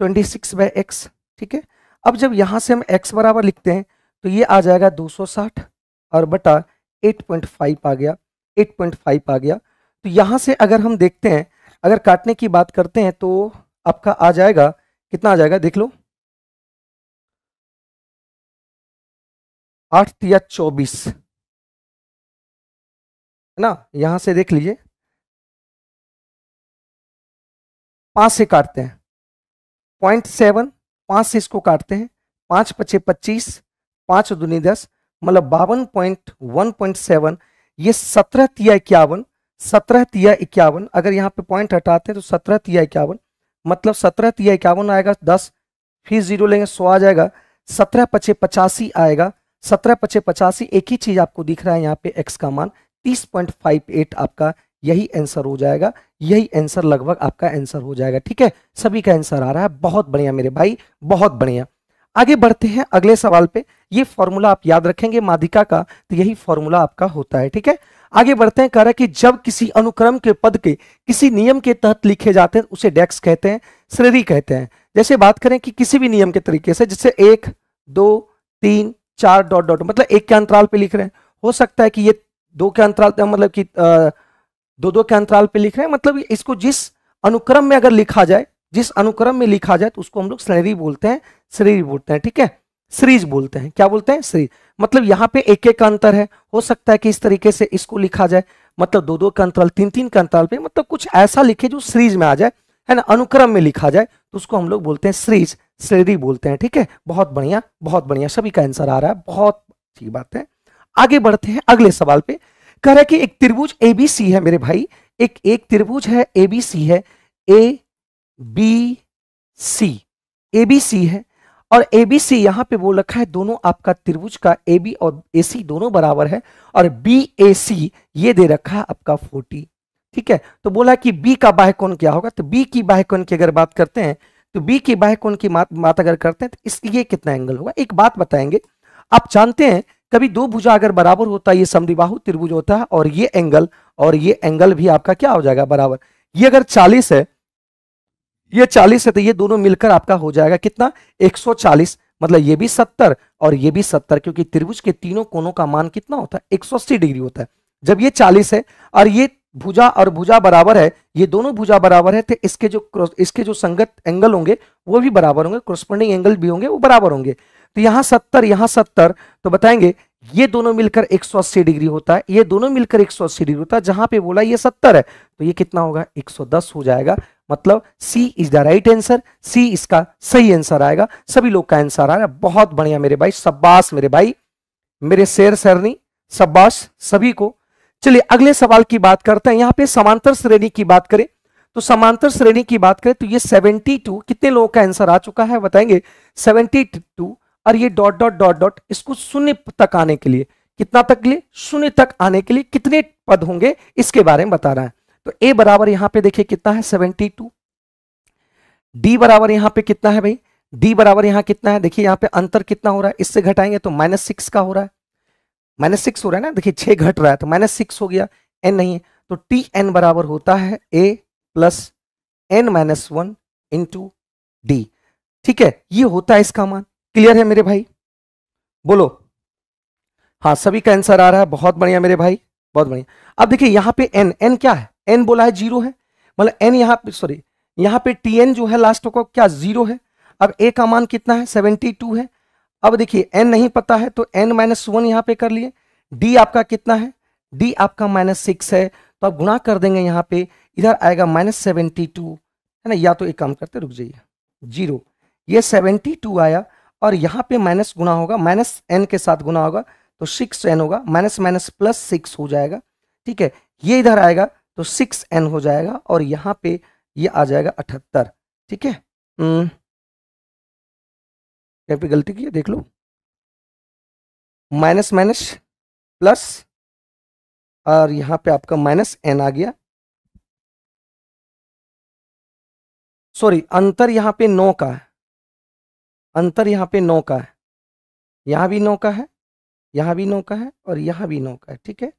ट्वेंटी सिक्स बाई एक्स ठीक है अब जब यहाँ से हम x बराबर लिखते हैं तो ये आ जाएगा 260 और बटा 8.5 आ गया 8.5 आ गया तो यहाँ से अगर हम देखते हैं अगर काटने की बात करते हैं तो आपका आ जाएगा कितना आ जाएगा देख लो आठ या चौबीस है ना यहां से देख लीजिए पांच से काटते हैं पॉइंट सेवन पाँच से इसको काटते हैं पाँच पचे पच्चीस पाँच दूनी दस मतलब बावन पॉइंट वन पॉइंट सेवन ये सत्रह तिया इक्यावन सत्रह तिया इक्यावन अगर यहाँ पे पॉइंट हटाते हैं तो सत्रह तिया इक्यावन मतलब सत्रह तिया इक्यावन आएगा दस फिर जीरो लेंगे सौ आ जाएगा सत्रह पचे पचासी आएगा सत्रह पचे पचासी एक ही चीज आपको दिख रहा है यहाँ पे एक्स का मान तीस पॉइंट फाइव एट आपका यही आंसर हो जाएगा यही आंसर लगभग आपका आंसर हो जाएगा ठीक है सभी का आंसर आ रहा है बहुत बढ़िया मेरे भाई बहुत बढ़िया आगे बढ़ते हैं अगले सवाल पे ये फॉर्मूला आप याद रखेंगे माधिका का तो यही फॉर्मूला आपका होता है ठीक है आगे बढ़ते हैं कह रहा है कि जब किसी अनुक्रम के पद के किसी नियम के तहत लिखे जाते हैं उसे डेक्स कहते हैं श्रेणी कहते हैं जैसे बात करें कि किसी भी नियम के तरीके से जैसे एक दो तीन चार डॉट डॉट मतलब एक के अंतराल पे लिख रहे हैं हो सकता है कि ये दो के अंतराल मतलब कि दो दो के अंतराल पे लिख रहे हैं मतलब इसको जिस अनुक्रम में अगर लिखा जाए जिस अनुक्रम में लिखा जाए तो उसको हम लोग श्रेणी बोलते हैं श्रेणी बोलते हैं ठीक है सीरीज बोलते हैं क्या बोलते हैं सीरीज मतलब यहाँ पे एक एक का अंतर है हो सकता है कि इस तरीके से इसको लिखा जाए मतलब दो दो के अंतराल तीन तीन के अंतराल पे मतलब कुछ ऐसा लिखे जो सीरीज में आ जाए है ना अनुक्रम में लिखा जाए तो उसको हम लोग बोलते हैं सीरीज श्रेणी बोलते हैं ठीक है बहुत बढ़िया बहुत बढ़िया सभी का आंसर आ रहा है बहुत अच्छी बात है आगे बढ़ते हैं अगले सवाल पे कह रहा है कि एक त्रिभुज एबीसी है मेरे भाई एक एक त्रिभुज है एबीसी है ए बी सी एबीसी है और एबीसी यहां पे बोल रखा है दोनों आपका त्रिभुज का ए बी और ए सी दोनों बराबर है और बी ए सी ये दे रखा है आपका फोर्टी ठीक है तो बोला कि बी का बाह्यकोण क्या होगा तो बी की बाह्यकोण की अगर बात करते हैं तो बी की बाह्यकोण की बात बात अगर करते हैं तो इसलिए कितना एंगल होगा एक बात बताएंगे आप जानते हैं कभी दो भुजा अगर बराबर होता है ये समदिबाहु त्रिभुज होता है और ये एंगल और ये एंगल भी आपका क्या हो जाएगा बराबर ये अगर चालीस है ये चालीस है तो ये दोनों मिलकर आपका हो जाएगा कितना 140 मतलब ये भी सत्तर और ये भी सत्तर क्योंकि त्रिभुज के तीनों कोनों का मान कितना होता है 180 डिग्री होता है जब ये चालीस है और ये भुजा और भुजा बराबर है ये दोनों भुजा बराबर है तो इसके जो इसके जो संगत एंगल होंगे वो भी बराबर होंगे क्रोस्पोंडिंग एंगल भी होंगे वो बराबर होंगे तो यहां सत्तर यहां सत्तर तो बताएंगे ये दोनों मिलकर 180 डिग्री होता है ये दोनों मिलकर 180 डिग्री होता है जहां पे बोला ये 70 है तो ये कितना होगा 110 हो जाएगा मतलब C is the right answer C इसका सही आंसर आएगा सभी लोग का आंसर आ रहा है बहुत बढ़िया मेरे भाई सब्बास मेरे भाई मेरे शेर सरनी सब्बास सभी को चलिए अगले सवाल की बात करते हैं यहां पर समांतर श्रेणी की बात करें तो समांतर श्रेणी की बात करें तो ये टू कितने लोगों का आंसर आ चुका है बताएंगे टू और ये डॉट डॉट डॉट डॉट इसको शून्य तक आने के लिए कितना तक लिए शून्य तक आने के लिए कितने पद होंगे इसके बारे में बता रहा है तो ए बराबर यहां पे देखिए कितना है सेवेंटी टू डी बराबर यहां पे कितना है भाई डी बराबर यहां कितना है देखिए यहां पे अंतर कितना हो रहा है इससे घटाएंगे तो माइनस सिक्स का हो रहा है माइनस सिक्स हो रहा है ना देखिए छह घट रहा है तो माइनस सिक्स हो गया एन नहीं है तो टी एन बराबर होता है A plus N minus one into D ठीक है ये होता है इसका मान क्लियर है मेरे भाई बोलो हाँ सभी का आंसर आ रहा है बहुत बढ़िया मेरे भाई बहुत बढ़िया अब देखिए यहां पे एन एन क्या है एन बोला है जीरो है मतलब एन यहां पे सॉरी यहां पे टी एन जो है लास्ट को क्या जीरो है अब ए का मान कितना है सेवेंटी टू है अब देखिए एन नहीं पता है तो एन माइनस वन यहां पे कर लिए डी आपका कितना है डी आपका माइनस सिक्स है तो आप गुणा कर देंगे यहां पे इधर आएगा माइनस सेवेंटी टू है ना या तो एक काम करते रुक जाइए जीरो ये सेवेंटी टू आया और यहाँ पे माइनस गुना होगा माइनस एन के साथ गुना होगा तो सिक्स एन होगा माइनस माइनस प्लस सिक्स हो जाएगा ठीक है ये इधर आएगा तो सिक्स एन हो जाएगा और यहाँ पे ये आ जाएगा अठहत्तर ठीक है हम्म। क्या पे गलती की है देख लो माइनस माइनस प्लस और यहाँ पे आपका माइनस एन आ गया सॉरी अंतर यहाँ पे नौ का है अंतर यहाँ पे नौ का है यहाँ भी नौ का है यहाँ भी नौ का है और यहाँ भी नौ का है ठीक है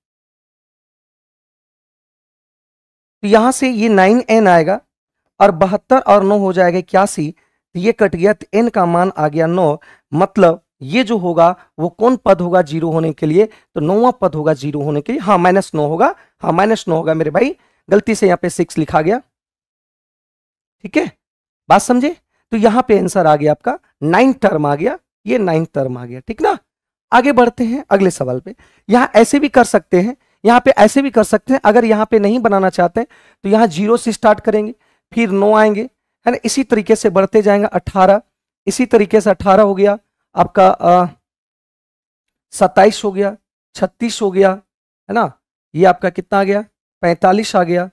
तो यहाँ से ये नाइन एन आएगा और बहत्तर और नौ हो जाएगा इक्यासी तो ये कट गया तो एन का मान आ गया नौ मतलब ये जो होगा वो कौन पद होगा जीरो होने के लिए तो नौवा पद होगा जीरो होने के लिए हाँ माइनस नौ होगा हाँ माइनस नौ होगा मेरे भाई गलती से यहाँ पे सिक्स लिखा गया ठीक है बात समझे तो यहां पे आंसर आ गया आपका नाइन्थ टर्म आ गया ये नाइन्थ टर्म आ गया ठीक ना आगे बढ़ते हैं अगले सवाल पे यहां ऐसे भी कर सकते हैं यहां पे ऐसे भी कर सकते हैं अगर यहां पे नहीं बनाना चाहते तो यहां जीरो से स्टार्ट करेंगे फिर नो आएंगे है ना इसी तरीके से बढ़ते जाएंगे अट्ठारह इसी तरीके से अट्ठारह हो गया आपका सत्ताईस हो गया छत्तीस हो गया है ना ये आपका कितना आ गया पैंतालीस आ गया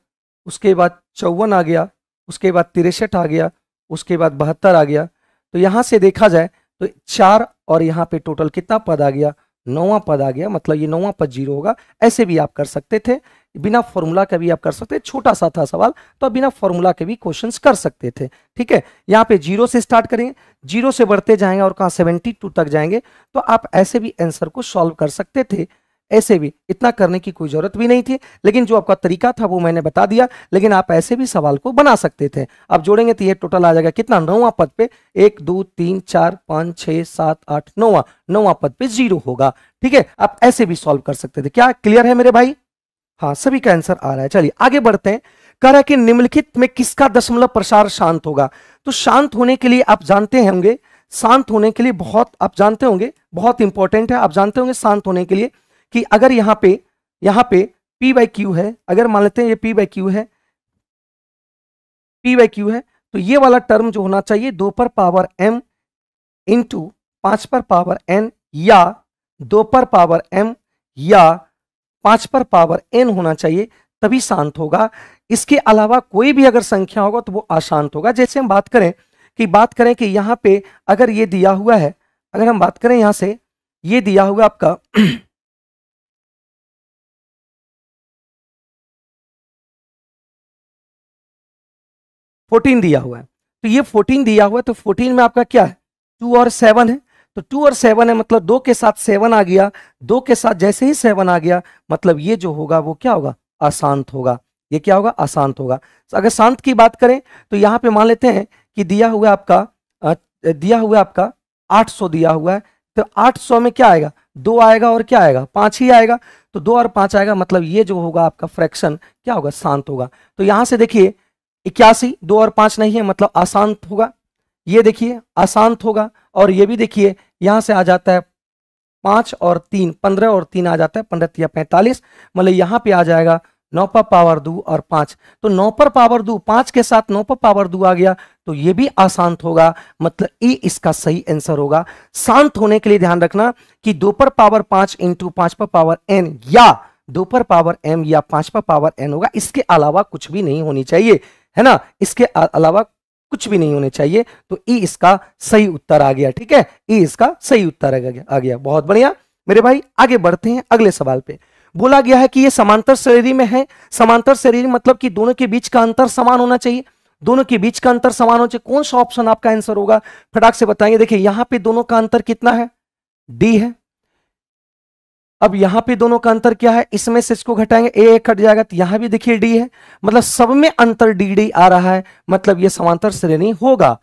उसके बाद चौवन आ गया उसके बाद तिरसठ आ गया उसके बाद बहत्तर आ गया तो यहाँ से देखा जाए तो चार और यहाँ पे टोटल कितना पद आ गया नौवा पद आ गया मतलब ये नौवा पद जीरो होगा ऐसे भी आप कर सकते थे बिना फॉर्मूला का भी आप कर सकते छोटा सा था सवाल तो आप बिना फॉर्मूला के भी क्वेश्चंस कर सकते थे ठीक है यहाँ पे जीरो से स्टार्ट करेंगे जीरो से बढ़ते जाएंगे और कहाँ सेवेंटी टू तक जाएंगे तो आप ऐसे भी आंसर को सॉल्व कर सकते थे ऐसे भी इतना करने की कोई ज़रूरत भी नहीं थी लेकिन जो आपका तरीका था वो मैंने बता दिया लेकिन आप ऐसे भी सवाल को बना सकते थे अब जोड़ेंगे तो ये टोटल आ जाएगा कितना नौवा पद पे एक दो तीन चार पांच छह सात आठ नौवा नौवा पद पे जीरो होगा ठीक है आप ऐसे भी सॉल्व कर सकते थे क्या क्लियर है मेरे भाई हाँ सभी का आंसर आ रहा है चलिए आगे बढ़ते हैं कह रहा है कि निम्नलिखित में किसका दशमलव प्रसार शांत होगा तो शांत होने के लिए आप जानते होंगे शांत होने के लिए बहुत आप जानते होंगे बहुत इंपॉर्टेंट है आप जानते होंगे शांत होने के लिए कि अगर यहाँ पे यहाँ पे पी बाई क्यू है अगर मान लेते हैं ये पी बाई क्यू है पी बाई क्यू है तो ये वाला टर्म जो होना चाहिए दो पर पावर एम इंटू पाँच पर पावर एन या दो पर पावर एम या पाँच पर पावर एन होना चाहिए तभी शांत होगा इसके अलावा कोई भी अगर संख्या होगा तो वो अशांत होगा जैसे हम बात करें कि बात करें कि यहाँ पे अगर ये दिया हुआ है अगर हम बात करें यहाँ से ये दिया हुआ आपका फोर्टीन दिया हुआ है तो ये फोर्टीन दिया हुआ है तो फोर्टीन में आपका क्या है टू और सेवन है तो टू और सेवन है मतलब दो के साथ सेवन आ गया दो के साथ जैसे ही सेवन आ गया मतलब ये जो होगा वो क्या होगा अशांत होगा ये क्या होगा अशांत होगा तो अगर शांत की बात करें तो यहाँ पे मान लेते हैं कि दिया हुआ आपका दिया हुआ आपका सौ दिया हुआ है तो सौ में क्या आएगा दो आएगा और क्या आएगा पांच ही आएगा तो दो और पांच आएगा मतलब ये जो होगा आपका फ्रैक्शन क्या होगा शांत होगा तो यहां से देखिए इक्यासी दो और पांच नहीं है मतलब अशांत होगा ये देखिए अशांत होगा और ये भी देखिए यहां से आ जाता है पांच और तीन पंद्रह और तीन आ जाता है पंद्रह या पैंतालीस मतलब यहां पे आ जाएगा नौ पर पावर दो और पांच तो नौ पर पावर दो पांच के साथ नौ पर पावर दो आ गया तो ये भी अशांत होगा मतलब ए इसका सही आंसर होगा शांत होने के लिए ध्यान रखना कि दो पर पावर पांच इंटू पांच पर पावर एन या दो पर पावर एम या पांच पर पावर एन होगा इसके अलावा कुछ भी नहीं होनी चाहिए है ना इसके अलावा कुछ भी नहीं होने चाहिए तो ई इसका सही उत्तर आ गया ठीक है ई इसका सही उत्तर आ गया आ गया बहुत बढ़िया मेरे भाई आगे बढ़ते हैं अगले सवाल पे बोला गया है कि ये समांतर शरीर में है समांतर शरीर मतलब कि दोनों के बीच का अंतर समान होना चाहिए दोनों के बीच का अंतर समान होना चाहिए कौन सा ऑप्शन आपका आंसर होगा फटाक से बताएंगे देखिए यहां पे दोनों का अंतर कितना है डी है अब यहां पे दोनों का अंतर क्या है इसमें से इसको घटाएंगे ए एक घट जाएगा तो यहां भी देखिए डी है मतलब सब में अंतर डी डी आ रहा है मतलब ये समांतर श्रेणी होगा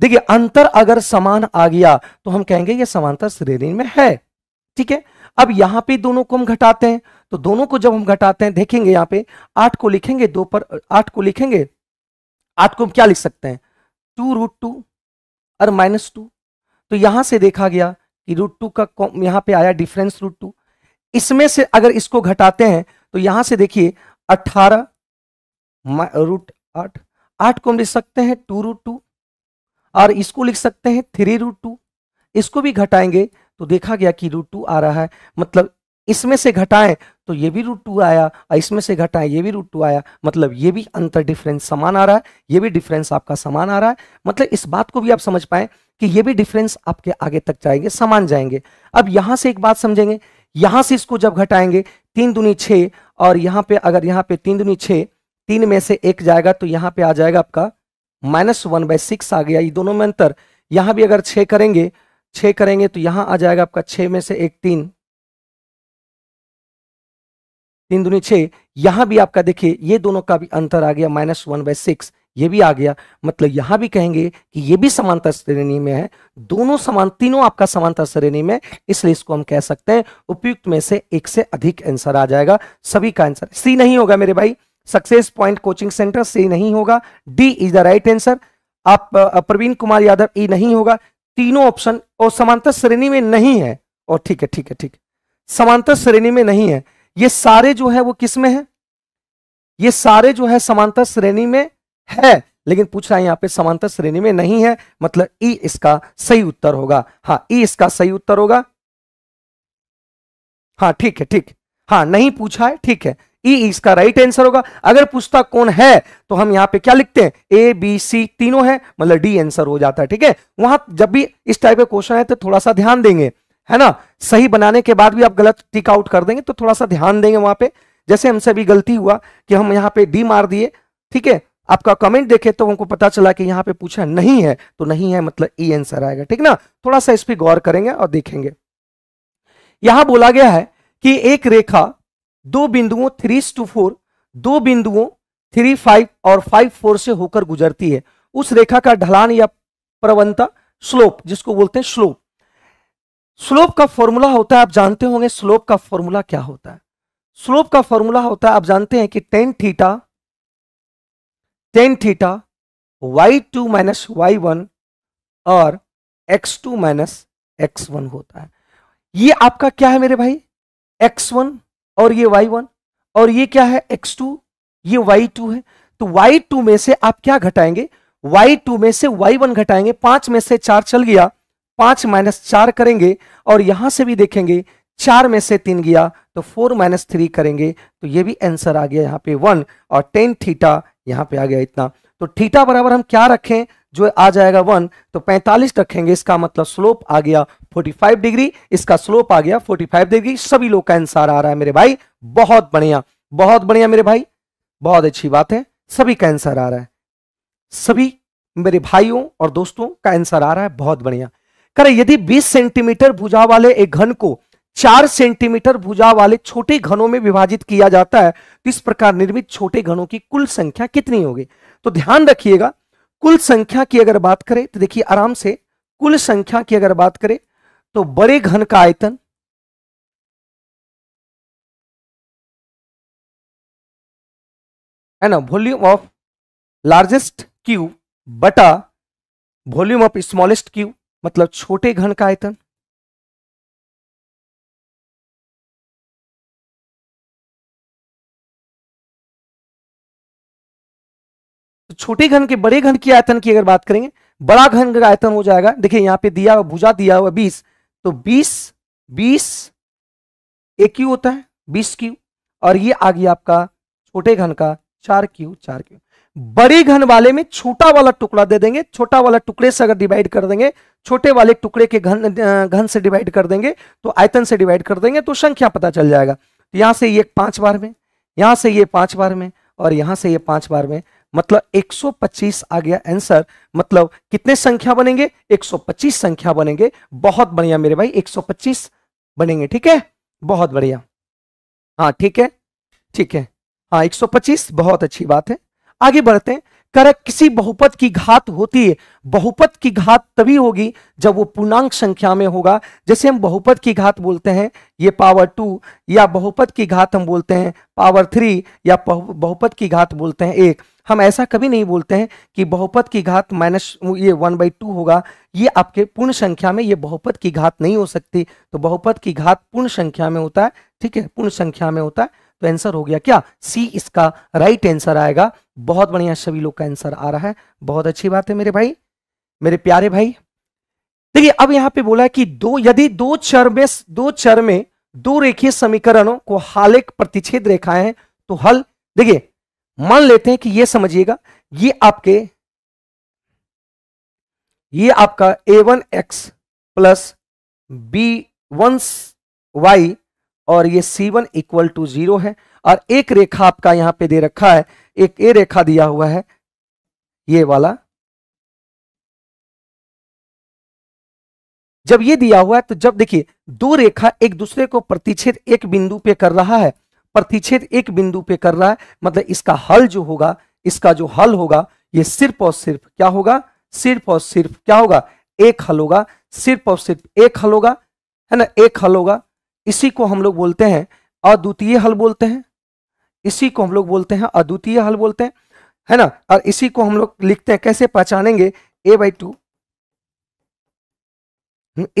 देखिए अंतर अगर समान आ गया तो हम कहेंगे ये समांतर श्रेणी में है ठीक है अब यहां पे दोनों को हम घटाते हैं तो दोनों को जब हम घटाते हैं देखेंगे यहां पर आठ को लिखेंगे दो पर आठ को लिखेंगे आठ को हम क्या लिख सकते हैं टू रूट टू और माइनस टू तो यहां से देखा गया कि रूट टू का यहां पे आया डिफरेंस रूट टू इसमें से अगर इसको घटाते हैं तो यहां से देखिए अठारह रूट आठ आठ को हम लिख सकते हैं टू रूट टू और इसको लिख सकते हैं थ्री रूट टू इसको भी घटाएंगे तो देखा गया कि रूट टू आ रहा है मतलब इसमें से घटाएं तो ये भी रूट टू आया और इसमें से घटाएं ये भी रूट टू आया मतलब ये भी अंतर डिफरेंस समान आ रहा है ये भी डिफरेंस आपका समान आ रहा है मतलब इस बात को भी आप समझ पाए कि ये भी डिफरेंस आपके आगे तक जाएंगे समान जाएंगे अब यहां से एक बात समझेंगे यहां से इसको जब घटाएंगे तीन दुनी छ और यहां पे अगर यहां पे तीन दुनी छः तीन में से एक जाएगा तो यहां पे आ जाएगा आपका माइनस वन बाई सिक्स आ गया ये दोनों में अंतर यहां भी अगर छे करेंगे छे करेंगे तो यहां आ जाएगा आपका छः में से एक तीन तीन दुनी छः यहां भी आपका देखिए ये दोनों का भी अंतर आ गया माइनस वन बाय सिक्स ये भी आ गया मतलब यहां भी कहेंगे कि ये भी समांतर श्रेणी में है दोनों समान तीनों आपका समांतर श्रेणी में इसलिए इसको हम कह सकते हैं उपयुक्त में से एक से अधिक आंसर आ जाएगा सभी का आंसर सी नहीं होगा मेरे भाई success point coaching centre C नहीं होगा D is the right answer आप प्रवीण कुमार यादव ई e नहीं होगा तीनों ऑप्शन और समांतर श्रेणी में नहीं है और ठीक है ठीक है ठीक है समांतर श्रेणी में नहीं है ये सारे जो है वो किसमें है ये सारे जो है समांतर श्रेणी में है लेकिन पूछ रहा है यहाँ पे समांतर श्रेणी में नहीं है मतलब ई इसका सही उत्तर होगा हाँ ई इसका सही उत्तर होगा हाँ ठीक है ठीक हाँ नहीं पूछा है ठीक है ई इसका राइट आंसर होगा अगर पूछता कौन है तो हम यहाँ पे क्या लिखते हैं ए बी सी तीनों है मतलब डी आंसर हो जाता है ठीक है वहां जब भी इस टाइप का क्वेश्चन है तो थोड़ा सा ध्यान देंगे है ना सही बनाने के बाद भी आप गलत टिक आउट कर देंगे तो थोड़ा सा ध्यान देंगे वहां पे जैसे हमसे अभी गलती हुआ कि हम यहाँ पे डी मार दिए ठीक है आपका कमेंट देखे तो हमको पता चला कि यहाँ पे पूछा नहीं है तो नहीं है मतलब ई e आंसर आएगा ठीक ना थोड़ा सा इस पर गौर करेंगे और देखेंगे यहां बोला गया है कि एक रेखा दो बिंदुओं थ्री टू फोर दो बिंदुओं थ्री फाइव और फाइव फोर से होकर गुजरती है उस रेखा का ढलान या प्रवणता स्लोप जिसको बोलते हैं स्लोप स्लोप का फॉर्मूला होता है आप जानते होंगे स्लोप का फॉर्मूला क्या होता है स्लोप का फॉर्मूला होता है आप जानते हैं कि tan theta tan theta Y two minus Y one और X two minus X one होता है ये आपका क्या है मेरे भाई एक्स वन और ये वाई वन और ये क्या है एक्स टू ये वाई टू है तो वाई टू में से आप क्या घटाएंगे वाई टू में से वाई वन घटाएंगे पांच में से चार चल गया पांच माइनस चार करेंगे और यहां से भी देखेंगे चार में से तीन गया तो फोर माइनस थ्री करेंगे तो ये भी आंसर आ गया यहां पे वन और टेन थीटा यहाँ पे आ गया इतना तो ठीटा बराबर हम क्या रखें जो आ जाएगा वन तो 45 रखेंगे इसका मतलब स्लोप आ गया 45 डिग्री इसका स्लोप आ गया 45 डिग्री सभी लोग का आंसर आ रहा है मेरे भाई बहुत बढ़िया बहुत बढ़िया मेरे भाई बहुत अच्छी बात है सभी का आंसर आ रहा है सभी मेरे भाइयों और दोस्तों का आंसर आ रहा है बहुत बढ़िया करे यदि 20 सेंटीमीटर भुजा वाले एक घन को चार सेंटीमीटर भुजा वाले छोटे घनों में विभाजित किया जाता है तो इस प्रकार निर्मित छोटे घनों की कुल संख्या कितनी होगी तो ध्यान रखिएगा कुल संख्या की अगर बात करें तो देखिए आराम से कुल संख्या की अगर बात करें तो बड़े घन का आयतन है ना वॉल्यूम ऑफ लार्जेस्ट क्यू बटा वॉल्यूम ऑफ स्मॉलेस्ट क्यू मतलब छोटे घन का आयतन तो छोटे घन के बड़े घन की आयतन की अगर बात करेंगे बड़ा घन का आयतन हो जाएगा देखिए यहां पे दिया हुआ भुजा दिया हुआ बीस तो बीस बीस ए क्यू होता है बीस क्यू और ये आ गया आपका छोटे घन का चार क्यू चार क्यू बड़े घन वाले में छोटा वाला टुकड़ा दे देंगे छोटा वाला टुकड़े से अगर डिवाइड कर देंगे छोटे वाले टुकड़े के घन घन से डिवाइड कर देंगे तो आयतन से डिवाइड कर देंगे तो संख्या पता चल जाएगा तो यहां से ये पांच बार में यहां से ये पांच बार में और यहां से ये पांच बार में मतलब 125 आ गया आंसर मतलब कितने संख्या बनेंगे 125 संख्या बनेंगे बहुत बढ़िया मेरे भाई 125 बनेंगे ठीक है बहुत बढ़िया हाँ ठीक है ठीक है हाँ 125 बहुत अच्छी बात है आगे बढ़ते हैं करक किसी बहुपद की घात होती है बहुपद की घात तभी होगी जब वो पूर्णांक संख्या में होगा जैसे हम बहुपद की घात बोलते हैं ये पावर टू या बहुपद की घात हम बोलते हैं पावर थ्री या बहुपद की घात बोलते हैं एक हम ऐसा कभी नहीं बोलते हैं कि बहुपद की घात माइनस ये वन बाई टू होगा ये आपके पूर्ण संख्या में ये बहुपद की घात नहीं हो सकती तो बहुपद की घात पूर्ण संख्या में होता है ठीक है पूर्ण संख्या में होता है तो आंसर हो गया क्या सी इसका राइट आंसर आएगा बहुत बढ़िया सभी लोग का आंसर आ रहा है बहुत अच्छी बात है मेरे भाई मेरे प्यारे भाई देखिए अब यहां पे बोला है कि दो यदि दो चर में दो चर में दो रेखीय समीकरणों को हालिक प्रतिच्छेद रेखाएं हैं तो हल देखिए मान लेते हैं कि ये समझिएगा ये आपके ये आपका A one X plus B one Y और ये C one equal to zero है और एक रेखा आपका यहां पे दे रखा है एक ए रेखा दिया हुआ है ये वाला जब ये दिया हुआ है तो जब देखिए दो रेखा एक दूसरे को प्रतिच्छेद एक बिंदु पे कर रहा है प्रतिच्छेद एक बिंदु पे कर रहा है मतलब इसका हल जो होगा इसका जो हल होगा ये सिर्फ और सिर्फ क्या होगा सिर्फ और सिर्फ क्या होगा एक हल होगा सिर्फ और सिर्फ एक हल होगा है ना एक हल होगा इसी को हम लोग बोलते हैं अद्वितीय हल बोलते हैं इसी को हम लोग बोलते हैं अद्वितीय हल बोलते हैं है ना और इसी को हम लोग लिखते हैं कैसे पहचानेंगे ए बाई टू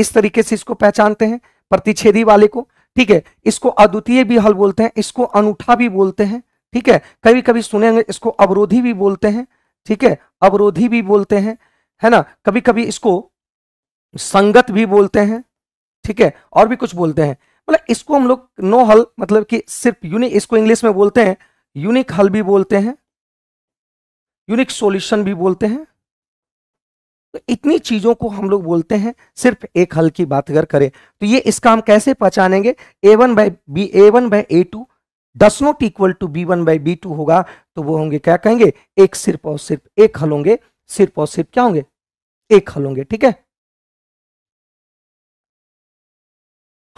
इस तरीके से इसको पहचानते हैं प्रतिच्छेदी वाले को ठीक है इसको अद्वितीय भी हल बोलते हैं इसको अनूठा भी बोलते हैं ठीक है कभी कभी सुनेंगे इसको अवरोधी भी बोलते हैं ठीक है अवरोधी भी बोलते हैं है ना कभी कभी इसको संगत भी बोलते हैं ठीक है और भी कुछ बोलते हैं मतलब इसको हम लोग नो हल मतलब कि सिर्फ यूनिक इसको इंग्लिश में बोलते हैं यूनिक हल भी बोलते हैं यूनिक सॉल्यूशन भी बोलते हैं तो इतनी चीजों को हम लोग बोलते हैं सिर्फ एक हल की बात अगर करें तो ये इसका हम कैसे पहचानेंगे A one by B A one by A two does not equal to B one by B two होगा तो वो होंगे क्या कहेंगे एक सिर्फ और सिर्फ एक हल होंगे सिर्फ और सिर्फ क्या होंगे एक हल होंगे ठीक है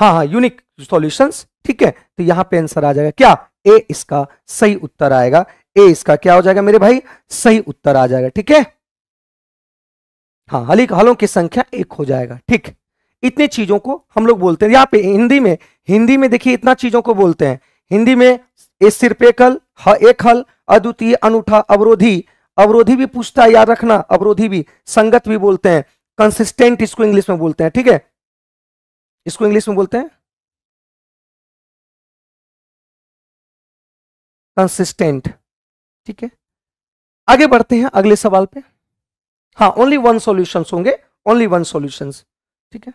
हाँ हाँ यूनिक सोल्यूशन ठीक है तो यहां पे आंसर आ जाएगा क्या ए इसका सही उत्तर आएगा ए इसका क्या हो जाएगा मेरे भाई सही उत्तर आ जाएगा ठीक है हाँ हलिक हलों की संख्या एक हो जाएगा ठीक इतनी चीजों को हम लोग बोलते हैं यहाँ पे हिंदी में हिंदी में देखिए इतना चीजों को बोलते हैं हिंदी में सिर्फ पे ह एक हल अद्वितीय अनूठा अवरोधी अवरोधी भी पूछता है याद रखना अवरोधी भी संगत भी बोलते हैं कंसिस्टेंट इसको इंग्लिश में बोलते हैं ठीक है इसको इंग्लिश में बोलते हैं कंसिस्टेंट ठीक है आगे बढ़ते हैं अगले सवाल पे हाँ ओनली वन सोल्यूशन होंगे ओनली वन सोल्यूशन ठीक है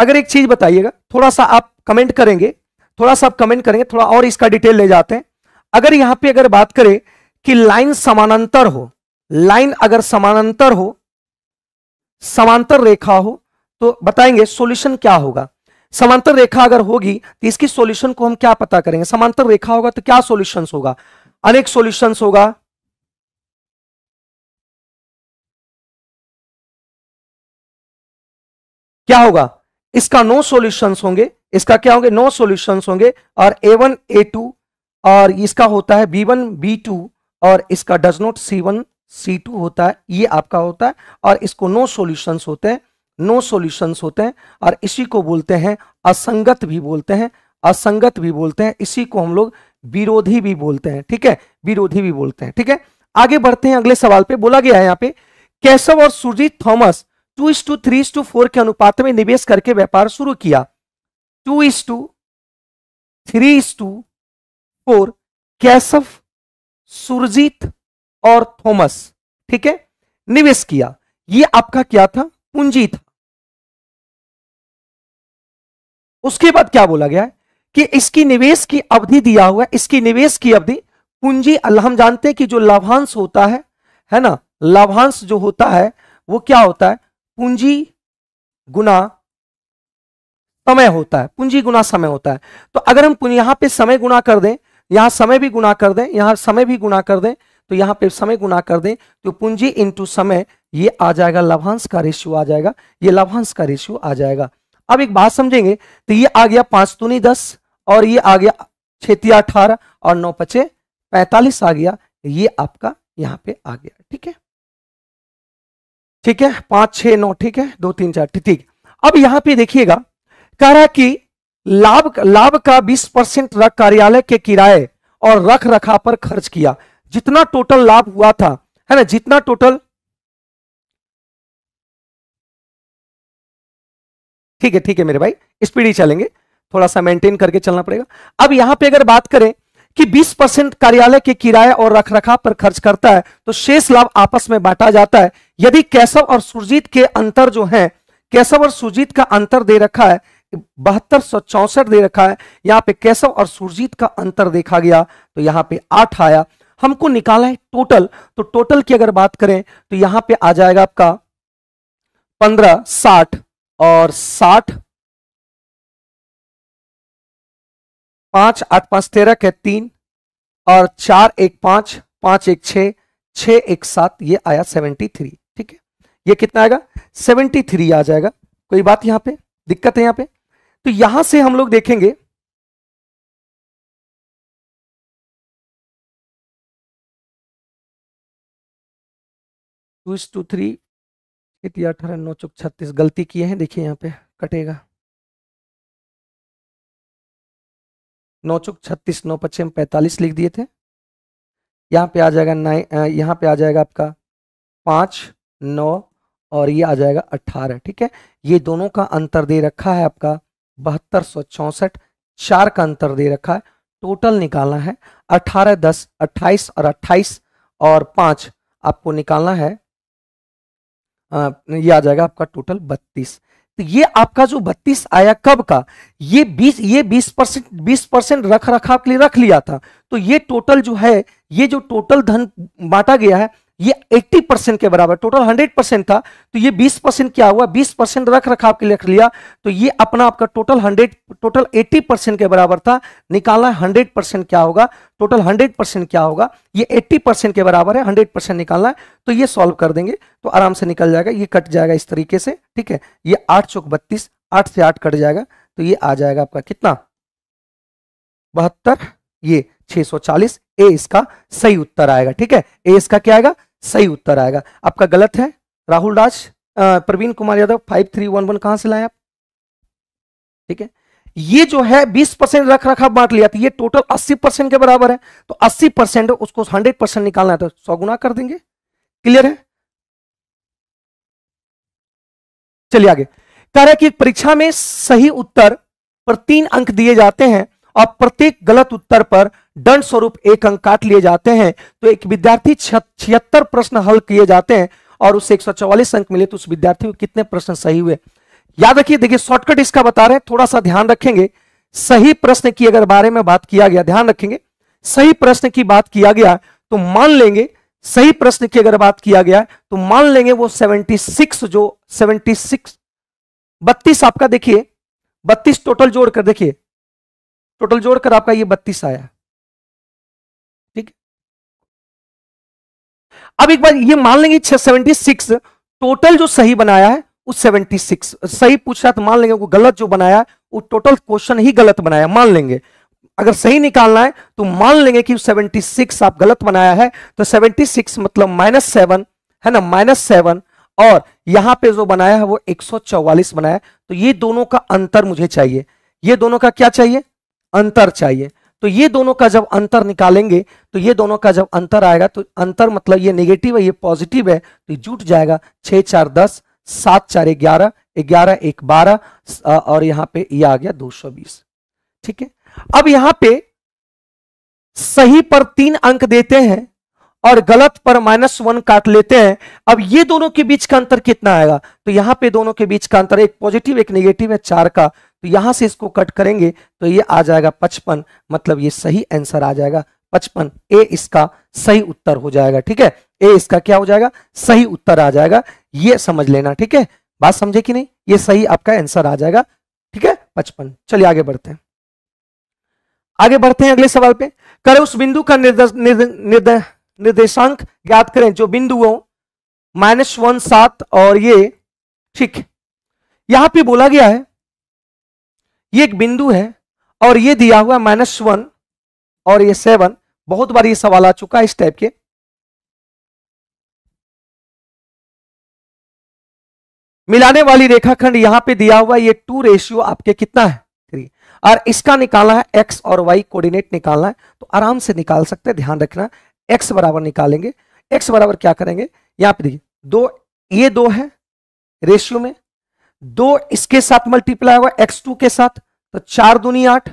अगर एक चीज बताइएगा थोड़ा सा आप कमेंट करेंगे थोड़ा सा आप कमेंट करेंगे थोड़ा और इसका डिटेल ले जाते हैं अगर यहां पे अगर बात करें कि लाइन समानांतर हो लाइन अगर समानांतर हो समांतर रेखा हो तो बताएंगे सॉल्यूशन क्या होगा समांतर रेखा अगर होगी तो इसकी सॉल्यूशन को हम क्या पता करेंगे समांतर रेखा होगा तो क्या सोल्यूशन होगा अनेक सॉल्यूशंस होगा क्या होगा इसका नो सॉल्यूशंस होंगे इसका क्या होंगे नो सॉल्यूशंस होंगे और ए वन ए टू और इसका होता है बी वन बी टू और इसका does not C one C two होता है ये आपका होता है और इसको नो सॉल्यूशंस होते हैं नो सॉल्यूशंस होते हैं और इसी को बोलते हैं असंगत भी बोलते हैं असंगत भी बोलते हैं इसी को हम लोग विरोधी भी बोलते हैं ठीक है विरोधी भी बोलते हैं ठीक है आगे बढ़ते हैं अगले सवाल पे बोला गया है यहाँ पे कैशव और Surjit Thomas two is to three is to four के अनुपात में निवेश करके व्यापार शुरू किया two is to three is to four Keshav Surjit और थॉमस ठीक है निवेश किया ये आपका क्या था पूंजी था उसके बाद क्या बोला गया है कि इसकी निवेश की अवधि दिया हुआ है इसकी निवेश की अवधि पूंजी हम जानते हैं कि जो लाभांश होता है है ना लाभांश जो होता है वो क्या होता है पूंजी गुना समय होता है पूंजी गुना समय होता है तो अगर हम यहां पे समय गुना कर दें यहां समय भी गुना कर दें यहां समय भी गुना कर दें तो यहां पे समय गुना कर दें तो पूंजी इंटू समय ये आ जाएगा लाभांश का रेशियो आ जाएगा ये लाभांश का रेशियो आ जाएगा अब एक बात समझेंगे तो ये आ गया पांच तूनी दस और ये आ गया छेती अठारह और नौ पचे पैंतालीस आ गया ये आपका यहाँ पे आ गया ठीक है ठीक है पांच छह नौ ठीक है दो तीन चार ठीक अब यहाँ पे देखिएगा कह रहा कि लाभ लाभ का 20 परसेंट रख कार्यालय के किराए और रख रखा पर खर्च किया जितना टोटल लाभ हुआ था है ना जितना टोटल ठीक है ठीक है मेरे भाई स्पीड ही चलेंगे थोड़ा सा मेंटेन करके चलना पड़ेगा अब यहां पे अगर बात करें कि 20 परसेंट कार्यालय के किराए और रखरखाव पर खर्च करता है तो शेष लाभ आपस में बांटा जाता है यदि कैशव और सुरजीत के अंतर जो है कैशव और सुरजीत का अंतर दे रखा है बहत्तर सौ चौसठ दे रखा है यहाँ पे कैशव और सुरजीत का अंतर देखा गया तो यहाँ पे आठ आया हमको निकाला है टोटल तो टोटल की अगर बात करें तो यहां पे आ जाएगा आपका पंद्रह साठ और साठ पांच आठ पांच तेरह के तीन और चार एक पांच पांच एक छ छ एक सात ये आया सेवेंटी थ्री ठीक है ये कितना आएगा सेवेंटी थ्री आ जाएगा कोई बात यहां पे दिक्कत है यहां पे तो यहां से हम लोग देखेंगे टू इस टू थ्री अठारह नौ चौक छत्तीस गलती किए हैं देखिए यहाँ पे कटेगा नौ चौक छत्तीस नौ पच्चे हम पैंतालीस लिख दिए थे यहाँ पे आ जाएगा नाइन यहाँ पे आ जाएगा आपका पाँच नौ और ये आ जाएगा अट्ठारह ठीक है ये दोनों का अंतर दे रखा है आपका बहत्तर सौ चौंसठ चार का अंतर दे रखा है टोटल निकालना है अट्ठारह दस अट्ठाईस और अट्ठाईस और पाँच आपको निकालना है ये आ जाएगा आपका टोटल बत्तीस तो ये आपका जो बत्तीस आया कब का ये बीस ये बीस परसेंट बीस परसेंट रख रखाव के लिए रख लिया था तो ये टोटल जो है ये जो टोटल धन बांटा गया है ये 80 परसेंट के बराबर टोटल 100 परसेंट था तो ये 20 परसेंट क्या हुआ 20 परसेंट रख रखा आपके लिख लिया तो ये अपना आपका टोटल 100 टोटल 80 परसेंट के बराबर था निकालना 100 परसेंट क्या होगा टोटल 100 परसेंट क्या होगा ये 80 परसेंट के बराबर है 100 परसेंट निकालना है तो ये सॉल्व कर देंगे तो आराम से निकल जाएगा ये कट जाएगा इस तरीके से ठीक है ये आठ चौक बत्तीस आठ से आठ कट जाएगा तो ये आ जाएगा आपका कितना बहत्तर ये चालीस ए इसका सही उत्तर आएगा ठीक है ए इसका क्या आएगा सही उत्तर आएगा आपका गलत है Rahul Raj Praveen Kumar Yadav five three one one कहां से लाए आप ठीक है ये जो है 20 परसेंट रख रखा बांट लिया था तो ये टोटल 80 परसेंट के बराबर है तो 80 परसेंट उसको 100 परसेंट निकालना है तो सौ गुना कर देंगे क्लियर है चलिए आगे कह रहे है कि परीक्षा में सही उत्तर पर तीन अंक दिए जाते हैं और प्रत्येक गलत उत्तर पर दंड स्वरूप एक अंक काट लिए जाते हैं तो एक विद्यार्थी छिहत्तर प्रश्न हल किए जाते हैं और उसे एक अंक मिले तो उस विद्यार्थी को कितने प्रश्न सही हुए याद रखिए देखिए शॉर्टकट इसका बता रहे हैं थोड़ा सा ध्यान रखेंगे सही प्रश्न की अगर बारे में बात किया गया ध्यान रखेंगे सही प्रश्न की बात किया गया तो मान लेंगे सही प्रश्न की अगर बात किया गया तो मान लेंगे वो 76 जो 76 बत्तीस आपका देखिए बत्तीस टोटल जोड़कर देखिए टोटल जोड़कर आपका ये बत्तीस आया ठीक अब एक बार ये मान लेंगे सेवेंटी सिक्स टोटल जो सही बनाया है वो सेवेंटी सिक्स सही पूछा तो मान लेंगे वो गलत जो बनाया वो टोटल क्वेश्चन ही गलत बनाया मान लेंगे अगर सही निकालना है तो मान लेंगे कि 76 आप गलत बनाया है तो 76 मतलब माइनस सेवन है ना माइनस सेवन और यहां पे जो बनाया है वो 144 बनाया है तो ये दोनों का अंतर मुझे चाहिए ये दोनों का क्या चाहिए अंतर चाहिए तो ये दोनों का जब अंतर निकालेंगे तो ये दोनों का जब अंतर आएगा तो अंतर मतलब ये नेगेटिव है ये पॉजिटिव है तो जुट जाएगा छह चार दस सात चार ग्यारह ग्यारह एक बारह और यहां पे ये आ गया दो सौ बीस ठीक है अब यहां पे सही पर तीन अंक देते हैं और गलत पर माइनस वन काट लेते हैं अब ये दोनों के बीच का अंतर कितना आएगा तो यहां पे दोनों के बीच का अंतर एक पॉजिटिव एक नेगेटिव है चार का तो यहां से इसको कट करेंगे तो ये आ जाएगा पचपन मतलब ये सही आंसर आ जाएगा पचपन ए इसका सही उत्तर हो जाएगा ठीक है ए इसका क्या हो जाएगा सही उत्तर आ जाएगा ये समझ लेना ठीक है बात समझे कि नहीं ये सही आपका आंसर आ जाएगा ठीक है पचपन चलिए आगे बढ़ते हैं आगे बढ़ते हैं अगले सवाल पे करें उस बिंदु का निर्देश निर्देशांक ज्ञात करें जो बिंदु हो माइनस वन सात और ये ठीक यहां पे बोला गया है ये एक बिंदु है और ये दिया हुआ माइनस वन और ये सेवन बहुत बार ये सवाल आ चुका है इस टाइप के मिलाने वाली रेखाखंड यहां पे दिया हुआ ये टू रेशियो आपके कितना है थ्री और इसका निकालना है एक्स और वाई कोऑर्डिनेट निकालना है तो आराम से निकाल सकते हैं ध्यान रखना एक्स बराबर निकालेंगे एक्स बराबर क्या करेंगे यहां पे देखिए दो ये दो है रेशियो में दो इसके साथ मल्टीप्लाई होगा एक्स टू के साथ तो चार दूनी आठ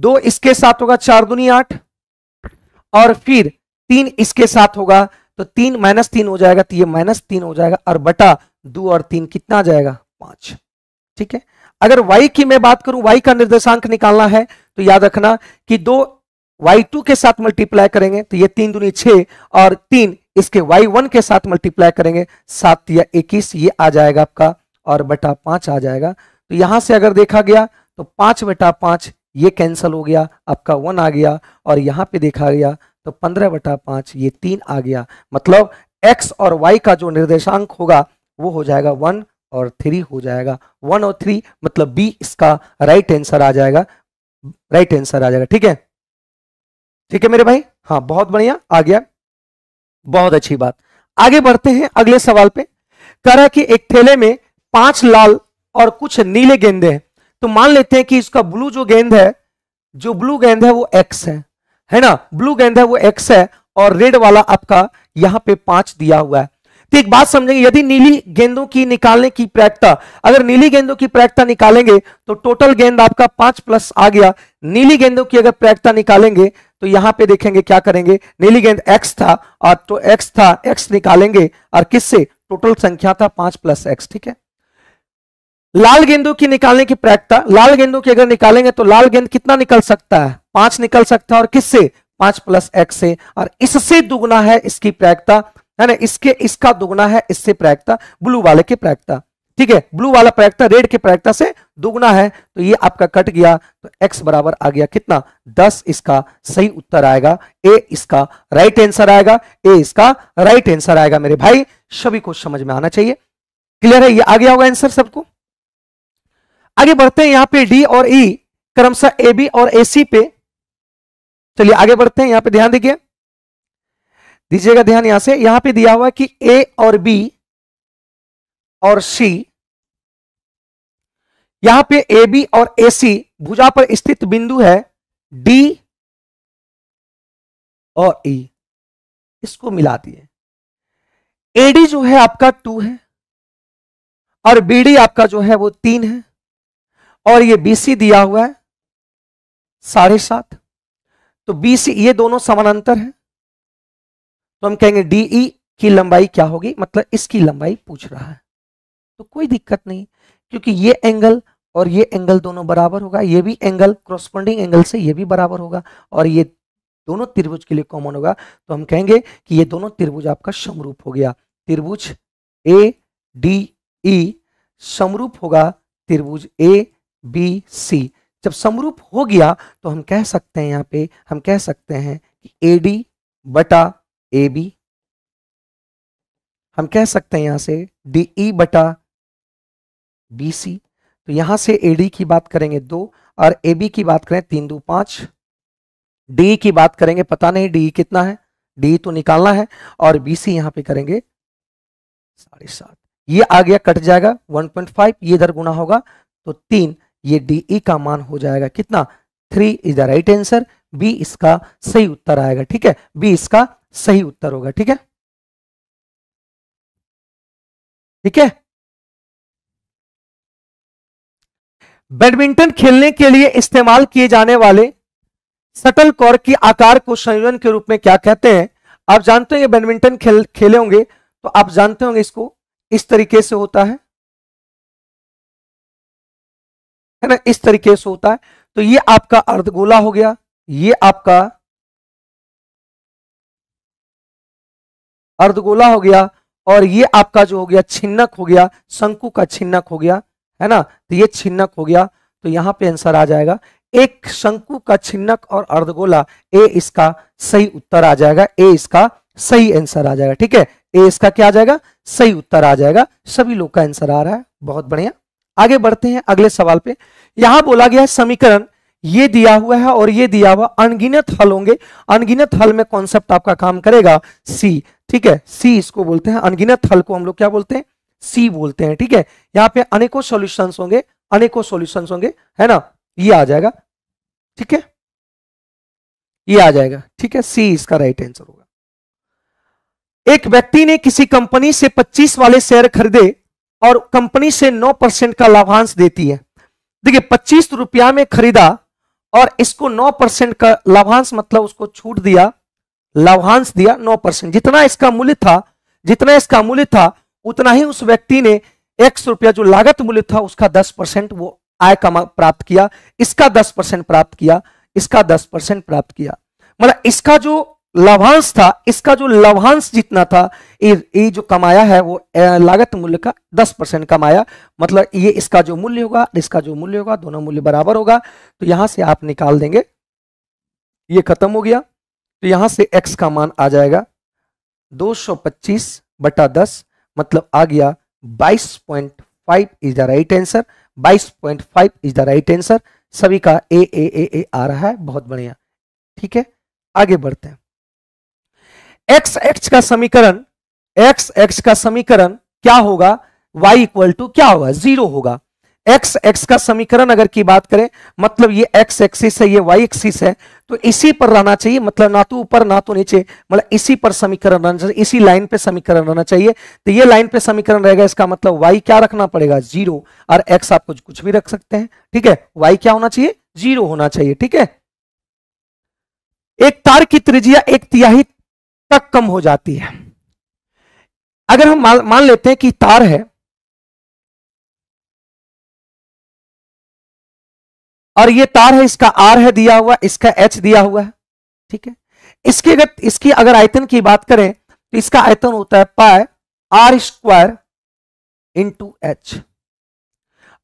दो इसके साथ होगा चार दूनी आठ और फिर तीन इसके साथ होगा तो तीन माइनस तीन हो जाएगा तो ये माइनस तीन हो जाएगा और बटा दो और तीन कितना जाएगा पांच ठीक है अगर y की मैं बात करूं y का निर्देशांक निकालना है तो याद रखना कि दो y2 के साथ मल्टीप्लाई करेंगे तो ये तीन दूनी छह और तीन इसके y1 के साथ मल्टीप्लाई करेंगे सात या इक्कीस ये आ जाएगा आपका और बटा पांच आ जाएगा तो यहां से अगर देखा गया तो पांच बटा पांच ये कैंसिल हो गया आपका वन आ गया और यहां पे देखा गया तो पंद्रह बटा पांच ये तीन आ गया मतलब एक्स और वाई का जो निर्देशांक होगा वो हो जाएगा वन और थ्री हो जाएगा वन और थ्री मतलब बी इसका राइट आंसर आ जाएगा राइट आंसर आ जाएगा ठीक है ठीक है मेरे भाई हाँ बहुत बढ़िया आ गया बहुत अच्छी बात आगे बढ़ते हैं अगले सवाल पे करा कि एक थैले में पांच लाल और कुछ नीले गेंदे हैं तो मान लेते हैं कि इसका ब्लू जो गेंद है जो ब्लू गेंद है वो एक्स है है ना ब्लू गेंद है वो एक्स है और रेड वाला आपका यहां पे पांच दिया हुआ है तो एक बात समझेंगे यदि नीली गेंदों की निकालने की प्रायिकता अगर नीली गेंदों की प्रायिकता निकालेंगे तो टोटल गेंद आपका पांच प्लस आ गया नीली गेंदों की अगर प्रायिकता निकालेंगे तो यहां पे देखेंगे क्या करेंगे नीली गेंद एक्स था और तो एक्स था एक्स निकालेंगे और किससे टोटल संख्या था पांच प्लस एक्स ठीक है लाल गेंदों की निकालने की प्रयक्ता लाल गेंदों की अगर निकालेंगे तो लाल गेंद कितना निकल सकता है पांच निकल सकता है और किससे पांच प्लस एक्स से और इससे दुगुना है इसकी प्रयक्ता है ना इसके इसका दुगना है इससे प्रयक्ता ब्लू वाले की प्रयक्ता ठीक है ब्लू वाला प्रयक्ता रेड के प्रयक्ता से दुगुना है तो ये आपका कट गया तो एक्स बराबर आ गया कितना दस इसका सही उत्तर आएगा ए इसका राइट आंसर आएगा ए इसका राइट आंसर आएगा मेरे भाई सभी को समझ में आना चाहिए क्लियर है ये आ गया होगा आंसर सबको आगे बढ़ते हैं यहां पे डी और ई e, क्रमशः ए बी और ए सी पे चलिए आगे बढ़ते हैं यहां पर ध्यान दीजिए दीजिएगा ध्यान यहां से यहां पर दिया हुआ कि ए और बी और सी यहां पे ए बी और ए सी भुजा पर स्थित बिंदु है डी और ई e. इसको मिला दिए एडी जो है आपका टू है और बीडी आपका जो है वो तीन है और ये बीसी दिया हुआ है साढ़े सात तो बीसी ये दोनों समानांतर है तो हम कहेंगे डीई e की लंबाई क्या होगी मतलब इसकी लंबाई पूछ रहा है तो कोई दिक्कत नहीं क्योंकि ये एंगल और ये एंगल दोनों बराबर होगा ये भी एंगल क्रॉसपॉन्डिंग एंगल से ये भी बराबर होगा और ये दोनों त्रिभुज के लिए कॉमन होगा तो हम कहेंगे कि ये दोनों त्रिभुज आपका समरूप हो गया त्रिभुज ए डी ई समरूप होगा त्रिभुज ए बी सी जब समरूप हो गया तो हम कह सकते हैं यहाँ पे हम कह सकते हैं कि ए डी बटा ए बी हम कह सकते हैं यहां से डी ई e बटा बी सी तो यहां से डी की बात करेंगे दो और ए की बात करें तीन दो पांच डी की बात करेंगे पता नहीं डी कितना है डी तो निकालना है और बी सी यहां पर करेंगे साढ़े सात ये आ गया कट जाएगा 1.5 ये इधर गुना होगा तो तीन ये डी ई e का मान हो जाएगा कितना three is the right answer B इसका सही उत्तर आएगा ठीक है बी इसका सही उत्तर होगा ठीक है ठीक है बैडमिंटन खेलने के लिए इस्तेमाल किए जाने वाले सटल कॉर्क के आकार को संयोजन के रूप में क्या कहते हैं आप जानते होंगे बैडमिंटन खेल खेले होंगे तो आप जानते होंगे इसको इस तरीके से होता है है ना इस तरीके से होता है तो ये आपका अर्धगोला हो गया ये आपका अर्धगोला हो गया और ये आपका जो हो गया छिन्नक हो गया शंकु का छिन्नक हो गया है ना तो ये छिन्नक हो गया तो यहाँ पे आंसर आ जाएगा एक शंकु का छिन्नक और अर्धगोला ए इसका सही उत्तर आ जाएगा ए इसका सही आंसर आ जाएगा ठीक है ए इसका क्या आ जाएगा सही उत्तर आ जाएगा सभी लोग का आंसर आ रहा है बहुत बढ़िया आगे बढ़ते हैं अगले सवाल पे यहां बोला गया है समीकरण ये दिया हुआ है और ये दिया हुआ अनगिनत हल होंगे अनगिनत हल में कॉन्सेप्ट आपका काम करेगा सी ठीक है सी इसको बोलते हैं अनगिनत हल को हम लोग क्या बोलते हैं सी बोलते हैं ठीक है यहाँ पे अनेकों सोल्यूशन होंगे अनेकों सॉल्यूशन होंगे है ना ये आ जाएगा ठीक है ये आ जाएगा ठीक है सी इसका राइट आंसर होगा एक व्यक्ति ने किसी कंपनी से 25 वाले शेयर खरीदे और कंपनी से 9 परसेंट का लाभांश देती है देखिए पच्चीस रुपया में खरीदा और इसको 9 परसेंट का लाभांश मतलब उसको छूट दिया लाभांश दिया 9 परसेंट जितना इसका मूल्य था जितना इसका मूल्य था उतना ही उस व्यक्ति ने एक्स रुपया जो लागत मूल्य था उसका दस परसेंट वो आय कमा प्राप्त किया इसका दस परसेंट प्राप्त किया इसका दस परसेंट प्राप्त किया मतलब इसका जो लाभांश था इसका जो लाभांश जितना था ये जो कमाया है वो लागत मूल्य का दस परसेंट कमाया मतलब ये इसका जो मूल्य होगा इसका जो मूल्य होगा दोनों मूल्य बराबर होगा तो यहां से आप निकाल देंगे ये खत्म हो गया तो यहां से एक्स का मान आ जाएगा पच्चीस बटा दस मतलब आ गया 22.5 is the right answer 22.5 is the right answer सभी का ए ए ए ए आ रहा है बहुत बढ़िया ठीक है आगे बढ़ते हैं एक्स एक्स का समीकरण एक्स एक्स का समीकरण क्या होगा वाई इक्वल टू क्या होगा जीरो होगा एक्स एक्स का समीकरण अगर की बात करें मतलब ये एक्स एक्सिस है ये वाई एक्सिस है तो इसी पर रहना चाहिए मतलब ना तो ऊपर ना तो नीचे मतलब इसी पर समीकरण रहना चाहिए इसी लाइन पे समीकरण रहना चाहिए तो ये लाइन पे समीकरण रहेगा इसका मतलब वाई क्या रखना पड़ेगा जीरो और एक्स आप कुछ कुछ भी रख सकते हैं ठीक है वाई क्या होना चाहिए जीरो होना चाहिए ठीक है एक तार की त्रिज्या एक तिहाई तक कम हो जाती है अगर हम मान लेते हैं कि तार है और ये तार है इसका आर है दिया हुआ इसका एच दिया हुआ है ठीक है इसकी अगर इसकी अगर आयतन की बात करें तो इसका आयतन होता है पाए आर स्क्वायर इंटू एच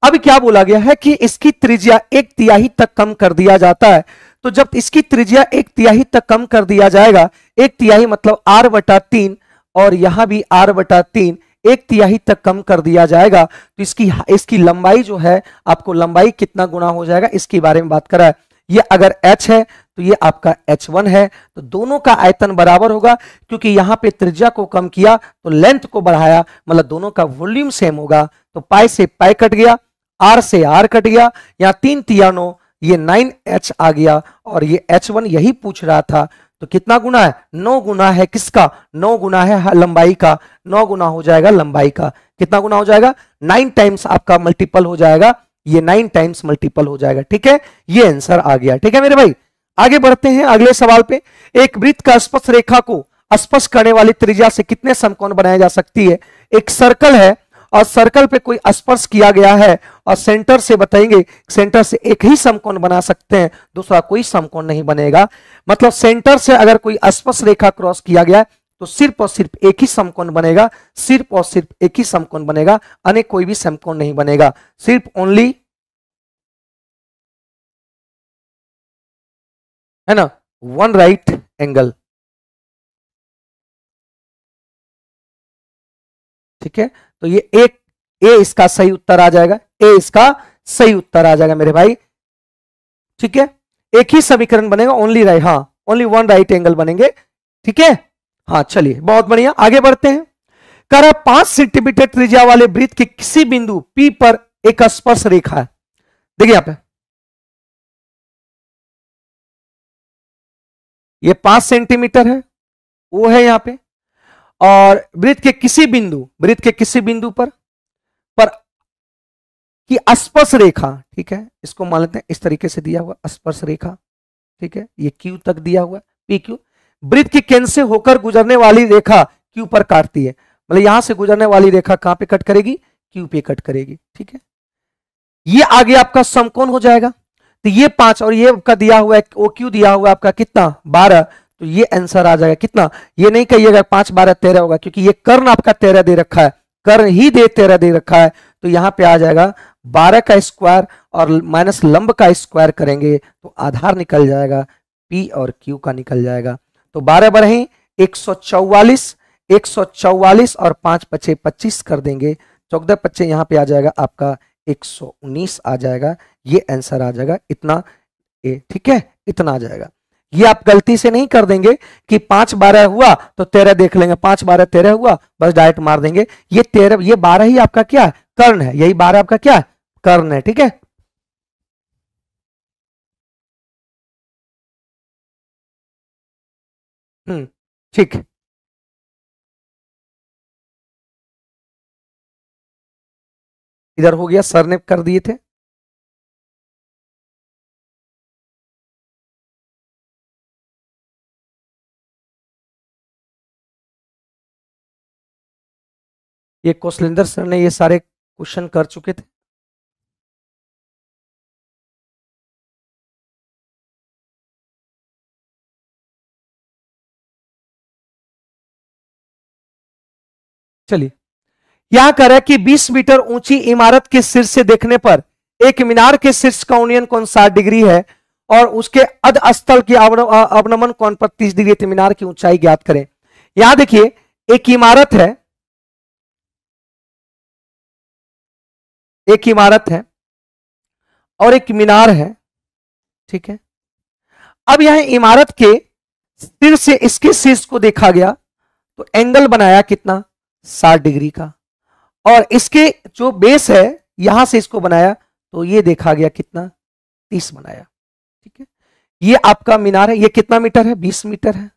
अब क्या बोला गया है कि इसकी त्रिज्या एक तिहाई तक कम कर दिया जाता है तो जब इसकी त्रिज्या एक तिहाई तक कम कर दिया जाएगा एक तिहाई मतलब आर बटा तीन और यहां भी आर बटा तीन एक तिहाई तक कम कर दिया जाएगा तो इसकी इसकी लंबाई जो है आपको लंबाई कितना गुना हो जाएगा इसके बारे में बात करा है ये अगर h है तो ये आपका h1 है तो दोनों का आयतन बराबर होगा क्योंकि यहां पे त्रिज्या को कम किया तो लेंथ को बढ़ाया मतलब दोनों का वॉल्यूम सेम होगा तो पाई से पाई कट गया आर से आर कट गया यहाँ तीन तिया नो ये नाइन एच आ गया और ये एच वन यही पूछ रहा था तो कितना गुना है नौ गुना है किसका नौ गुना है लंबाई का नौ गुना हो जाएगा लंबाई का कितना गुना हो जाएगा नाइन टाइम्स आपका मल्टीपल हो जाएगा ये नाइन टाइम्स मल्टीपल हो जाएगा ठीक है ये आंसर आ गया ठीक है मेरे भाई आगे बढ़ते हैं अगले सवाल पे एक वृत्त का स्पर्श रेखा को स्पर्श करने वाली त्रिज्या से कितने समकोण बनाया जा सकती है एक सर्कल है और सर्कल पे कोई स्पर्श किया गया है और सेंटर से बताएंगे सेंटर से एक ही समकोण बना सकते हैं दूसरा कोई समकोण नहीं बनेगा मतलब सेंटर से अगर कोई स्पर्श रेखा क्रॉस किया गया तो सिर्फ और सिर्फ एक ही समकोण बनेगा सिर्फ और सिर्फ एक ही समकोण बनेगा अनेक कोई भी समकोण नहीं बनेगा सिर्फ ओनली है ना वन राइट एंगल ठीक है तो ये एक ए इसका सही उत्तर आ जाएगा ए इसका सही उत्तर आ जाएगा मेरे भाई ठीक है एक ही समीकरण बनेगा ओनली राइट हाँ ओनली वन राइट एंगल बनेंगे ठीक है हाँ चलिए बहुत बढ़िया आगे बढ़ते हैं कर पांच सेंटीमीटर त्रिज्या वाले वृत्त के किसी बिंदु पी पर एक स्पर्श रेखा है देखिए यहां पे ये पांच सेंटीमीटर है वो है यहां पे और वृत्त के किसी बिंदु वृत्त के किसी बिंदु पर पर कि स्पर्श रेखा ठीक है इसको मान लेते हैं इस तरीके से दिया हुआ स्पर्श रेखा ठीक है ये क्यू तक दिया हुआ पी क्यू वृत्त के केंद्र से होकर गुजरने वाली रेखा क्यू पर काटती है मतलब यहां से गुजरने वाली रेखा कहां पे कट करेगी क्यू पे कट करेगी ठीक है ये आगे आपका समकोण हो जाएगा तो ये पांच और ये आपका दिया हुआ है ओ क्यू दिया हुआ आपका कितना बारह तो ये आंसर आ जाएगा कितना ये नहीं कहिएगा पांच बारह तेरह होगा क्योंकि ये कर्ण आपका तेरह दे रखा है कर्ण ही दे तेरह दे रखा है तो यहां पे आ जाएगा बारह का स्क्वायर और माइनस लंब का स्क्वायर करेंगे तो आधार निकल जाएगा पी और क्यू का निकल जाएगा तो बारह बढ़े एक सौ चौवालीस एक सौ चौवालीस और पांच पचे पच्चीस कर देंगे चौदह पच्चे यहाँ पे आ जाएगा आपका एक सौ उन्नीस आ जाएगा ये आंसर आ जाएगा इतना ए ठीक है इतना आ जाएगा ये आप गलती से नहीं कर देंगे कि पांच बारह हुआ तो तेरह देख लेंगे पांच बारह तेरह हुआ बस डायरेक्ट मार देंगे ये तेरह ये बारह ही आपका क्या कर्ण है यही बारह आपका क्या कर्ण है ठीक है हम्म ठीक इधर हो गया सर ने कर दिए थे ये कौशलेंद्र सर ने ये सारे क्वेश्चन कर चुके थे चलिए यह कह रहा है कि 20 मीटर ऊंची इमारत के सिर से देखने पर एक मीनार के शीर्ष का उन्नयन कौन साठ डिग्री है और उसके अध स्थल की अवनमन कौन पर तीस डिग्री मीनार की ऊंचाई ज्ञात करें यहां देखिए एक इमारत है एक इमारत है और एक मीनार है ठीक है अब यह इमारत के सिर से इसके शीर्ष को देखा गया तो एंगल बनाया कितना साठ डिग्री का और इसके जो बेस है यहां से इसको बनाया तो ये देखा गया कितना तीस बनाया ठीक है ये आपका मीनार है ये कितना मीटर है बीस मीटर है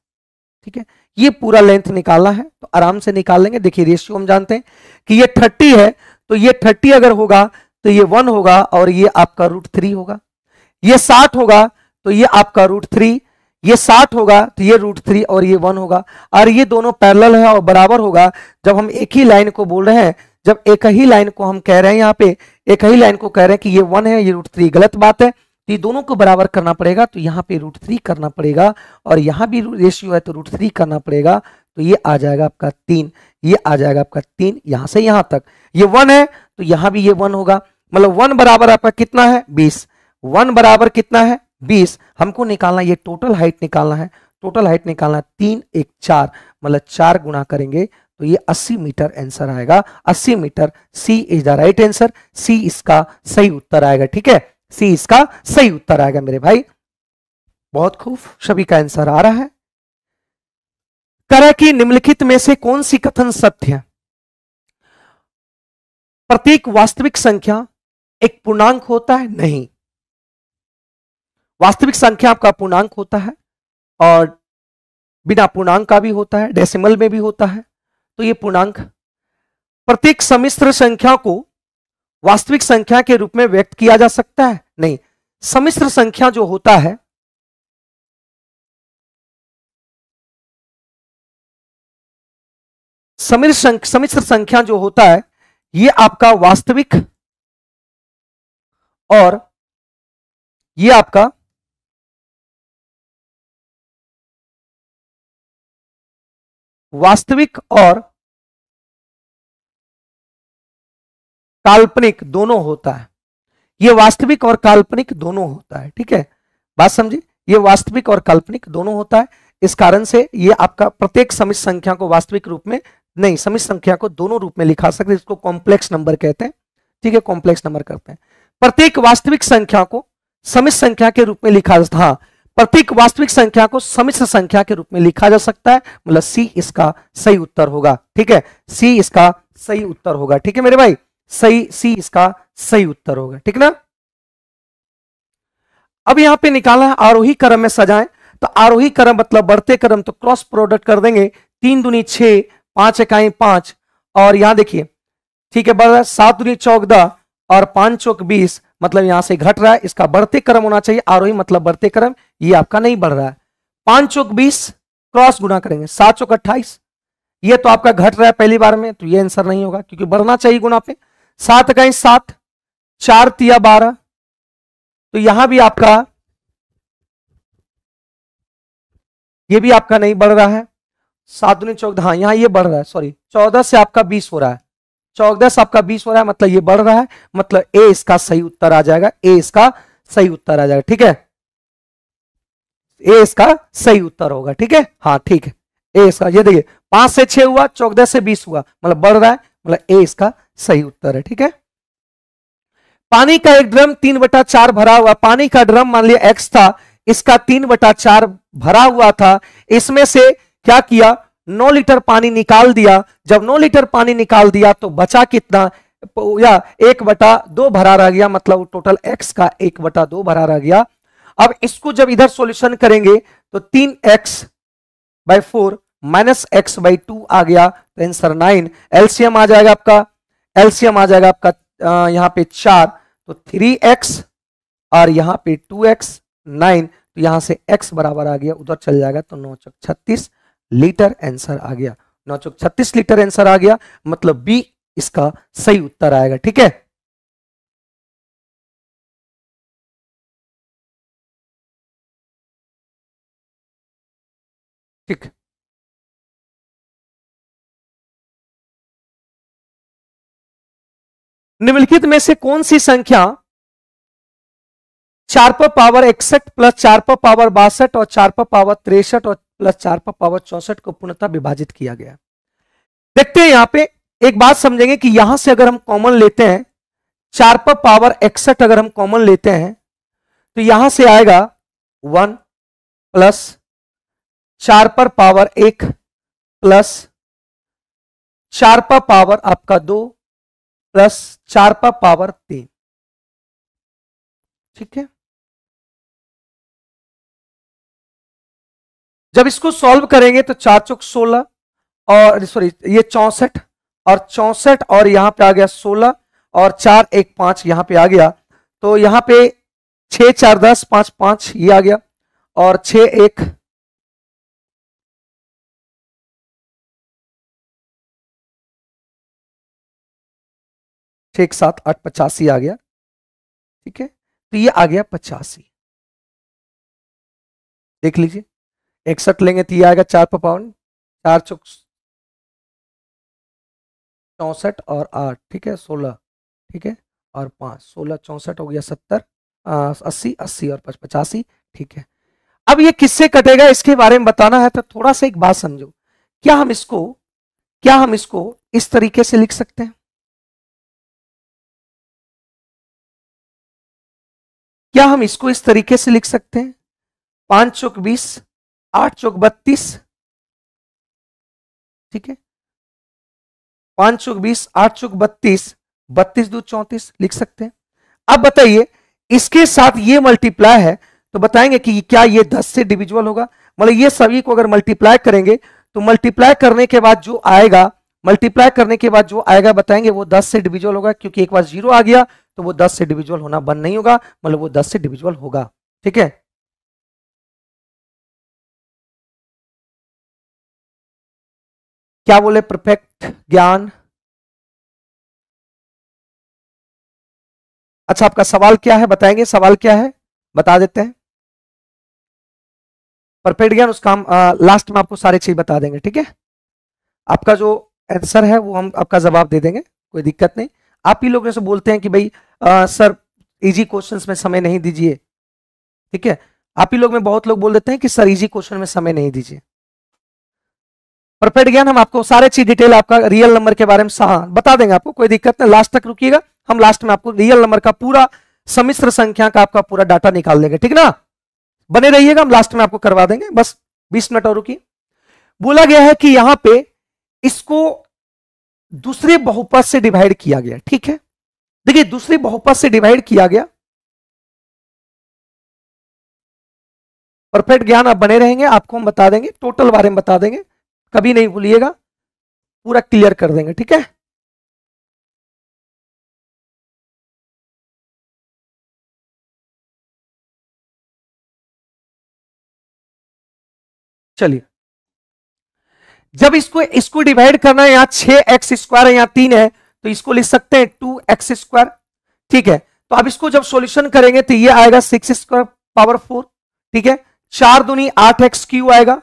ठीक है ये पूरा लेंथ निकालना है तो आराम से निकाल लेंगे देखिए रेशियो हम जानते हैं कि ये थर्टी है तो ये थर्टी अगर होगा तो ये वन होगा और ये आपका रूट थ्री होगा ये साठ होगा तो ये आपका रूट थ्री ये साठ होगा तो ये रूट थ्री और ये वन होगा और ये दोनों पैरल है और बराबर होगा जब हम एक ही लाइन को बोल रहे हैं जब एक ही लाइन को हम कह रहे हैं यहाँ पे एक ही लाइन को कह रहे हैं कि ये वन है ये रूट थ्री गलत बात है तो ये दोनों को बराबर करना पड़ेगा तो यहाँ पे रूट थ्री करना पड़ेगा और यहाँ भी रेशियो है तो रूट थ्री करना पड़ेगा तो ये आ जाएगा आपका तीन ये आ जाएगा आपका तीन यहां से यहां तक ये वन है तो यहां भी ये वन होगा मतलब वन बराबर आपका कितना है बीस वन बराबर कितना है बीस हमको निकालना ये टोटल हाइट निकालना है टोटल हाइट निकालना तीन एक चार मतलब चार गुना करेंगे तो ये 80 मीटर आंसर आएगा 80 metre C is the right answer C इसका सही उत्तर आएगा ठीक है सी इसका सही उत्तर आएगा मेरे भाई बहुत खूब सभी का आंसर आ रहा है करा कि निम्नलिखित में से कौन सी कथन सत्य है प्रत्येक वास्तविक संख्या एक पूर्णांक होता है नहीं वास्तविक संख्या आपका पूर्णांक होता है और बिना पूर्णांक का भी होता है डेसिमल में भी होता है तो ये पूर्णांक प्रत्येक समिश्र संख्या को वास्तविक संख्या के रूप में व्यक्त किया जा सकता है नहीं समिश्र संख्या जो होता है समिर समिश्र संख्या जो होता है ये आपका वास्तविक और ये आपका वास्तविक और काल्पनिक दोनों होता है ये वास्तविक और काल्पनिक दोनों होता है ठीक है बात समझी ये वास्तविक और काल्पनिक दोनों होता है इस कारण से ये आपका प्रत्येक समित संख्या को वास्तविक रूप में नहीं समित संख्या को दोनों रूप में लिखा सकते इसको कॉम्प्लेक्स नंबर कहते हैं ठीक है कॉम्प्लेक्स नंबर करते हैं प्रत्येक वास्तविक संख्या को समित संख्या के रूप में लिखा हाँ प्रत्येक वास्तविक संख्या को समिश्र संख्या, संख्या के रूप में लिखा जा सकता है मतलब सी इसका सही उत्तर होगा ठीक है सी इसका सही उत्तर होगा ठीक है मेरे भाई सही सी इसका सही उत्तर होगा ठीक ना अब यहां पे निकाला है आरोही क्रम में सजाएं तो आरोही क्रम मतलब बढ़ते क्रम तो क्रॉस प्रोडक्ट कर देंगे तीन दुनी छह पांच इकाई पांच और यहां देखिए ठीक है बढ़ सात दुनी चौक दह और पांच चौक बीस मतलब यहां से घट रहा है इसका बढ़ते क्रम होना चाहिए आरोही मतलब बढ़ते क्रम ये आपका नहीं बढ़ रहा है पांच चौक बीस क्रॉस गुना करेंगे सात चौक अट्ठाईस ये तो आपका घट रहा है पहली बार में तो ये आंसर नहीं होगा क्योंकि बढ़ना चाहिए गुना पे सात इकाई सात चार तिया बारह तो यहां भी आपका ये भी आपका नहीं बढ़ रहा है सात दुनी चौदह हाँ यहाँ ये बढ़ रहा है सॉरी चौदह से आपका बीस हो रहा है चौदह से आपका बीस हो रहा है मतलब ये बढ़ रहा है मतलब ए इसका सही उत्तर आ जाएगा ए इसका सही उत्तर आ जाएगा ठीक है ए इसका सही उत्तर होगा ठीक है हाँ ठीक है ए इसका ये देखिए पांच से छह हुआ चौदह से बीस हुआ मतलब बढ़ रहा है मतलब ए इसका सही उत्तर है ठीक है पानी का एक ड्रम तीन बटा चार भरा हुआ पानी का ड्रम मान लिया एक्स था इसका तीन बटा चार भरा हुआ था इसमें से क्या किया नौ लीटर पानी निकाल दिया जब नौ लीटर पानी निकाल दिया तो बचा कितना या एक बटा दो भरा रह गया मतलब टोटल एक्स का एक बटा दो भरा रह गया अब इसको जब इधर सॉल्यूशन करेंगे तो तीन X by four minus X by two आ गया तो आंसर नाइन एलसीएम आ जाएगा आपका एलसीएम आ जाएगा आपका यहाँ पे चार तो थ्री एक्स और यहां पे टू एक्स नाइन तो यहां से एक्स बराबर आ गया उधर चल जाएगा तो नौ छत्तीस लीटर आंसर आ गया नौ चौक छत्तीस लीटर आंसर आ गया मतलब बी इसका सही उत्तर आएगा ठीक है ठीक निम्नलिखित में से कौन सी संख्या चार पर पावर इकसठ प्लस चार पर पावर बासठ और चार पर पावर तिरसठ और प्लस चार पर पावर चौसठ को पूर्णतः विभाजित किया गया देखते हैं यहां पे एक बात समझेंगे कि यहां से अगर हम कॉमन लेते हैं चार पर पावर इकसठ अगर हम कॉमन लेते हैं तो यहां से आएगा वन प्लस चार पर पावर एक प्लस चार पर पावर आपका दो प्लस चार पर पावर तीन ठीक है जब इसको सॉल्व करेंगे तो चार चौक सोलह और सॉरी ये चौसठ और चौसठ और यहां पे आ गया सोलह और चार एक पांच यहां पे आ गया तो यहां पे छ चार दस पांच पांच ये आ गया और छ एक एक सात आठ पचासी आ गया ठीक है तो ये आ गया पचासी देख लीजिए इकसठ लेंगे तो ये आएगा चार पर चार चौक चौंसठ और आठ ठीक है सोलह ठीक है और पाँच सोलह चौंसठ हो गया सत्तर अस्सी अस्सी और पच पचासी ठीक है अब ये किससे कटेगा इसके बारे में बताना है तो थोड़ा सा एक बात समझो क्या हम इसको क्या हम इसको इस तरीके से लिख सकते हैं क्या हम इसको इस तरीके से लिख सकते हैं पांच चौक बीस आठ चौक बत्तीस ठीक है पांच चौक बीस आठ चौक बत्तीस बत्तीस दो चौतीस लिख सकते हैं अब बताइए इसके साथ ये मल्टीप्लाई है तो बताएंगे कि क्या ये दस से डिविजुअल होगा मतलब ये सभी को अगर मल्टीप्लाई करेंगे तो मल्टीप्लाई करने के बाद जो आएगा मल्टीप्लाई करने के बाद जो आएगा बताएंगे वो दस से डिविजुअल होगा क्योंकि एक बार जीरो आ गया तो वो दस से डिविजुअल होना बंद नहीं होगा मतलब वो दस से डिविजुअल होगा ठीक है क्या बोले परफेक्ट ज्ञान अच्छा आपका सवाल क्या है बताएंगे सवाल क्या है बता देते हैं परफेक्ट ज्ञान उसका हम लास्ट में आपको सारी चीज बता देंगे ठीक है आपका जो आंसर है वो हम आपका जवाब दे देंगे कोई दिक्कत नहीं आप ही लोग जैसे बोलते हैं कि भाई आ, सर इजी क्वेश्चंस में समय नहीं दीजिए ठीक है आप ही लोग में बहुत लोग बोल देते हैं कि सर इजी क्वेश्चन में समय नहीं दीजिए परफेक्ट ज्ञान हम आपको सारे चीज डिटेल आपका रियल नंबर के बारे में हाँ बता देंगे आपको कोई दिक्कत नहीं लास्ट तक रुकिएगा हम लास्ट में आपको रियल नंबर का पूरा समिश्र संख्या का आपका पूरा डाटा निकाल देंगे ठीक ना बने रहिएगा हम लास्ट में आपको करवा देंगे बस बीस मिनट और रुकी बोला गया है कि यहां पर इसको दूसरे बहुपद से डिवाइड किया गया ठीक है देखिए दूसरे बहुपद से डिवाइड किया गया परफेक्ट ज्ञान आप बने रहेंगे आपको हम बता देंगे टोटल बारे में बता देंगे कभी नहीं भूलिएगा पूरा क्लियर कर देंगे ठीक है चलिए जब इसको इसको डिवाइड करना है यहां छह एक्स स्क्वायर है यहां तीन है तो इसको लिख सकते हैं टू एक्स स्क्वायर ठीक है तो अब इसको जब सॉल्यूशन करेंगे तो ये आएगा सिक्स स्क्वायर पावर फोर ठीक है चार दुनी आठ एक्स क्यू आएगा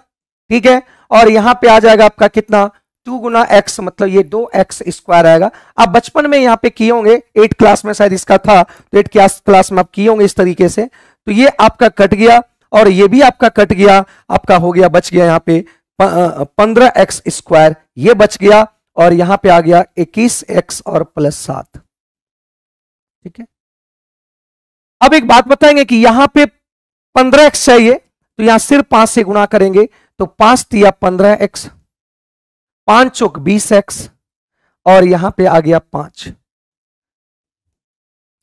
ठीक है और यहाँ पे आ जाएगा आपका कितना टू गुना एक्स मतलब ये दो एक्स स्क्वायर आएगा आप बचपन में यहाँ पे किए होंगे एट क्लास में शायद इसका था तो एट क्लास में आप किए होंगे इस तरीके से तो ये आपका कट गया और ये भी आपका कट गया आपका हो गया बच गया यहाँ पे पंद्रह एक्स स्क्वायर ये बच गया और यहाँ पे आ गया इक्कीस एक्स और प्लस सात ठीक है अब एक बात बताएंगे कि यहाँ पे पंद्रह एक्स चाहिए तो यहाँ सिर्फ पांच से गुणा करेंगे तो पांच दिया पंद्रह एक्स पांच चौक बीस एक्स और यहां पे आ गया पांच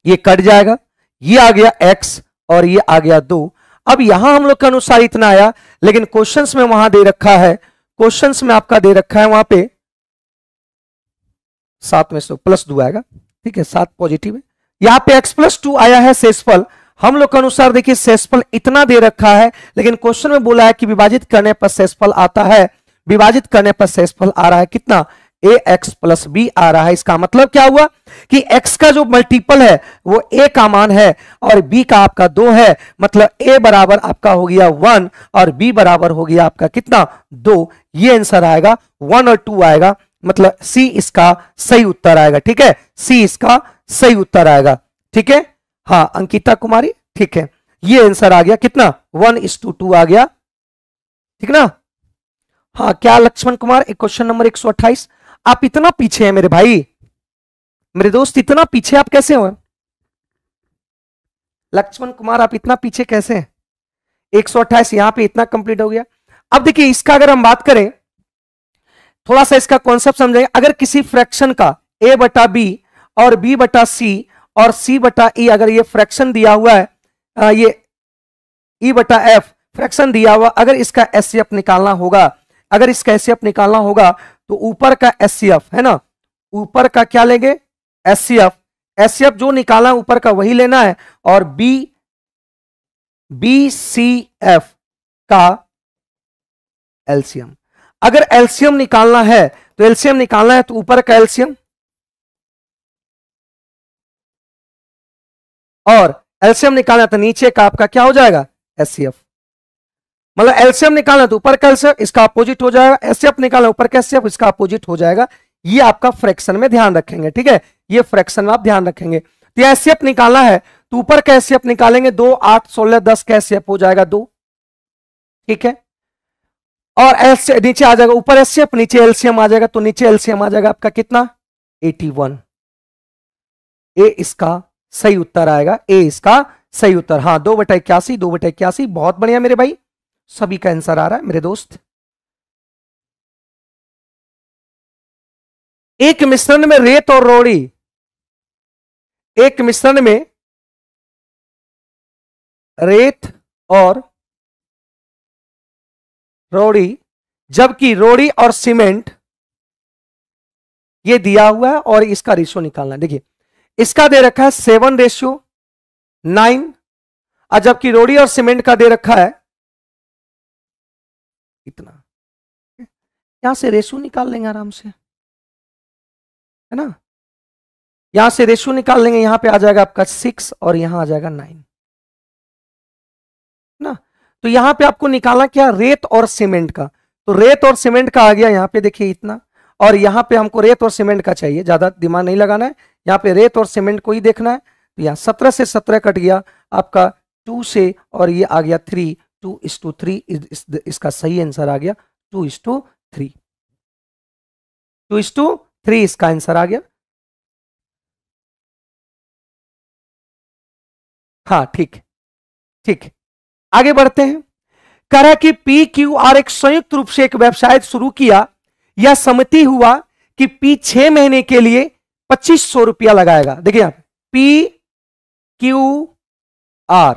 ये कट जाएगा ये आ गया एक्स और ये आ गया दो अब यहां हम लोग के अनुसार इतना आया लेकिन क्वेश्चंस में वहां दे रखा है क्वेश्चंस में आपका दे रखा है वहां पे सात में से प्लस दो आएगा ठीक है सात पॉजिटिव है यहां पे एक्स प्लस टू आया है शेषफल हम लोग के अनुसार देखिए सेसफल इतना दे रखा है लेकिन क्वेश्चन में बोला है कि विभाजित करने पर सेसफल आता है विभाजित करने पर सेसफल आ रहा है कितना ए एक्स प्लस बी आ रहा है इसका मतलब क्या हुआ कि x का जो मल्टीपल है वो a का मान है और b का आपका दो है मतलब a बराबर आपका हो गया वन और b बराबर हो गया आपका कितना दो ये आंसर आएगा वन और टू आएगा मतलब c इसका सही उत्तर आएगा ठीक है c इसका सही उत्तर आएगा ठीक है हाँ अंकिता कुमारी ठीक है ये आंसर आ गया कितना वन इस टू टू आ गया ठीक ना हाँ क्या लक्ष्मण कुमार एक क्वेश्चन नंबर एक सौ अट्ठाईस आप इतना पीछे हैं मेरे भाई मेरे दोस्त इतना पीछे आप कैसे हो लक्ष्मण कुमार आप इतना पीछे कैसे हैं एक सौ अट्ठाईस यहां पर इतना कंप्लीट हो गया अब देखिए इसका अगर हम बात करें थोड़ा सा इसका कॉन्सेप्ट समझेंगे अगर किसी फ्रैक्शन का ए बटा बी और बी बटा सी और सी बटा ई e, अगर ये फ्रैक्शन दिया हुआ है आ, ये ई e बटा एफ फ्रैक्शन दिया हुआ अगर इसका एस निकालना होगा अगर इसका एस निकालना होगा तो ऊपर का एस है ना ऊपर का क्या लेंगे एस सी जो निकाला ऊपर का वही लेना है और बी बी सी एफ का एल्सियम अगर एल्सियम निकालना है तो एल्सियम निकालना है तो ऊपर का एल्सियम और एल्सियम निकालना तो नीचे का आपका क्या हो जाएगा एस मतलब एल्सियम निकालना तो ऊपर का एल्सियम इसका अपोजिट हो जाएगा एस निकालना ऊपर का एस इसका अपोजिट हो जाएगा ये आपका फ्रैक्शन में ध्यान रखेंगे ठीक है ये फ्रैक्शन में आप ध्यान रखेंगे तो एस निकालना है तो ऊपर का एस निकालेंगे दो आठ सोलह दस का एस हो जाएगा दो ठीक है और एस नीचे आ जाएगा ऊपर एस नीचे एल्सियम आ जाएगा तो नीचे एल्सियम आ जाएगा आपका कितना 81 ए इसका सही उत्तर आएगा ए इसका सही उत्तर हाँ दो बटा इक्यासी दो बटा इक्यासी बहुत बढ़िया मेरे भाई सभी का आंसर आ रहा है मेरे दोस्त एक मिश्रण में रेत और रोड़ी एक मिश्रण में रेत और रोड़ी जबकि रोड़ी और सीमेंट ये दिया हुआ है और इसका रेशो निकालना देखिए इसका दे रखा है सेवन रेशियो नाइन और जबकि रोड़ी और सीमेंट का दे रखा है इतना यहां से रेशियो निकाल लेंगे आराम से है ना यहां से रेशियो निकाल लेंगे यहां पे आ जाएगा आपका सिक्स और यहां आ जाएगा नाइन ना तो यहां पे आपको निकाला क्या रेत और सीमेंट का तो रेत और सीमेंट का आ गया यहां पे देखिए इतना और यहाँ पे हमको रेत और सीमेंट का चाहिए ज़्यादा दिमाग नहीं लगाना है यहाँ पे रेत और सीमेंट को ही देखना है तो यहाँ सत्रह से सत्रह कट गया आपका टू से और ये आ गया three two is to three इसका सही आंसर आ गया two is to three two is to three इसका आंसर आ गया हाँ ठीक ठीक आगे बढ़ते हैं करा कि पी क्यू आर एक संयुक्त रूप से एक वेबसाइट शुरू किया यह समिति हुआ कि पी छह महीने के लिए पच्चीस सौ रुपया लगाएगा देखिए आप P Q R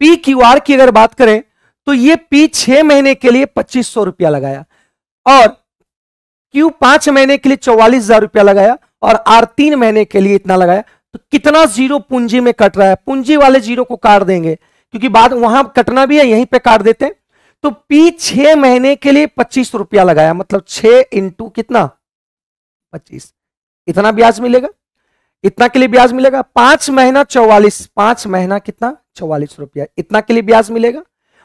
P Q R की अगर बात करें तो ये पी छह महीने के लिए पच्चीस सौ रुपया लगाया और क्यू पांच महीने के लिए चौवालीस हजार रुपया लगाया और आर तीन महीने के लिए इतना लगाया तो कितना जीरो पूंजी में कट रहा है पूंजी वाले जीरो को काट देंगे क्योंकि बाद वहां कटना भी है यहीं पे काट देते हैं तो पी छह महीने के लिए पच्चीस रुपया लगाया मतलब छ इंटू कितना पच्चीस इतना ब्याज मिलेगा इतना के लिए ब्याज मिलेगा पांच महीना चौवालीस पांच महीना कितना चौवालीस रुपया इतना के लिए ब्याज मिलेगा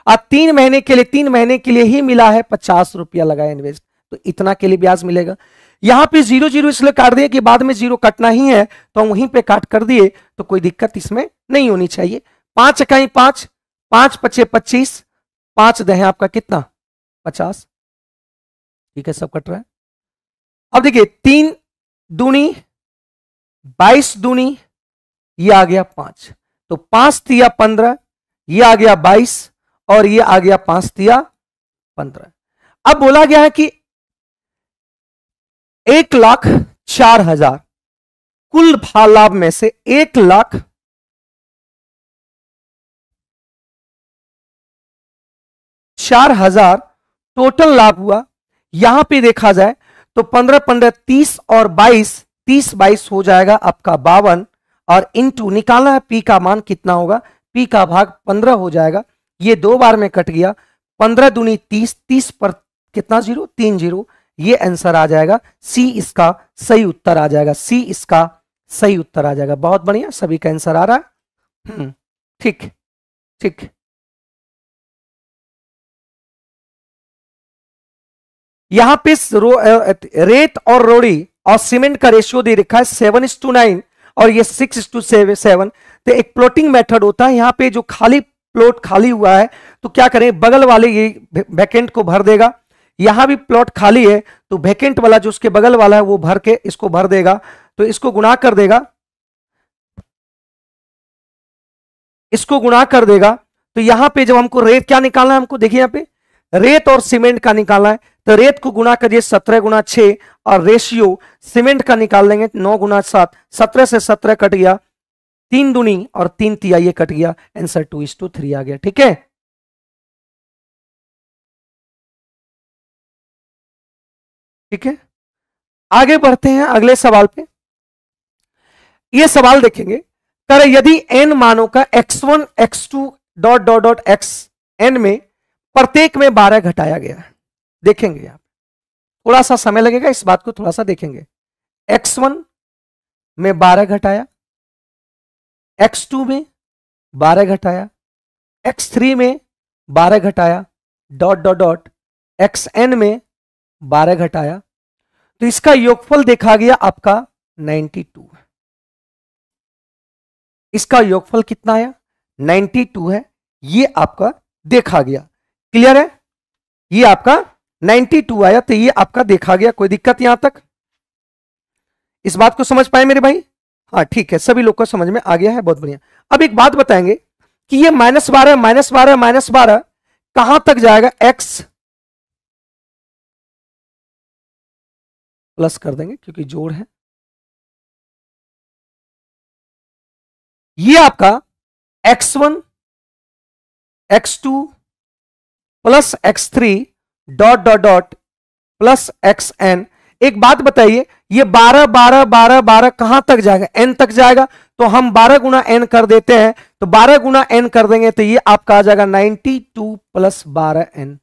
और तीन महीने के लिए तीन महीने के लिए ही मिला है पचास रुपया लगाया इन्वेस्ट तो इतना के लिए ब्याज मिलेगा यहां पे जीरो जीरो इसलिए काट दिए कि बाद में जीरो कटना ही है तो हम वहीं पे काट कर दिए तो कोई दिक्कत इसमें नहीं होनी चाहिए पांच इकाई पांच पांच पच्चे पच्चीस पांच दहे आपका कितना पचास ठीक है सब कट रहा है अब देखिए तीन दूनी बाईस दूनी ये आ गया पांच तो पांच तिया पंद्रह ये आ गया बाईस और ये आ गया पांच तिया पंद्रह अब बोला गया है कि एक लाख चार हजार कुल भालाभ में से एक लाख चार हजार टोटल लाभ हुआ यहां पे देखा जाए तो पंद्रह पंद्रह तीस और बाईस तीस बाईस हो जाएगा आपका बावन और इनटू निकालना है पी का मान कितना होगा पी का भाग पंद्रह हो जाएगा ये दो बार में कट गया पंद्रह दुनी तीस तीस पर कितना जीरो तीन जीरो ये आंसर आ जाएगा सी इसका सही उत्तर आ जाएगा सी इसका सही उत्तर आ जाएगा बहुत बढ़िया सभी का आंसर आ रहा है हम्म, ठीक ठीक यहां पे रेत और रोड़ी और सीमेंट का रेशियो दे रखा है सेवन इज टू नाइन और ये सिक्स टू सेवन तो एक प्लॉटिंग मेथड होता है यहां पे जो खाली प्लॉट खाली हुआ है तो क्या करें बगल वाले ये वैकेंट को भर देगा यहां भी प्लॉट खाली है तो वैकेंट वाला जो उसके बगल वाला है वो भर के इसको भर देगा तो इसको गुणा कर देगा इसको गुणा कर देगा तो यहां पे जब हमको रेत क्या निकालना है हमको देखिए यहां पे रेत और सीमेंट का निकाला है तो रेत को गुणा करिए सत्रह गुना छ और रेशियो सीमेंट का निकाल लेंगे नौ गुना सात सत्रह से सत्रह कट गया तीन दुनी और तीन तिया ये कट गया answer two is to three आ गया ठीक है ठीक है आगे बढ़ते हैं अगले सवाल पे ये सवाल देखेंगे कर यदि एन मानों का X one X two dot dot dot X N में प्रत्येक में बारह घटाया गया है देखेंगे आप थोड़ा सा समय लगेगा इस बात को थोड़ा सा देखेंगे एक्स वन में बारह घटाया एक्स टू में बारह घटाया एक्स थ्री में बारह घटाया dot dot dot X N में बारह घटाया तो इसका योगफल देखा गया आपका 92 है इसका योगफल कितना आया 92 है ये आपका देखा गया क्लियर है ये आपका 92 आया तो ये आपका देखा गया कोई दिक्कत यहां तक इस बात को समझ पाए मेरे भाई हाँ ठीक है सभी लोग को समझ में आ गया है बहुत बढ़िया अब एक बात बताएंगे कि ये माइनस बारह माइनस बारह माइनस बारह कहां तक जाएगा एक्स प्लस कर देंगे क्योंकि जोड़ है ये आपका X one X two plus X three dot dot dot plus X N एक बात बताइए ये बारह बारह बारह बारह कहां तक जाएगा एन तक जाएगा तो हम बारह गुना एन कर देते हैं तो बारह गुना एन कर देंगे तो ये आपका आ जाएगा नाइनटी टू प्लस बारह एन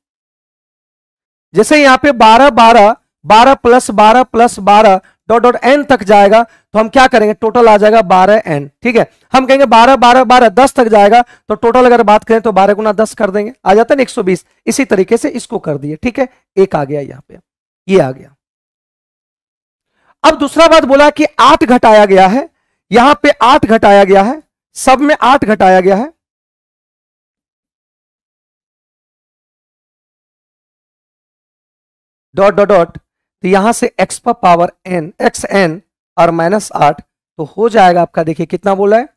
जैसे यहां पे बारह बारह बारह प्लस बारह प्लस बारह डॉट डॉट एन तक जाएगा तो हम क्या करेंगे टोटल आ जाएगा बारह एन ठीक है हम कहेंगे बारह बारह बारह दस तक जाएगा तो टोटल अगर बात करें तो बारह गुना दस कर देंगे आ जाता है ना एक इसी तरीके से इसको कर दिए ठीक है एक आ गया यहाँ पे ये आ गया अब दूसरा बात बोला कि आठ घटाया गया है यहां पर आठ घटाया गया है सब में आठ घटाया गया है डॉट डॉट डॉट तो यहां से x पर पावर n एक्स एन और माइनस आठ तो हो जाएगा आपका देखिए कितना बोला है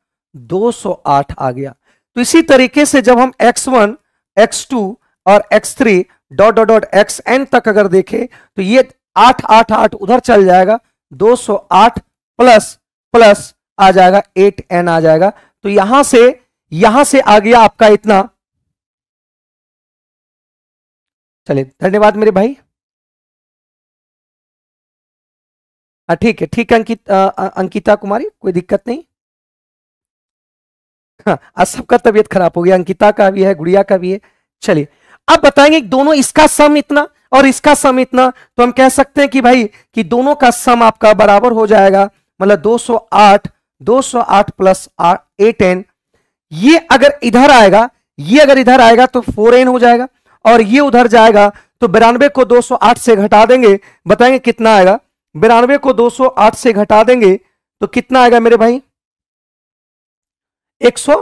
208 आ गया तो इसी तरीके से जब हम x1, x2 और x3 dot dot dot X N तक अगर देखें तो ये आठ आठ आठ उधर चल जाएगा 208 प्लस प्लस आ जाएगा 8n आ जाएगा तो यहां से यहां से आ गया आपका इतना चलिए धन्यवाद मेरे भाई हाँ ठीक है ठीक है अंकित अंकिता कुमारी कोई दिक्कत नहीं हाँ सबका तबियत खराब हो गया अंकिता का भी है गुड़िया का भी है चलिए अब बताएंगे दोनों इसका सम इतना और इसका सम इतना तो हम कह सकते हैं कि भाई कि दोनों का सम आपका बराबर हो जाएगा मतलब 208 208 प्लस एट एन ये अगर इधर आएगा ये अगर इधर आएगा तो फोर एन हो जाएगा और ये उधर जाएगा तो बिरानवे को 208 से घटा देंगे बताएंगे कितना आएगा बिरानवे को 208 से घटा देंगे तो कितना आएगा मेरे भाई 100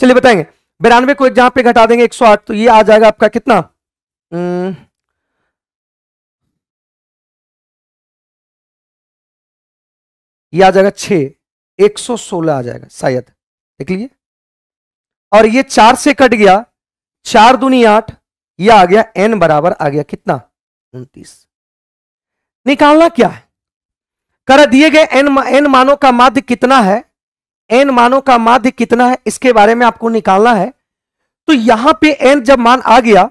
चलिए बताएंगे बिरानवे को एक जहां पे घटा देंगे 108 तो ये आ जाएगा आपका कितना ये आ जाएगा 6 116 आ जाएगा शायद देख लीजिए और ये चार से कट गया चार दुनिया आठ ये आ गया एन बराबर आ गया कितना उनतीस निकालना क्या है कर दिए गए एन एन मानों का माध्य कितना है एन मानों का माध्य कितना है इसके बारे में आपको निकालना है तो यहां पे एन जब मान आ गया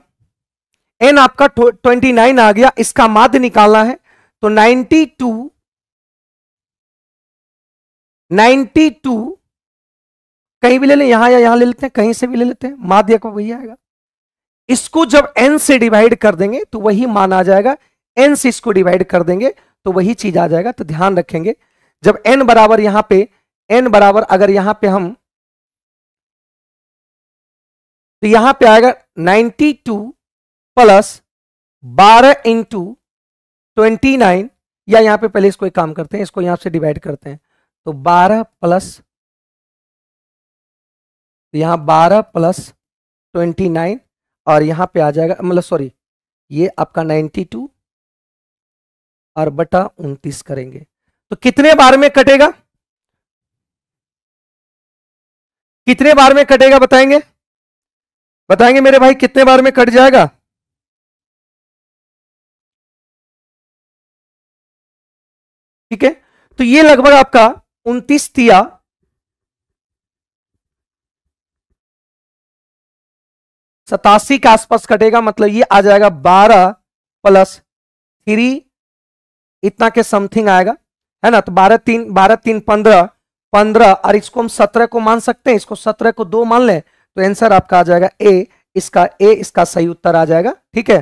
एन आपका ट्वेंटी नाइन आ गया इसका माध्य निकालना है तो नाइन्टी टू नाइनटी टू कहीं भी ले लें यहां या यहां ले लेते हैं कहीं से भी ले लेते हैं माध्य को वही आएगा इसको जब एन से डिवाइड कर देंगे तो वही मान आ जाएगा एन से इसको डिवाइड कर देंगे तो वही चीज आ जाएगा तो ध्यान रखेंगे जब एन बराबर यहां पे एन बराबर अगर यहां पे हम तो यहां पे आएगा 92 टू प्लस बारह इंटू ट्वेंटी नाइन या यहां पे पहले इसको एक काम करते हैं इसको यहां से डिवाइड करते हैं तो बारह प्लस तो यहां बारह प्लस ट्वेंटी नाइन और यहां पे आ जाएगा मतलब सॉरी ये आपका नाइन्टी टू और बटा उनतीस करेंगे तो कितने बार में कटेगा कितने बार में कटेगा बताएंगे बताएंगे मेरे भाई कितने बार में कट जाएगा ठीक है तो ये लगभग आपका उनतीस तिया सतासी के आसपास कटेगा मतलब ये आ जाएगा बारह प्लस थ्री इतना के समथिंग आएगा है ना तो बारह तीन बारह तीन पंद्रह पंद्रह और इसको हम सत्रह को मान सकते हैं इसको सत्रह को दो मान लें तो आंसर आपका आ जाएगा ए इसका ए इसका सही उत्तर आ जाएगा ठीक है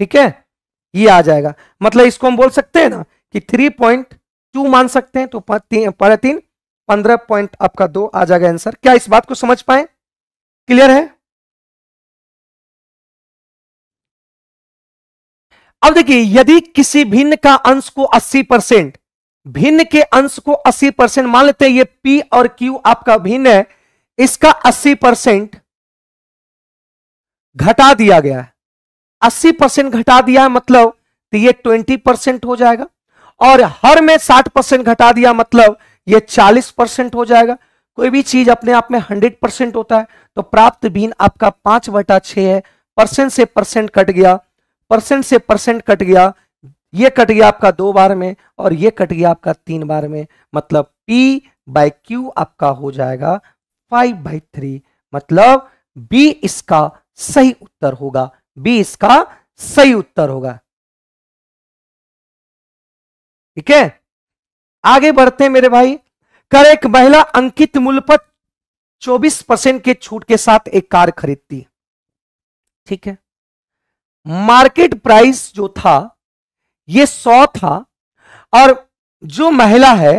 ठीक है ये आ जाएगा मतलब इसको हम बोल सकते हैं ना कि थ्री पॉइंट टू मान सकते हैं तो तीन पंद्रह पॉइंट आपका दो आ जाएगा आंसर क्या इस बात को समझ पाए क्लियर है अब देखिए यदि किसी भिन्न का अंश को 80 परसेंट भिन्न के अंश को 80 परसेंट मान लेते हैं ये P और Q आपका भिन्न है इसका 80 परसेंट घटा दिया गया है 80 परसेंट घटा दिया है मतलब तो ये 20 परसेंट हो जाएगा और हर में 60 परसेंट घटा दिया मतलब ये 40 परसेंट हो जाएगा कोई भी चीज अपने आप में हंड्रेड परसेंट होता है तो प्राप्त भिन्न आपका पांच बटा छ है परसेंट से परसेंट कट गया परसेंट से परसेंट कट गया ये कट गया आपका दो बार में और ये कट गया आपका तीन बार में मतलब पी बाई क्यू आपका हो जाएगा फाइव बाई थ्री मतलब बी इसका सही उत्तर होगा बी इसका सही उत्तर होगा ठीक है आगे बढ़ते हैं मेरे भाई कर एक महिला अंकित मूल्य पर 24 परसेंट के छूट के साथ एक कार खरीदती ठीक है मार्केट प्राइस जो था ये सौ था और जो महिला है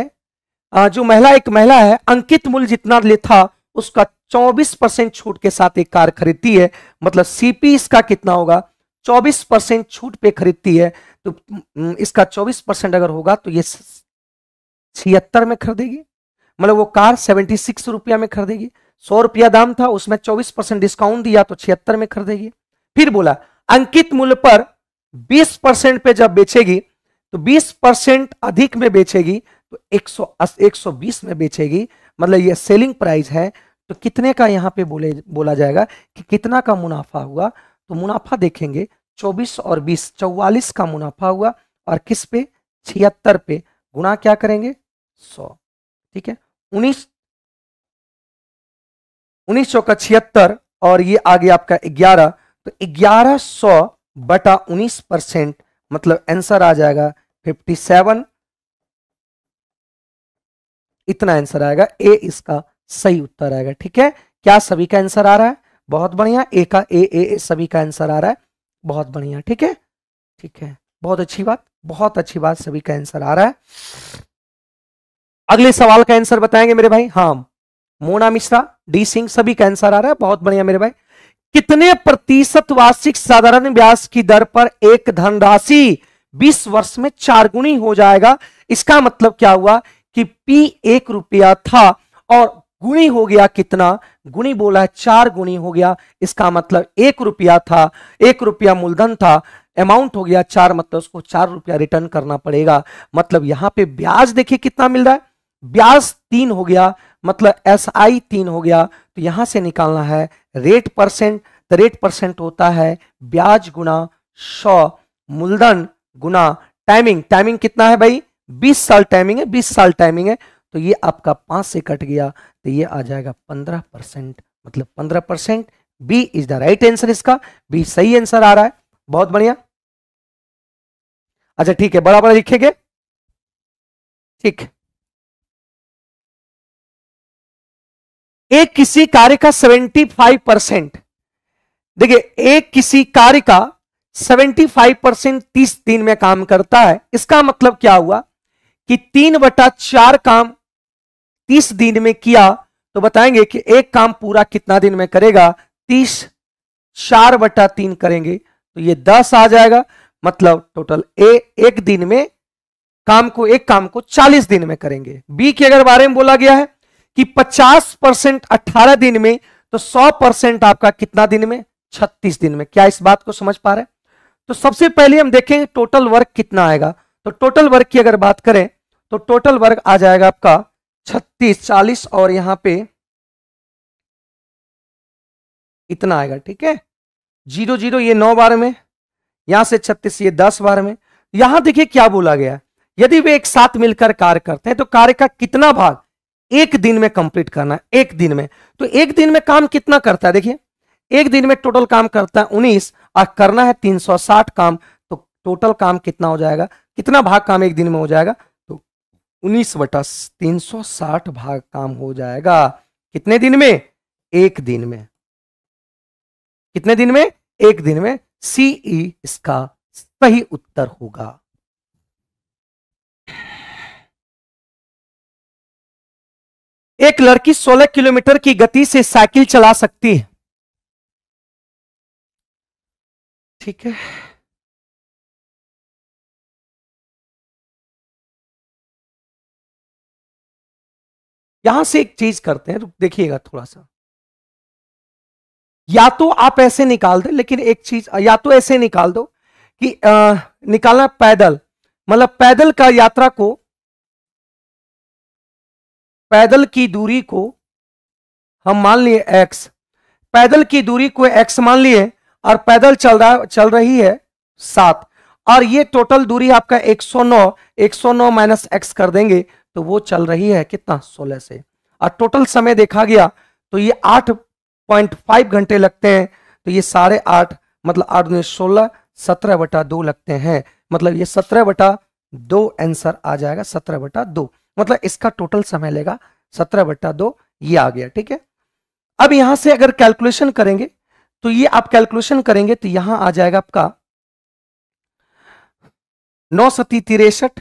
जो महिला एक महिला है अंकित मूल्य जितना ले था उसका 24 परसेंट छूट के साथ एक कार खरीदती है मतलब सीपी इसका कितना होगा 24 परसेंट छूट पे खरीदती है तो इसका 24 परसेंट अगर होगा तो ये छिहत्तर में खरीदेगी मतलब वो कार सेवेंटी सिक्स रुपया में खरीदेगी सौ रुपया दाम था उसमें चौबीस परसेंट डिस्काउंट दिया तो छिहत्तर में खरीदेगी फिर बोला अंकित मूल्य पर 20 परसेंट पे जब बेचेगी तो 20 परसेंट अधिक में बेचेगी तो 100 120 में बेचेगी मतलब ये सेलिंग प्राइस है तो कितने का यहाँ पे बोले बोला जाएगा कि कितना का मुनाफा हुआ तो मुनाफा देखेंगे 24 और 20 चौवालीस का मुनाफा हुआ और किस पे छिहत्तर पे गुणा क्या करेंगे 100 ठीक है 19 उन्नीस सौ का छिहत्तर और ये आगे आपका ग्यारह तो 1100 बटा 19 परसेंट मतलब आंसर आ जाएगा 57 इतना आंसर आएगा ए इसका सही उत्तर आएगा ठीक है क्या सभी का आंसर आ रहा है बहुत बढ़िया ए का ए ए, ए सभी का आंसर आ रहा है बहुत बढ़िया ठीक है ठीक है बहुत अच्छी बात बहुत अच्छी बात सभी का आंसर आ रहा है अगले सवाल का आंसर बताएंगे मेरे भाई हाँ मोना मिश्रा डी सिंह सभी का आंसर आ रहा है बहुत बढ़िया मेरे भाई कितने प्रतिशत वार्षिक साधारण ब्याज की दर पर एक धनराशि 20 वर्ष में चार गुणी हो जाएगा इसका मतलब क्या हुआ कि पी एक रुपया था और गुणी हो गया कितना गुणी बोला है चार गुणी हो गया इसका मतलब एक रुपया था एक रुपया मूलधन था अमाउंट हो गया चार मतलब उसको चार रुपया रिटर्न करना पड़ेगा मतलब यहां पे ब्याज देखिए कितना मिल रहा है ब्याज तीन हो गया मतलब एस आई तीन हो गया तो यहां से निकालना है रेट परसेंट तो रेट परसेंट होता है ब्याज गुना सौ मूलधन गुना टाइमिंग टाइमिंग कितना है भाई बीस साल टाइमिंग है बीस साल टाइमिंग है तो ये आपका पांच से कट गया तो ये आ जाएगा पंद्रह परसेंट मतलब पंद्रह percent B is the right answer इसका बी सही आंसर आ रहा है बहुत बढ़िया अच्छा ठीक है बड़ा बड़ा लिखेंगे ठीक एक किसी कार्य का 75 परसेंट देखिए एक किसी कार्य का 75 परसेंट तीस दिन में काम करता है इसका मतलब क्या हुआ कि तीन बटा चार काम तीस दिन में किया तो बताएंगे कि एक काम पूरा कितना दिन में करेगा तीस चार बटा तीन करेंगे तो ये दस आ जाएगा मतलब टोटल ए एक दिन में काम को एक काम को चालीस दिन में करेंगे बी के अगर बारे में बोला गया है कि 50 परसेंट अट्ठारह दिन में तो 100 परसेंट आपका कितना दिन में 36 दिन में क्या इस बात को समझ पा रहे हैं तो सबसे पहले हम देखेंगे टोटल वर्क कितना आएगा तो टोटल वर्क की अगर बात करें तो टोटल वर्क आ जाएगा आपका छत्तीस चालीस और यहां पे इतना आएगा ठीक है जीरो जीरो ये नौ बार में यहां से छत्तीस ये दस बार में यहां देखिए क्या बोला गया यदि वे एक साथ मिलकर कार्य करते हैं तो कार्य का कितना भाग एक दिन में कंप्लीट करना एक दिन में तो एक दिन में काम कितना करता है देखिए एक दिन में टोटल काम करता है उन्नीस और करना है तीन सौ साठ काम तो टोटल काम कितना हो जाएगा कितना भाग काम एक दिन में हो जाएगा तो उन्नीस बटा तीन सौ साठ भाग काम हो जाएगा कितने दिन में एक दिन में कितने दिन में एक दिन में सीई e इसका सही उत्तर होगा एक लड़की 16 किलोमीटर की गति से साइकिल चला सकती है ठीक है यहां से एक चीज करते हैं देखिएगा थोड़ा सा या तो आप ऐसे निकाल दे लेकिन एक चीज या तो ऐसे निकाल दो कि आ, निकालना पैदल मतलब पैदल का यात्रा को पैदल की दूरी को हम मान लिए एक्स पैदल की दूरी को एक्स मान लिए और पैदल चल रहा चल रही है सात और ये टोटल दूरी आपका 109 109 माइनस एक्स कर देंगे तो वो चल रही है कितना 16 से और टोटल समय देखा गया तो ये 8.5 घंटे लगते हैं तो ये साढ़े आठ मतलब आठ दुनिया सोलह सत्रह बटा दो लगते हैं मतलब ये सत्रह बटा दो आंसर आ जाएगा सत्रह बटा दो मतलब इसका टोटल समय लेगा सत्रह बट्टा दो ये आ गया ठीक है अब यहां से अगर कैलकुलेशन करेंगे तो ये आप कैलकुलेशन करेंगे तो यहां आ जाएगा आपका नौ सती तिरसठ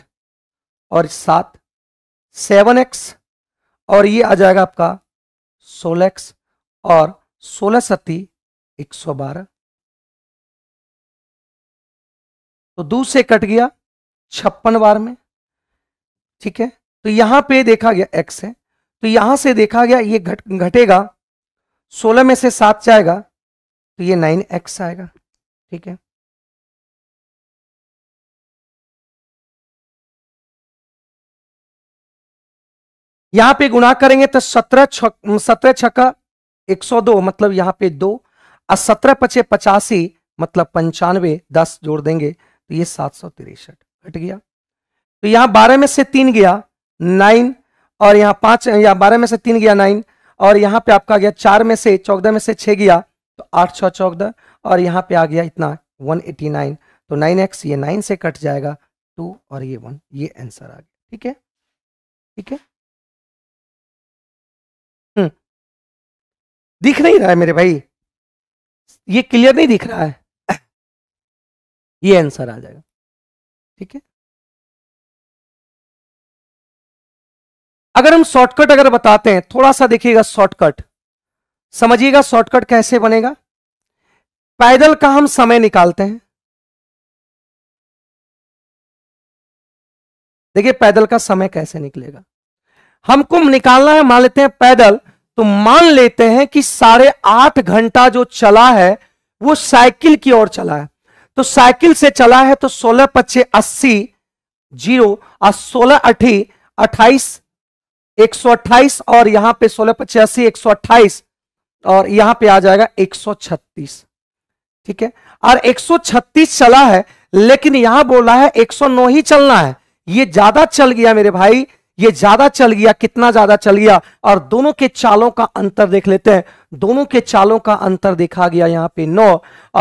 और सात सेवन एक्स और ये आ जाएगा आपका सोलह एक्स और सोलह सती एक सौ बारह तो दूसरे से कट गया छप्पन बार में ठीक है तो यहां पे देखा गया एक्स है तो यहां से देखा गया ये घट घटेगा सोलह में से सात जाएगा तो ये नाइन एक्स आएगा ठीक है यहां पे गुणा करेंगे तो सत्रह सत्रह छक्का एक सौ दो मतलब यहां पे दो और सत्रह पचे पचासी मतलब पंचानवे दस जोड़ देंगे तो ये सात सौ तिरसठ घट गया तो यहां बारह में से तीन गया नाइन और यहाँ पांच या बारह में से तीन गया नाइन और यहाँ पे आपका गया चार में से चौदह में से छह गया तो आठ छः चौदह और यहाँ पे आ गया इतना वन एटी नाइन तो नाइन एक्स ये नाइन से कट जाएगा टू और ये वन ये आंसर आ गया ठीक है ठीक है हम्म। दिख नहीं रहा है मेरे भाई ये क्लियर नहीं दिख रहा है ये आंसर आ जाएगा ठीक है अगर हम शॉर्टकट अगर बताते हैं थोड़ा सा देखिएगा शॉर्टकट समझिएगा शॉर्टकट कैसे बनेगा पैदल का हम समय निकालते हैं देखिए पैदल का समय कैसे निकलेगा हमको निकालना है मान लेते हैं पैदल तो मान लेते हैं कि साढ़े आठ घंटा जो चला है वो साइकिल की ओर चला है तो साइकिल से चला है तो सोलह पच्चीस अस्सी जीरो और सोलह अठी अट्ठाईस 128 और यहां पे सोलह पचासी एक और यहां पे आ जाएगा 136 ठीक है और 136 चला है लेकिन यहां बोला है 109 ही चलना है ये ज्यादा चल गया मेरे भाई ये ज्यादा चल गया कितना ज्यादा चल गया और दोनों के चालों का अंतर देख लेते हैं दोनों के चालों का अंतर देखा गया यहां पे नौ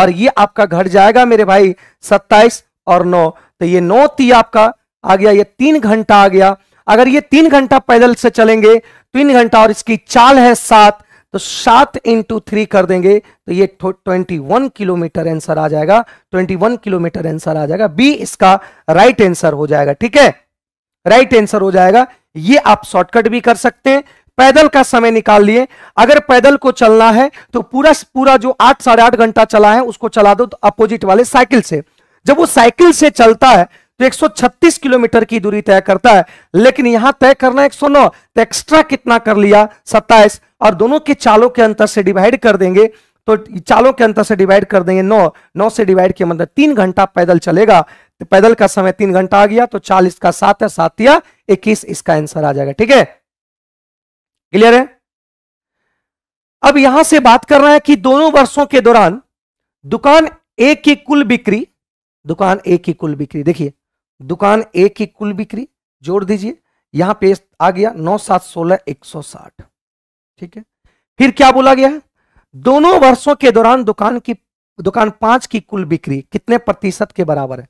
और ये आपका घट जाएगा मेरे भाई सत्ताईस और नौ तो ये नौ ती आपका आ गया ये तीन घंटा आ गया अगर ये तीन घंटा पैदल से चलेंगे तीन घंटा और इसकी चाल है सात तो सात इंटू थ्री कर देंगे तो ये ट्वेंटी वन किलोमीटर आंसर आ जाएगा ट्वेंटी वन किलोमीटर आंसर आ जाएगा बी इसका राइट आंसर हो जाएगा ठीक है राइट आंसर हो जाएगा ये आप शॉर्टकट भी कर सकते हैं पैदल का समय निकाल लिए अगर पैदल को चलना है तो पूरा पूरा जो आठ साढ़े आठ घंटा चला है उसको चला दो तो अपोजिट वाले साइकिल से जब वो साइकिल से चलता है तो 136 किलोमीटर की दूरी तय करता है लेकिन यहां तय करना एक सौ नौ तो एक्स्ट्रा कितना कर लिया सत्ताईस और दोनों के चालों के अंतर से डिवाइड कर देंगे तो चालों के अंतर से डिवाइड कर देंगे नौ नौ से डिवाइड किया मतलब तीन घंटा पैदल चलेगा तो पैदल का समय तीन घंटा आ गया तो चालीस का सात है सात या इक्कीस इसका आंसर आ जाएगा ठीक है क्लियर है अब यहां से बात कर रहे है कि दोनों वर्षों के दौरान दुकान ए की कुल बिक्री दुकान ए की कुल बिक्री देखिए दुकान ए की कुल बिक्री जोड़ दीजिए यहां पे आ गया नौ सात सोलह एक सौ साठ ठीक है फिर क्या बोला गया है दोनों वर्षों के दौरान दुकान की दुकान पांच की कुल बिक्री कितने प्रतिशत के बराबर है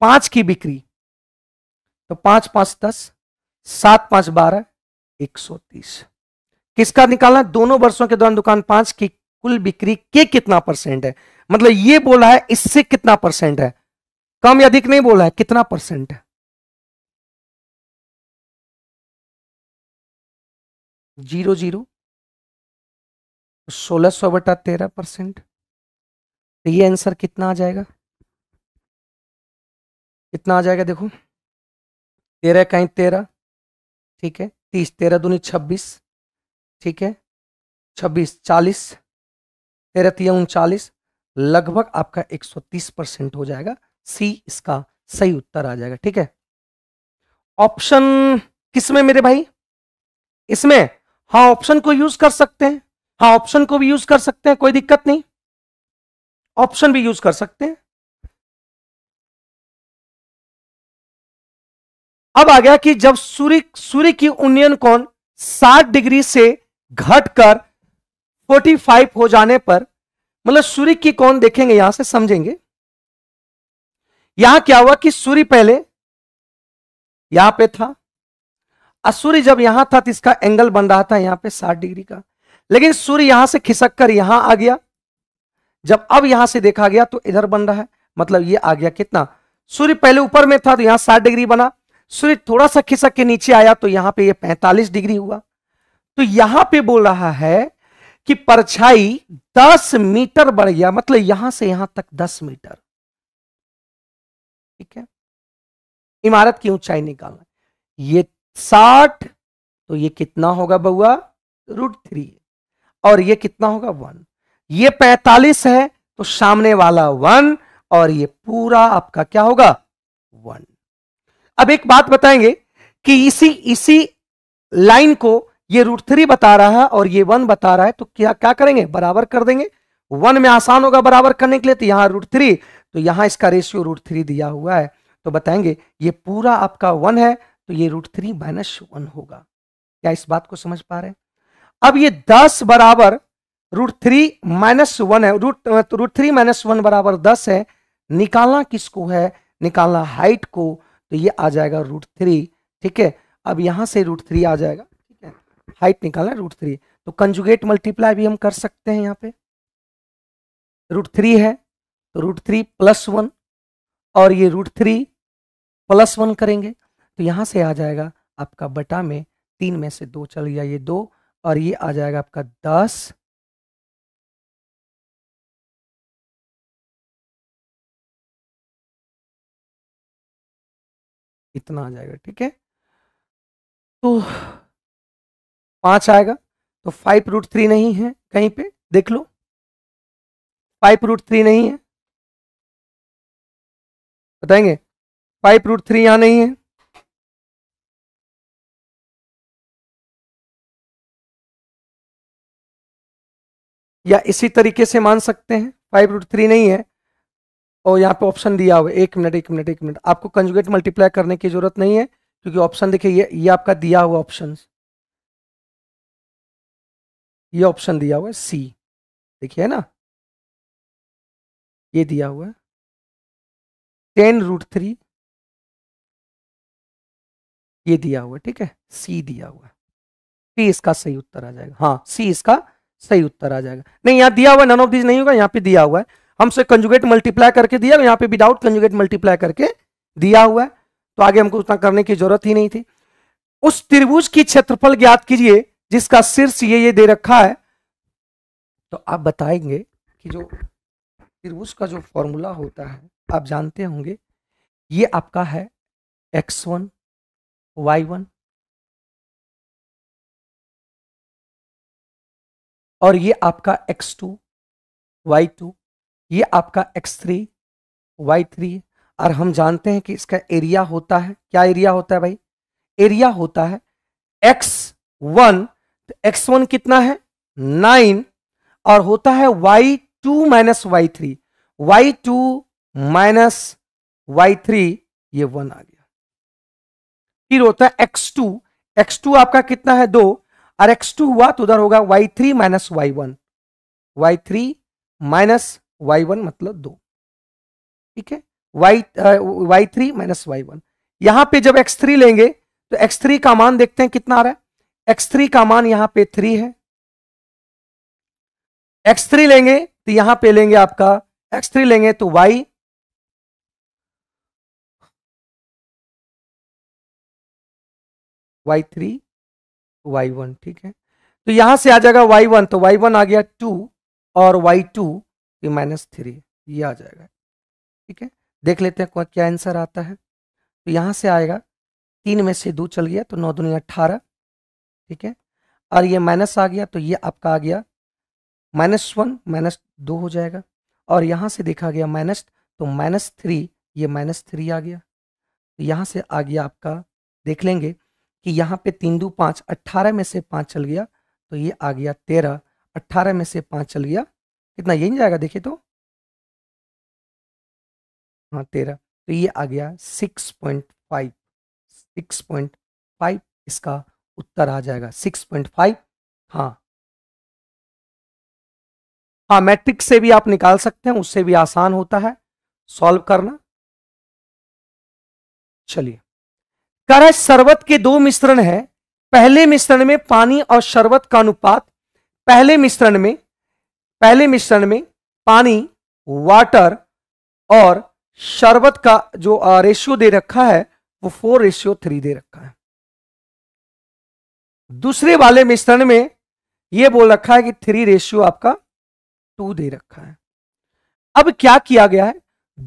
पांच की बिक्री तो पांच पांच दस सात पांच बारह एक सौ तीस किसका निकालना है दोनों वर्षों के दौरान दुकान पांच की कुल बिक्री के कितना परसेंट है मतलब ये बोला है इससे कितना परसेंट है कम या अधिक नहीं बोला है कितना परसेंट है जीरो जीरो सोलह सौ बटा तेरह परसेंट तो ये आंसर कितना आ जाएगा कितना आ जाएगा देखो तेरह कहीं तेरह ठीक है तीस तेरह दूनी छब्बीस ठीक है छब्बीस चालीस तेरह तीन उनचालीस लगभग आपका एक सौ तीस परसेंट हो जाएगा सी इसका सही उत्तर आ जाएगा ठीक है ऑप्शन किसमें मेरे भाई इसमें हाँ ऑप्शन को यूज कर सकते हैं हाँ ऑप्शन को भी यूज कर सकते हैं कोई दिक्कत नहीं ऑप्शन भी यूज कर सकते हैं अब आ गया कि जब सूर्य सूर्य की उन्नयन कोण 60 डिग्री से घटकर 45 हो जाने पर मतलब सूर्य की कोण देखेंगे यहां से समझेंगे यहां क्या हुआ कि सूर्य पहले यहां पे था और सूर्य जब यहां था तो इसका एंगल बन रहा था यहां पे साठ डिग्री का लेकिन सूर्य यहां से खिसक कर यहां आ गया जब अब यहां से देखा गया तो इधर बन रहा है मतलब ये आ गया कितना सूर्य पहले ऊपर में था तो यहां साठ डिग्री बना सूर्य थोड़ा सा खिसक के नीचे आया तो यहां पे ये पैंतालीस डिग्री हुआ तो यहां पे बोल रहा है कि परछाई 10 मीटर बढ़ गया मतलब यहां से यहां तक 10 मीटर ठीक है इमारत की ऊंचाई निकालना ये साठ तो ये कितना होगा बउआ रूट थ्री और ये कितना होगा वन ये पैतालीस है तो सामने वाला वन और ये पूरा आपका क्या होगा वन अब एक बात बताएंगे कि इसी इसी लाइन को ये रूट थ्री बता रहा है और ये वन बता रहा है तो क्या क्या करेंगे बराबर कर देंगे वन में आसान होगा बराबर करने के लिए तो यहाँ रूट थ्री तो यहाँ इसका रेशियो रूट थ्री दिया हुआ है तो बताएंगे ये पूरा आपका वन है तो ये रूट थ्री माइनस वन होगा क्या इस बात को समझ पा रहे अब ये दस बराबर रूट थ्री माइनस वन है रूट तो रूट थ्री माइनस वन बराबर दस है निकालना किसको है निकालना हाइट को तो ये आ जाएगा रूट थ्री ठीक है अब यहां से रूट थ्री आ जाएगा ठीक है हाइट निकालना रूट थ्री तो कंजुगेट मल्टीप्लाई भी हम कर सकते हैं यहाँ पे रूट थ्री है तो रूट थ्री प्लस वन और ये रूट थ्री प्लस वन करेंगे तो यहाँ से आ जाएगा आपका बटा में तीन में से दो चल गया ये दो और ये आ जाएगा आपका दस इतना आ जाएगा ठीक है तो पांच आएगा तो फाइव रूट थ्री नहीं है कहीं पे देख लो फाइव रूट थ्री नहीं है बताएंगे फाइव रूट थ्री यहां नहीं है या इसी तरीके से मान सकते हैं फाइव रूट थ्री नहीं है और यहां पे ऑप्शन दिया हुआ है एक मिनट एक मिनट एक मिनट आपको कंजुगेट मल्टीप्लाई करने की जरूरत नहीं है क्योंकि ऑप्शन देखिए ये ये आपका दिया हुआ ऑप्शन ये ऑप्शन दिया हुआ है सी देखिए है ना ये दिया हुआ है टेन रूट थ्री ये दिया हुआ है ठीक है सी दिया हुआ टी इसका सही उत्तर आ जाएगा हाँ सी इसका सही उत्तर आ जाएगा नहीं यहाँ दिया हुआ नन ऑफ दीज नहीं होगा यहाँ पे दिया हुआ है हमसे कंजुगेट मल्टीप्लाई करके दिया यहाँ पे विदाउट कंजुगेट मल्टीप्लाई करके दिया हुआ है तो आगे हमको उतना करने की जरूरत ही नहीं थी उस त्रिभुज की क्षेत्रफल ज्ञात कीजिए जिसका शीर्ष ये ये दे रखा है तो आप बताएंगे कि जो फिर उसका जो फॉर्मूला होता है आप जानते होंगे ये आपका है एक्स वन वाई वन और ये आपका एक्स टू वाई टू ये आपका एक्स थ्री वाई थ्री और हम जानते हैं कि इसका एरिया होता है क्या एरिया होता है भाई एरिया होता है एक्स वन तो एक्स वन कितना है नाइन और होता है Y two minus Y three Y two minus Y three ये वन आ गया फिर होता है एक्स टू एक्स टू आपका कितना है दो और एक्स टू हुआ तो उधर होगा Y three minus Y one Y three minus Y one मतलब दो ठीक है Y Y three minus Y one यहां पर जब एक्स थ्री लेंगे तो एक्स थ्री का मान देखते हैं कितना आ रहा है एक्स थ्री का मान यहां पे थ्री है एक्स थ्री लेंगे तो यहां पे लेंगे आपका एक्स थ्री लेंगे तो Y Y three Y one ठीक है तो यहां से आ जाएगा वाई वन तो वाई वन आ गया टू और वाई टू ये माइनस थ्री ये आ जाएगा ठीक है देख लेते हैं क्या आंसर आता है तो यहां से आएगा तीन में से दो चल गया तो नौ दुनिया अठारह ठीक है और ये माइनस आ गया तो ये आपका आ गया माइनस वन माइनस दो हो जाएगा और यहाँ से देखा गया माइनस तो माइनस थ्री ये माइनस थ्री आ गया तो यहाँ से आ गया आपका देख लेंगे कि यहाँ पे तीन दो पाँच अट्ठारह में से पाँच चल गया तो ये आ गया तेरह अट्ठारह में से पाँच चल गया कितना यही जाएगा देखिए तो हाँ तेरह तो ये आ गया six point five six point five इसका उत्तर आ जाएगा सिक्स पॉइंट फाइव हाँ हाँ मैट्रिक से भी आप निकाल सकते हैं उससे भी आसान होता है सॉल्व करना चलिए कह शरबत के दो मिश्रण है पहले मिश्रण में पानी और शरबत का अनुपात पहले मिश्रण में पहले मिश्रण में पानी वाटर और शरबत का जो रेशियो दे रखा है वो फोर रेशियो थ्री दे रखा है दूसरे वाले मिश्रण में ये बोल रखा है कि थ्री रेशियो आपका टू दे रखा है अब क्या किया गया है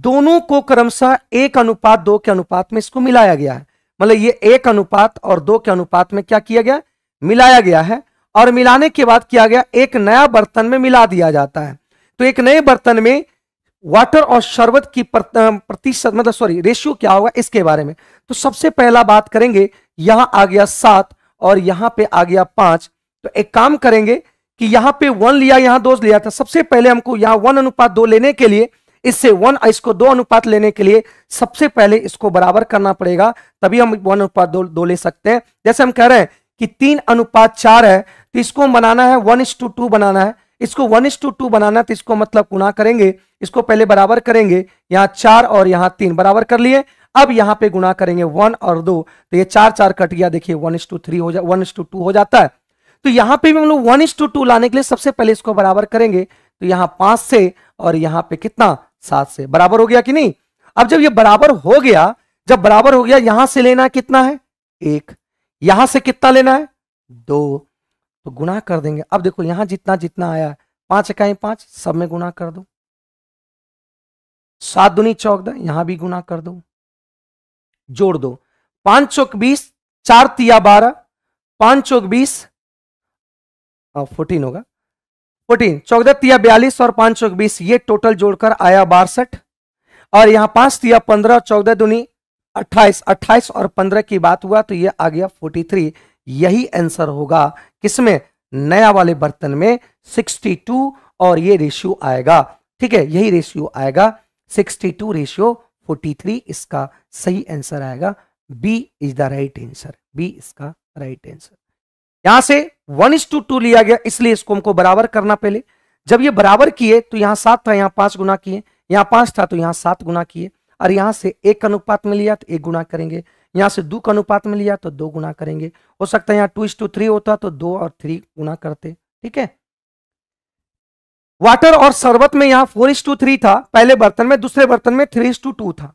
दोनों को क्रमशः एक अनुपात दो के अनुपात में इसको मिलाया गया है मतलब ये एक अनुपात और दो के अनुपात में क्या किया गया मिलाया गया है और मिलाने के बाद किया गया एक नया बर्तन में मिला दिया जाता है तो एक नए बर्तन में वाटर और शरबत की प्रतिशत मतलब सॉरी रेशियो क्या होगा इसके बारे में तो सबसे पहला बात करेंगे यहां आ गया सात और यहां पे आ गया पांच तो एक काम करेंगे कि यहां पे वन लिया यहां दो लिया था सबसे पहले हमको यहां वन अनुपात दो लेने के लिए इससे वन इसको दो अनुपात लेने के लिए सबसे पहले इसको बराबर करना पड़ेगा तभी हम वन अनुपात दो, दो ले सकते हैं जैसे हम कह रहे हैं कि तीन अनुपात चार है तो इसको बनाना है वन इस टू टू बनाना है इसको वन इस टू टू बनाना है तो इसको मतलब गुना करेंगे इसको पहले बराबर करेंगे यहाँ चार और यहाँ तीन बराबर कर लिए अब यहाँ पे गुना करेंगे वन और दो तो ये चार चार कट गया देखिए वन इस टू थ्री हो जा वन इस टू टू हो जाता है तो यहां पे भी हम लोग वन इज टू टू लाने के लिए सबसे पहले इसको बराबर करेंगे तो यहां पांच से और यहां पे कितना सात से बराबर हो गया कि नहीं अब जब ये बराबर हो गया जब बराबर हो गया यहां से लेना कितना है एक यहां से कितना लेना है दो तो गुना कर देंगे अब देखो यहां जितना जितना आया पांच इकाई पांच सब में गुना कर दो सात दुनी चौक यहां भी गुना कर दो जोड़ दो पांच चौक बीस चार तिया बारह पांच चौक बीस फोर्टीन हाँ, होगा फोर्टीन चौदह तिया बयालीस और पांच चौक बीस ये टोटल जोड़कर आया बासठ और यहां पांच तिया पंद्रह चौदह दुनी अट्ठाईस अट्ठाईस और पंद्रह की बात हुआ तो ये आ गया फोर्टी थ्री यही आंसर होगा किसमें नया वाले बर्तन में सिक्सटी टू और ये रेशियो आएगा ठीक है यही रेशियो आएगा sixty two ratio forty three इसका सही आंसर आएगा B is the right answer B इसका राइट आंसर यहां से वन इस टू टू लिया गया इसलिए इसको हमको बराबर करना पहले जब ये बराबर किए तो यहाँ सात था यहाँ पांच गुना किए यहाँ पांच था तो यहाँ सात गुना किए और यहाँ से एक अनुपात में लिया तो एक गुना करेंगे यहाँ से दो का अनुपात में लिया तो दो गुना करेंगे हो सकता है यहाँ टू इस टू थ्री होता तो दो और थ्री गुना करते ठीक है वाटर और शरबत में यहाँ फोर इस टू थ्री था पहले बर्तन में दूसरे बर्तन में थ्री इस टू टू था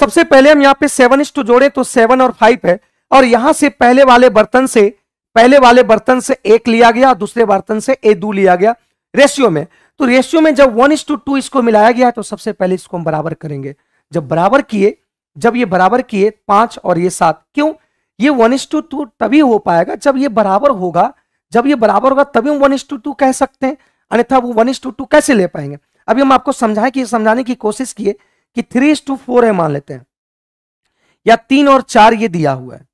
सबसे पहले हम यहाँ पे सेवन इस टू जोड़े तो सेवन और फाइव है और यहां से पहले वाले बर्तन से पहले वाले बर्तन से एक लिया गया दूसरे बर्तन से ए दू लिया गया रेशियो में तो रेशियो में जब वन इस टू टू इसको मिलाया गया है तो सबसे पहले इसको हम बराबर करेंगे जब बराबर किए जब ये बराबर किए पांच और ये सात क्यों ये वन इस टू टू तभी हो पाएगा जब ये बराबर होगा जब ये बराबर होगा तभी हम वन इस टू टू कह सकते हैं अन्यथा वो वन इस टू टू कैसे ले पाएंगे अभी हम आपको समझाएं कि समझाने की कोशिश किए कि थ्री इस टू फोर है मान लेते हैं या तीन और चार ये दिया हुआ है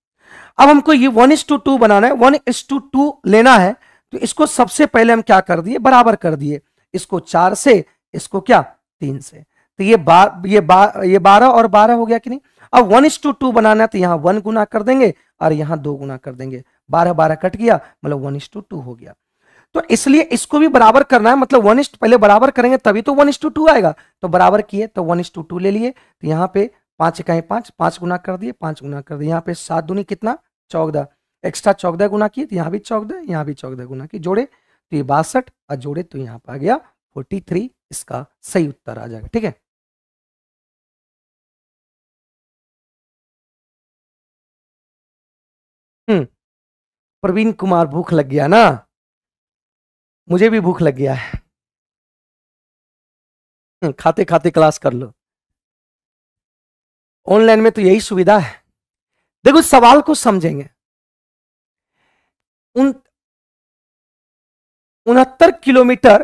अब हमको ये वन इज टू टू बनाना है वन इज टू टू लेना है तो इसको सबसे पहले हम क्या कर दिए बराबर कर दिए इसको चार से इसको क्या तीन से तो ये बा, ये बा, ये बारह और बारह हो गया कि नहीं अब वन इज टू टू बनाना है तो यहाँ वन गुना कर देंगे और यहाँ दो गुना कर देंगे बारह बारह कट गया मतलब वन इस टू टू हो गया तो इसलिए इसको भी बराबर करना है मतलब वन इज पहले बराबर करेंगे तभी तो वन इज टू टू आएगा तो बराबर किए तो वन इस टू टू ले लिए तो यहाँ पे पांच इकाई पांच पांच गुना कर दिए पांच गुना कर दिए यहाँ पे सात दूनी कितना चौदह एक्स्ट्रा चौदह गुना किए तो यहाँ भी चौदह यहाँ भी चौदह गुना किए जोड़े तो ये बासठ और जोड़े तो यहाँ पर आ गया फोर्टी थ्री इसका सही उत्तर आ जाएगा ठीक है हम्म, प्रवीण कुमार भूख लग गया ना मुझे भी भूख लग गया है खाते खाते क्लास कर लो ऑनलाइन में तो यही सुविधा है देखो सवाल को समझेंगे उन उनहत्तर किलोमीटर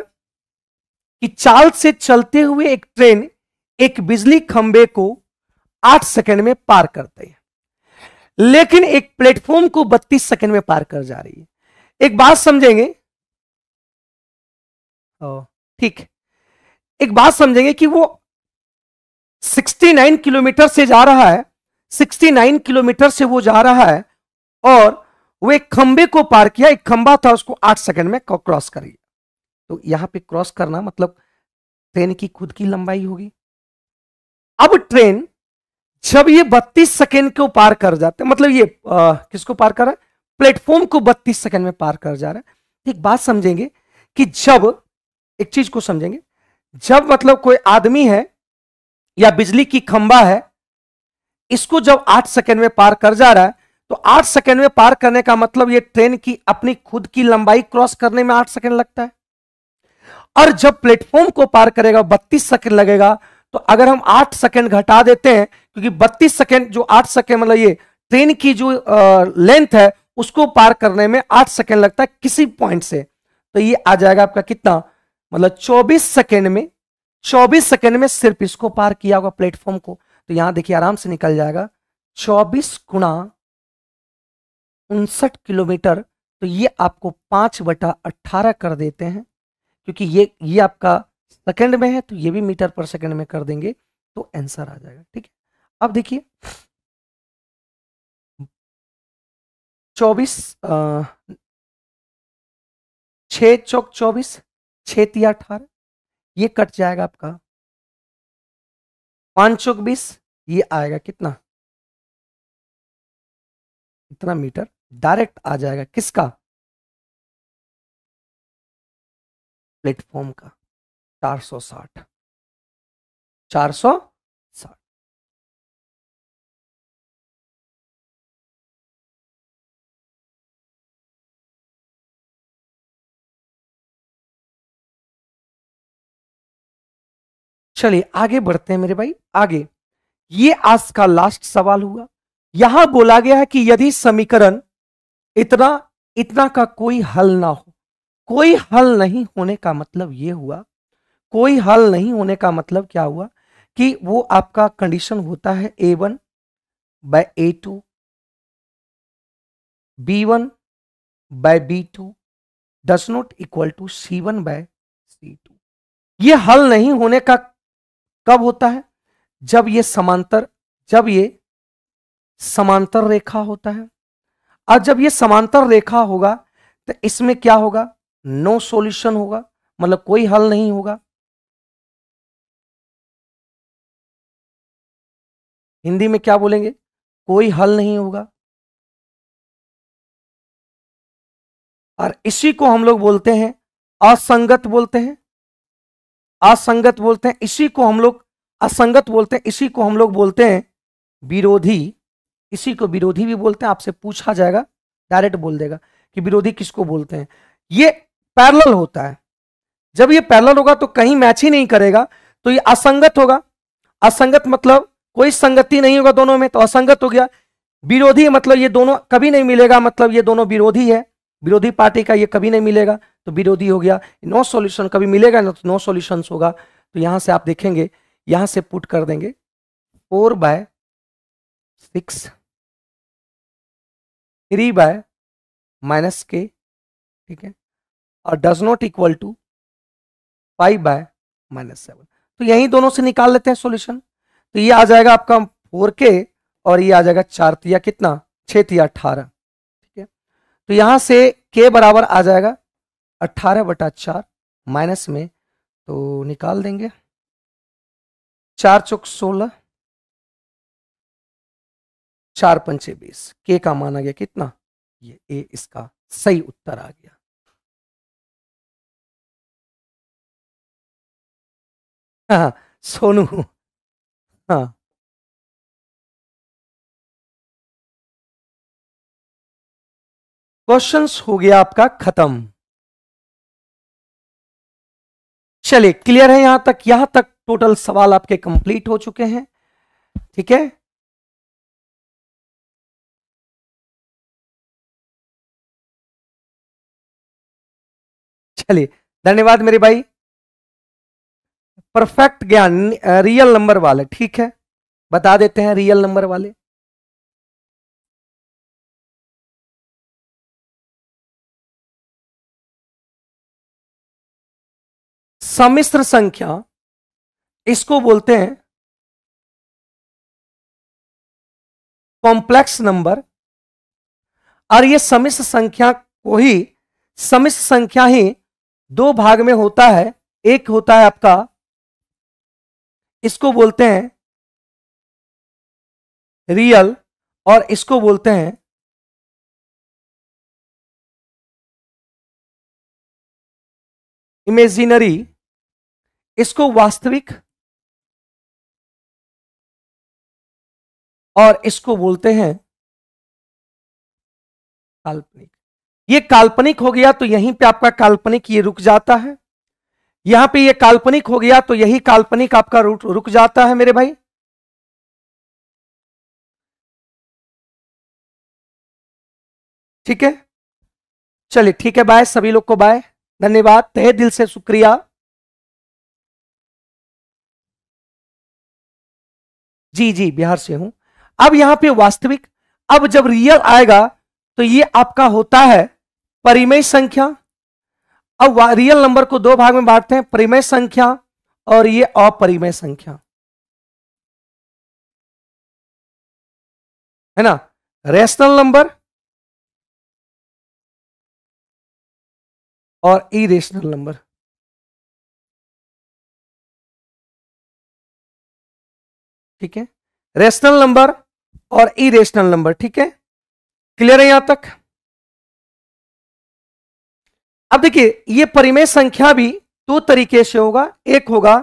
की चाल से चलते हुए एक ट्रेन एक बिजली खंबे को आठ सेकंड में पार करते हैं लेकिन एक प्लेटफॉर्म को बत्तीस सेकंड में पार कर जा रही है एक बात समझेंगे ठीक एक बात समझेंगे कि वो 69 किलोमीटर से जा रहा है 69 किलोमीटर से वो जा रहा है और वो एक खंबे को पार किया एक खंबा था उसको आठ सेकंड में क्रॉस कर तो यहां पे क्रॉस करना मतलब ट्रेन की खुद की लंबाई होगी अब ट्रेन जब ये 32 सेकंड को पार कर जाते मतलब ये आ, किसको पार कर रहा है प्लेटफॉर्म को 32 सेकंड में पार कर जा रहा है एक बात समझेंगे कि जब एक चीज को समझेंगे जब मतलब कोई आदमी है या बिजली की खंबा है इसको जब आठ सेकेंड में पार कर जा रहा है तो आठ सेकेंड में पार करने का मतलब ये ट्रेन की अपनी खुद की लंबाई क्रॉस करने में आठ सेकेंड लगता है और जब प्लेटफॉर्म को पार करेगा बत्तीस सेकेंड लगेगा तो अगर हम आठ सेकेंड घटा देते हैं क्योंकि बत्तीस सेकेंड जो आठ सेकेंड मतलब ये ट्रेन की जो लेंथ है उसको पार करने में आठ सेकेंड लगता है किसी पॉइंट से तो ये आ जाएगा आपका कितना मतलब चौबीस सेकेंड में चौबीस सेकेंड में सिर्फ इसको पार किया होगा प्लेटफॉर्म को तो यहां देखिए आराम से निकल जाएगा चौबीस गुणा उनसठ किलोमीटर तो ये आपको पांच बटा अट्ठारह कर देते हैं क्योंकि ये ये आपका सेकंड में है तो ये भी मीटर पर सेकंड में कर देंगे तो आंसर आ जाएगा ठीक है अब देखिए चौबीस छ चौक चौबीस छतिया अठारह ये कट जाएगा आपका पांच चौक बीस ये आएगा कितना इतना मीटर डायरेक्ट आ जाएगा किसका प्लेटफॉर्म का 460 460 चलिए आगे बढ़ते हैं मेरे भाई आगे ये आज का लास्ट सवाल हुआ यहां बोला गया है कि यदि समीकरण इतना इतना का कोई हल ना हो कोई हल नहीं होने का मतलब ये हुआ कोई हल नहीं होने का मतलब क्या हुआ कि वो आपका कंडीशन होता है a one by a two B one by b two does not equal to c one by c two ये हल नहीं होने का कब होता है जब ये समांतर जब ये समांतर रेखा होता है और जब ये समांतर रेखा होगा तो इसमें क्या होगा नो सॉल्यूशन होगा मतलब कोई हल नहीं होगा हिंदी में क्या बोलेंगे कोई हल नहीं होगा और इसी को हम लोग बोलते हैं असंगत बोलते हैं असंगत बोलते हैं इसी को हम लोग असंगत बोलते हैं इसी को हम लोग बोलते हैं विरोधी इसी को विरोधी भी बोलते हैं आपसे पूछा जाएगा डायरेक्ट बोल देगा कि विरोधी किसको बोलते हैं ये पैरल होता है जब ये पैरल होगा तो कहीं मैच ही नहीं करेगा तो ये असंगत होगा असंगत मतलब कोई संगति नहीं होगा दोनों में तो असंगत हो गया विरोधी मतलब ये दोनों कभी नहीं मिलेगा मतलब ये दोनों विरोधी है विरोधी पार्टी का ये कभी नहीं मिलेगा तो विरोधी हो गया नो सॉल्यूशन कभी मिलेगा ना तो नो सॉल्यूशन होगा तो यहां से आप देखेंगे यहां से पुट कर देंगे four by six three by minus k ठीक है और does not equal to five by minus seven तो यही दोनों से निकाल लेते हैं सॉल्यूशन तो ये आ जाएगा आपका फोर के और ये आ जाएगा चार तिया कितना छह तिया अठारह ठीक है तो यहां से के बराबर आ जाएगा अट्ठारह बटा चार माइनस में तो निकाल देंगे चार चौक सोलह चार पंचे बीस के का माना गया कितना ये ए इसका सही उत्तर आ गया हाँ सोनू हाँ क्वेश्चंस हो गया आपका खत्म चलिए क्लियर है यहां तक यहां तक टोटल सवाल आपके कंप्लीट हो चुके हैं ठीक है चलिए धन्यवाद मेरे भाई परफेक्ट ज्ञान रियल नंबर वाले ठीक है बता देते हैं रियल नंबर वाले समिश्र संख्या इसको बोलते हैं कॉम्प्लेक्स नंबर और ये समिश्र संख्या को ही समिश्र संख्या ही दो भाग में होता है एक होता है आपका इसको बोलते हैं रियल और इसको बोलते हैं इमेजिनरी इसको वास्तविक और इसको बोलते हैं काल्पनिक ये काल्पनिक हो गया तो यहीं पे आपका काल्पनिक ये रुक जाता है यहां पे ये काल्पनिक हो गया तो यही काल्पनिक आपका रुक, रुक जाता है मेरे भाई ठीक है चलिए ठीक है बाय सभी लोग को बाय धन्यवाद तहे दिल से शुक्रिया जी जी बिहार से हूं अब यहां पे वास्तविक अब जब रियल आएगा तो ये आपका होता है परिमेय संख्या अब रियल नंबर को दो भाग में बांटते हैं परिमेय संख्या और ये अपरिमेय संख्या है ना रेशनल नंबर और इरेशनल नंबर ठीक है रेशनल नंबर और इरेशनल नंबर ठीक है क्लियर है यहां तक अब देखिए ये परिमेय संख्या भी दो तरीके से होगा एक होगा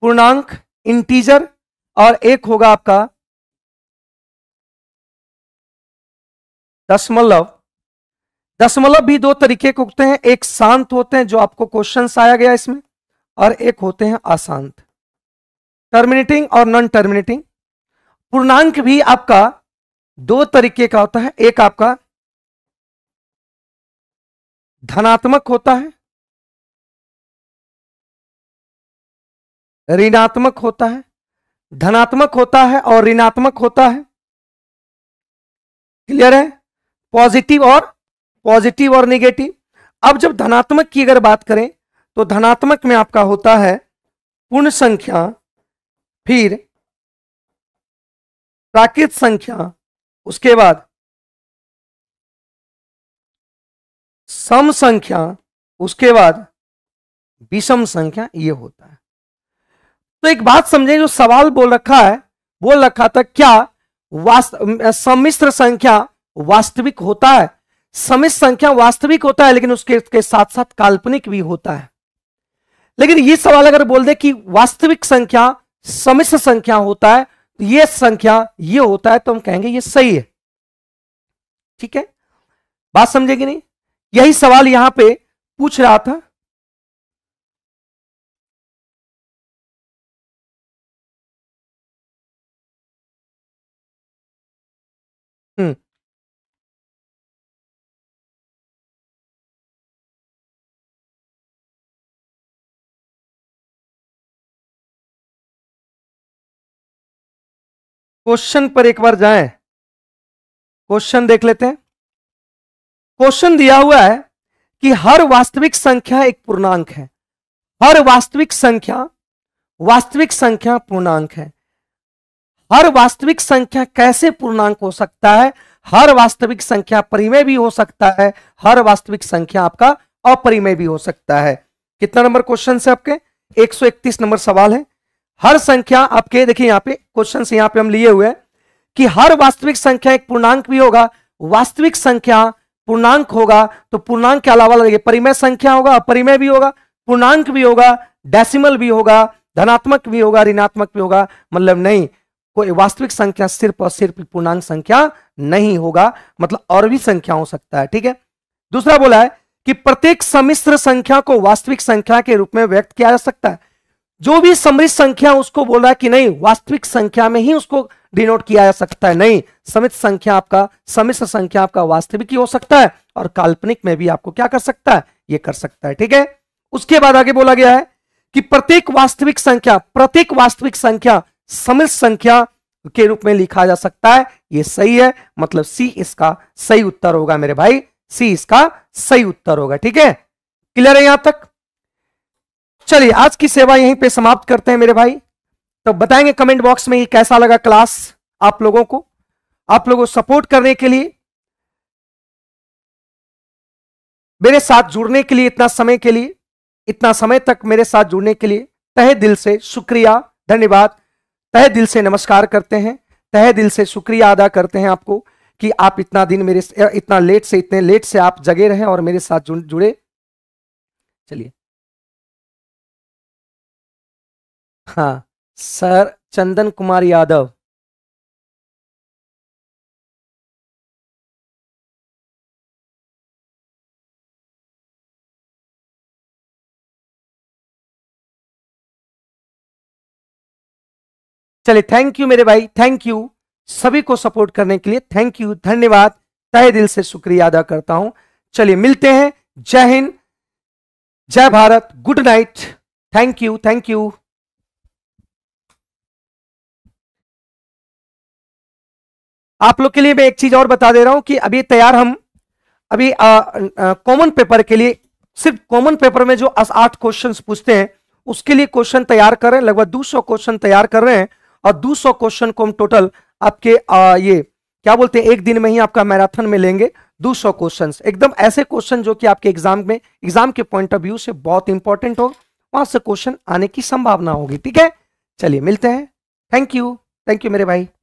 पूर्णांक इंटीजर और एक होगा आपका दशमलव दशमलव भी दो तरीके के होते हैं एक शांत होते हैं जो आपको क्वेश्चन आया गया इसमें और एक होते हैं अशांत टर्मिनेटिंग और नॉन टर्मिनेटिंग पूर्णांक भी आपका दो तरीके का होता है एक आपका धनात्मक होता है ऋणात्मक होता है धनात्मक होता है और ऋणात्मक होता है क्लियर है पॉजिटिव और पॉजिटिव और निगेटिव अब जब धनात्मक की अगर बात करें तो धनात्मक में आपका होता है पूर्ण संख्या फिर प्राकृत संख्या उसके बाद सम संख्या उसके बाद विषम संख्या ये होता है तो एक बात समझे जो सवाल बोल रखा है बोल रखा था क्या वास्तव सम्मिश्र संख्या वास्तविक होता है समिश्र संख्या वास्तविक होता है लेकिन उसके के साथ साथ काल्पनिक भी होता है लेकिन ये सवाल अगर बोल दे कि वास्तविक संख्या समिश्र संख्या होता है तो ये संख्या ये होता है तो हम कहेंगे ये सही है ठीक है बात समझेगी नहीं यही सवाल यहां पे पूछ रहा था हम्म क्वेश्चन पर एक बार जाए क्वेश्चन देख लेते हैं क्वेश्चन दिया हुआ है कि हर वास्तविक संख्या एक पूर्णांक है हर वास्तविक संख्या वास्तविक संख्या पूर्णांक है हर वास्तविक संख्या कैसे पूर्णांक हो सकता है हर वास्तविक संख्या परिमेय भी हो सकता है हर वास्तविक संख्या आपका अपरिमेय भी हो सकता है कितना नंबर क्वेश्चन है आपके 131 नंबर सवाल है हर संख्या आपके देखिए यहां पे क्वेश्चन यहां पे हम लिए हुए कि हर वास्तविक संख्या एक पूर्णांक भी होगा वास्तविक संख्या पूर्णांक होगा तो पूर्णांक के अलावा लगे परिमय संख्या होगा अपरिमय भी होगा पूर्णांक भी होगा डेसिमल भी होगा धनात्मक भी होगा ऋणात्मक भी होगा मतलब नहीं कोई वास्तविक संख्या सिर्फ और सिर्फ पूर्णांक संख्या नहीं होगा मतलब और भी संख्या हो सकता है ठीक है दूसरा बोला है कि प्रत्येक समिश्र संख्या को वास्तविक संख्या के रूप में व्यक्त किया जा सकता है जो भी समृद्ध संख्या उसको बोल रहा है कि नहीं वास्तविक संख्या में ही उसको डिनोट किया जा सकता है नहीं समित संख्या आपका समिश्र संख्या आपका वास्तविक ही हो सकता है और काल्पनिक में भी आपको क्या कर सकता है ये कर सकता है ठीक है उसके बाद आगे बोला गया है कि प्रत्येक वास्तविक संख्या प्रत्येक वास्तविक संख्या समित संख्या के रूप में लिखा जा सकता है ये सही है मतलब सी इसका सही उत्तर होगा मेरे भाई सी इसका सही उत्तर होगा ठीक है क्लियर है यहां तक चलिए आज की सेवा यहीं पे समाप्त करते हैं मेरे भाई तो बताएंगे कमेंट बॉक्स में ये कैसा लगा क्लास आप लोगों को आप लोगों को सपोर्ट करने के लिए मेरे साथ जुड़ने के लिए इतना समय के लिए इतना समय तक मेरे साथ जुड़ने के लिए तहे दिल से शुक्रिया धन्यवाद तहे दिल से नमस्कार करते हैं तहे दिल से शुक्रिया अदा करते हैं आपको कि आप इतना दिन मेरे इतना लेट से इतने लेट से आप जगे रहें और मेरे साथ जुड़े चलिए हाँ सर चंदन कुमार यादव चलिए थैंक यू मेरे भाई थैंक यू सभी को सपोर्ट करने के लिए थैंक यू धन्यवाद तय दिल से शुक्रिया अदा करता हूं चलिए मिलते हैं जय हिंद जय Bharat good night thank you thank you आप लोग के लिए मैं एक चीज और बता दे रहा हूं कि अभी तैयार हम अभी कॉमन पेपर के लिए सिर्फ कॉमन पेपर में जो आठ क्वेश्चन पूछते हैं उसके लिए क्वेश्चन तैयार कर रहे हैं लगभग 200 क्वेश्चन तैयार कर रहे हैं और 200 क्वेश्चन को हम टोटल आपके आ, ये क्या बोलते हैं एक दिन में ही आपका मैराथन में लेंगे 200 क्वेश्चंस एकदम ऐसे क्वेश्चन जो कि आपके एग्जाम में एग्जाम के पॉइंट ऑफ व्यू से बहुत इंपॉर्टेंट हो वहां से क्वेश्चन आने की संभावना होगी ठीक है चलिए मिलते हैं थैंक यू थैंक यू मेरे भाई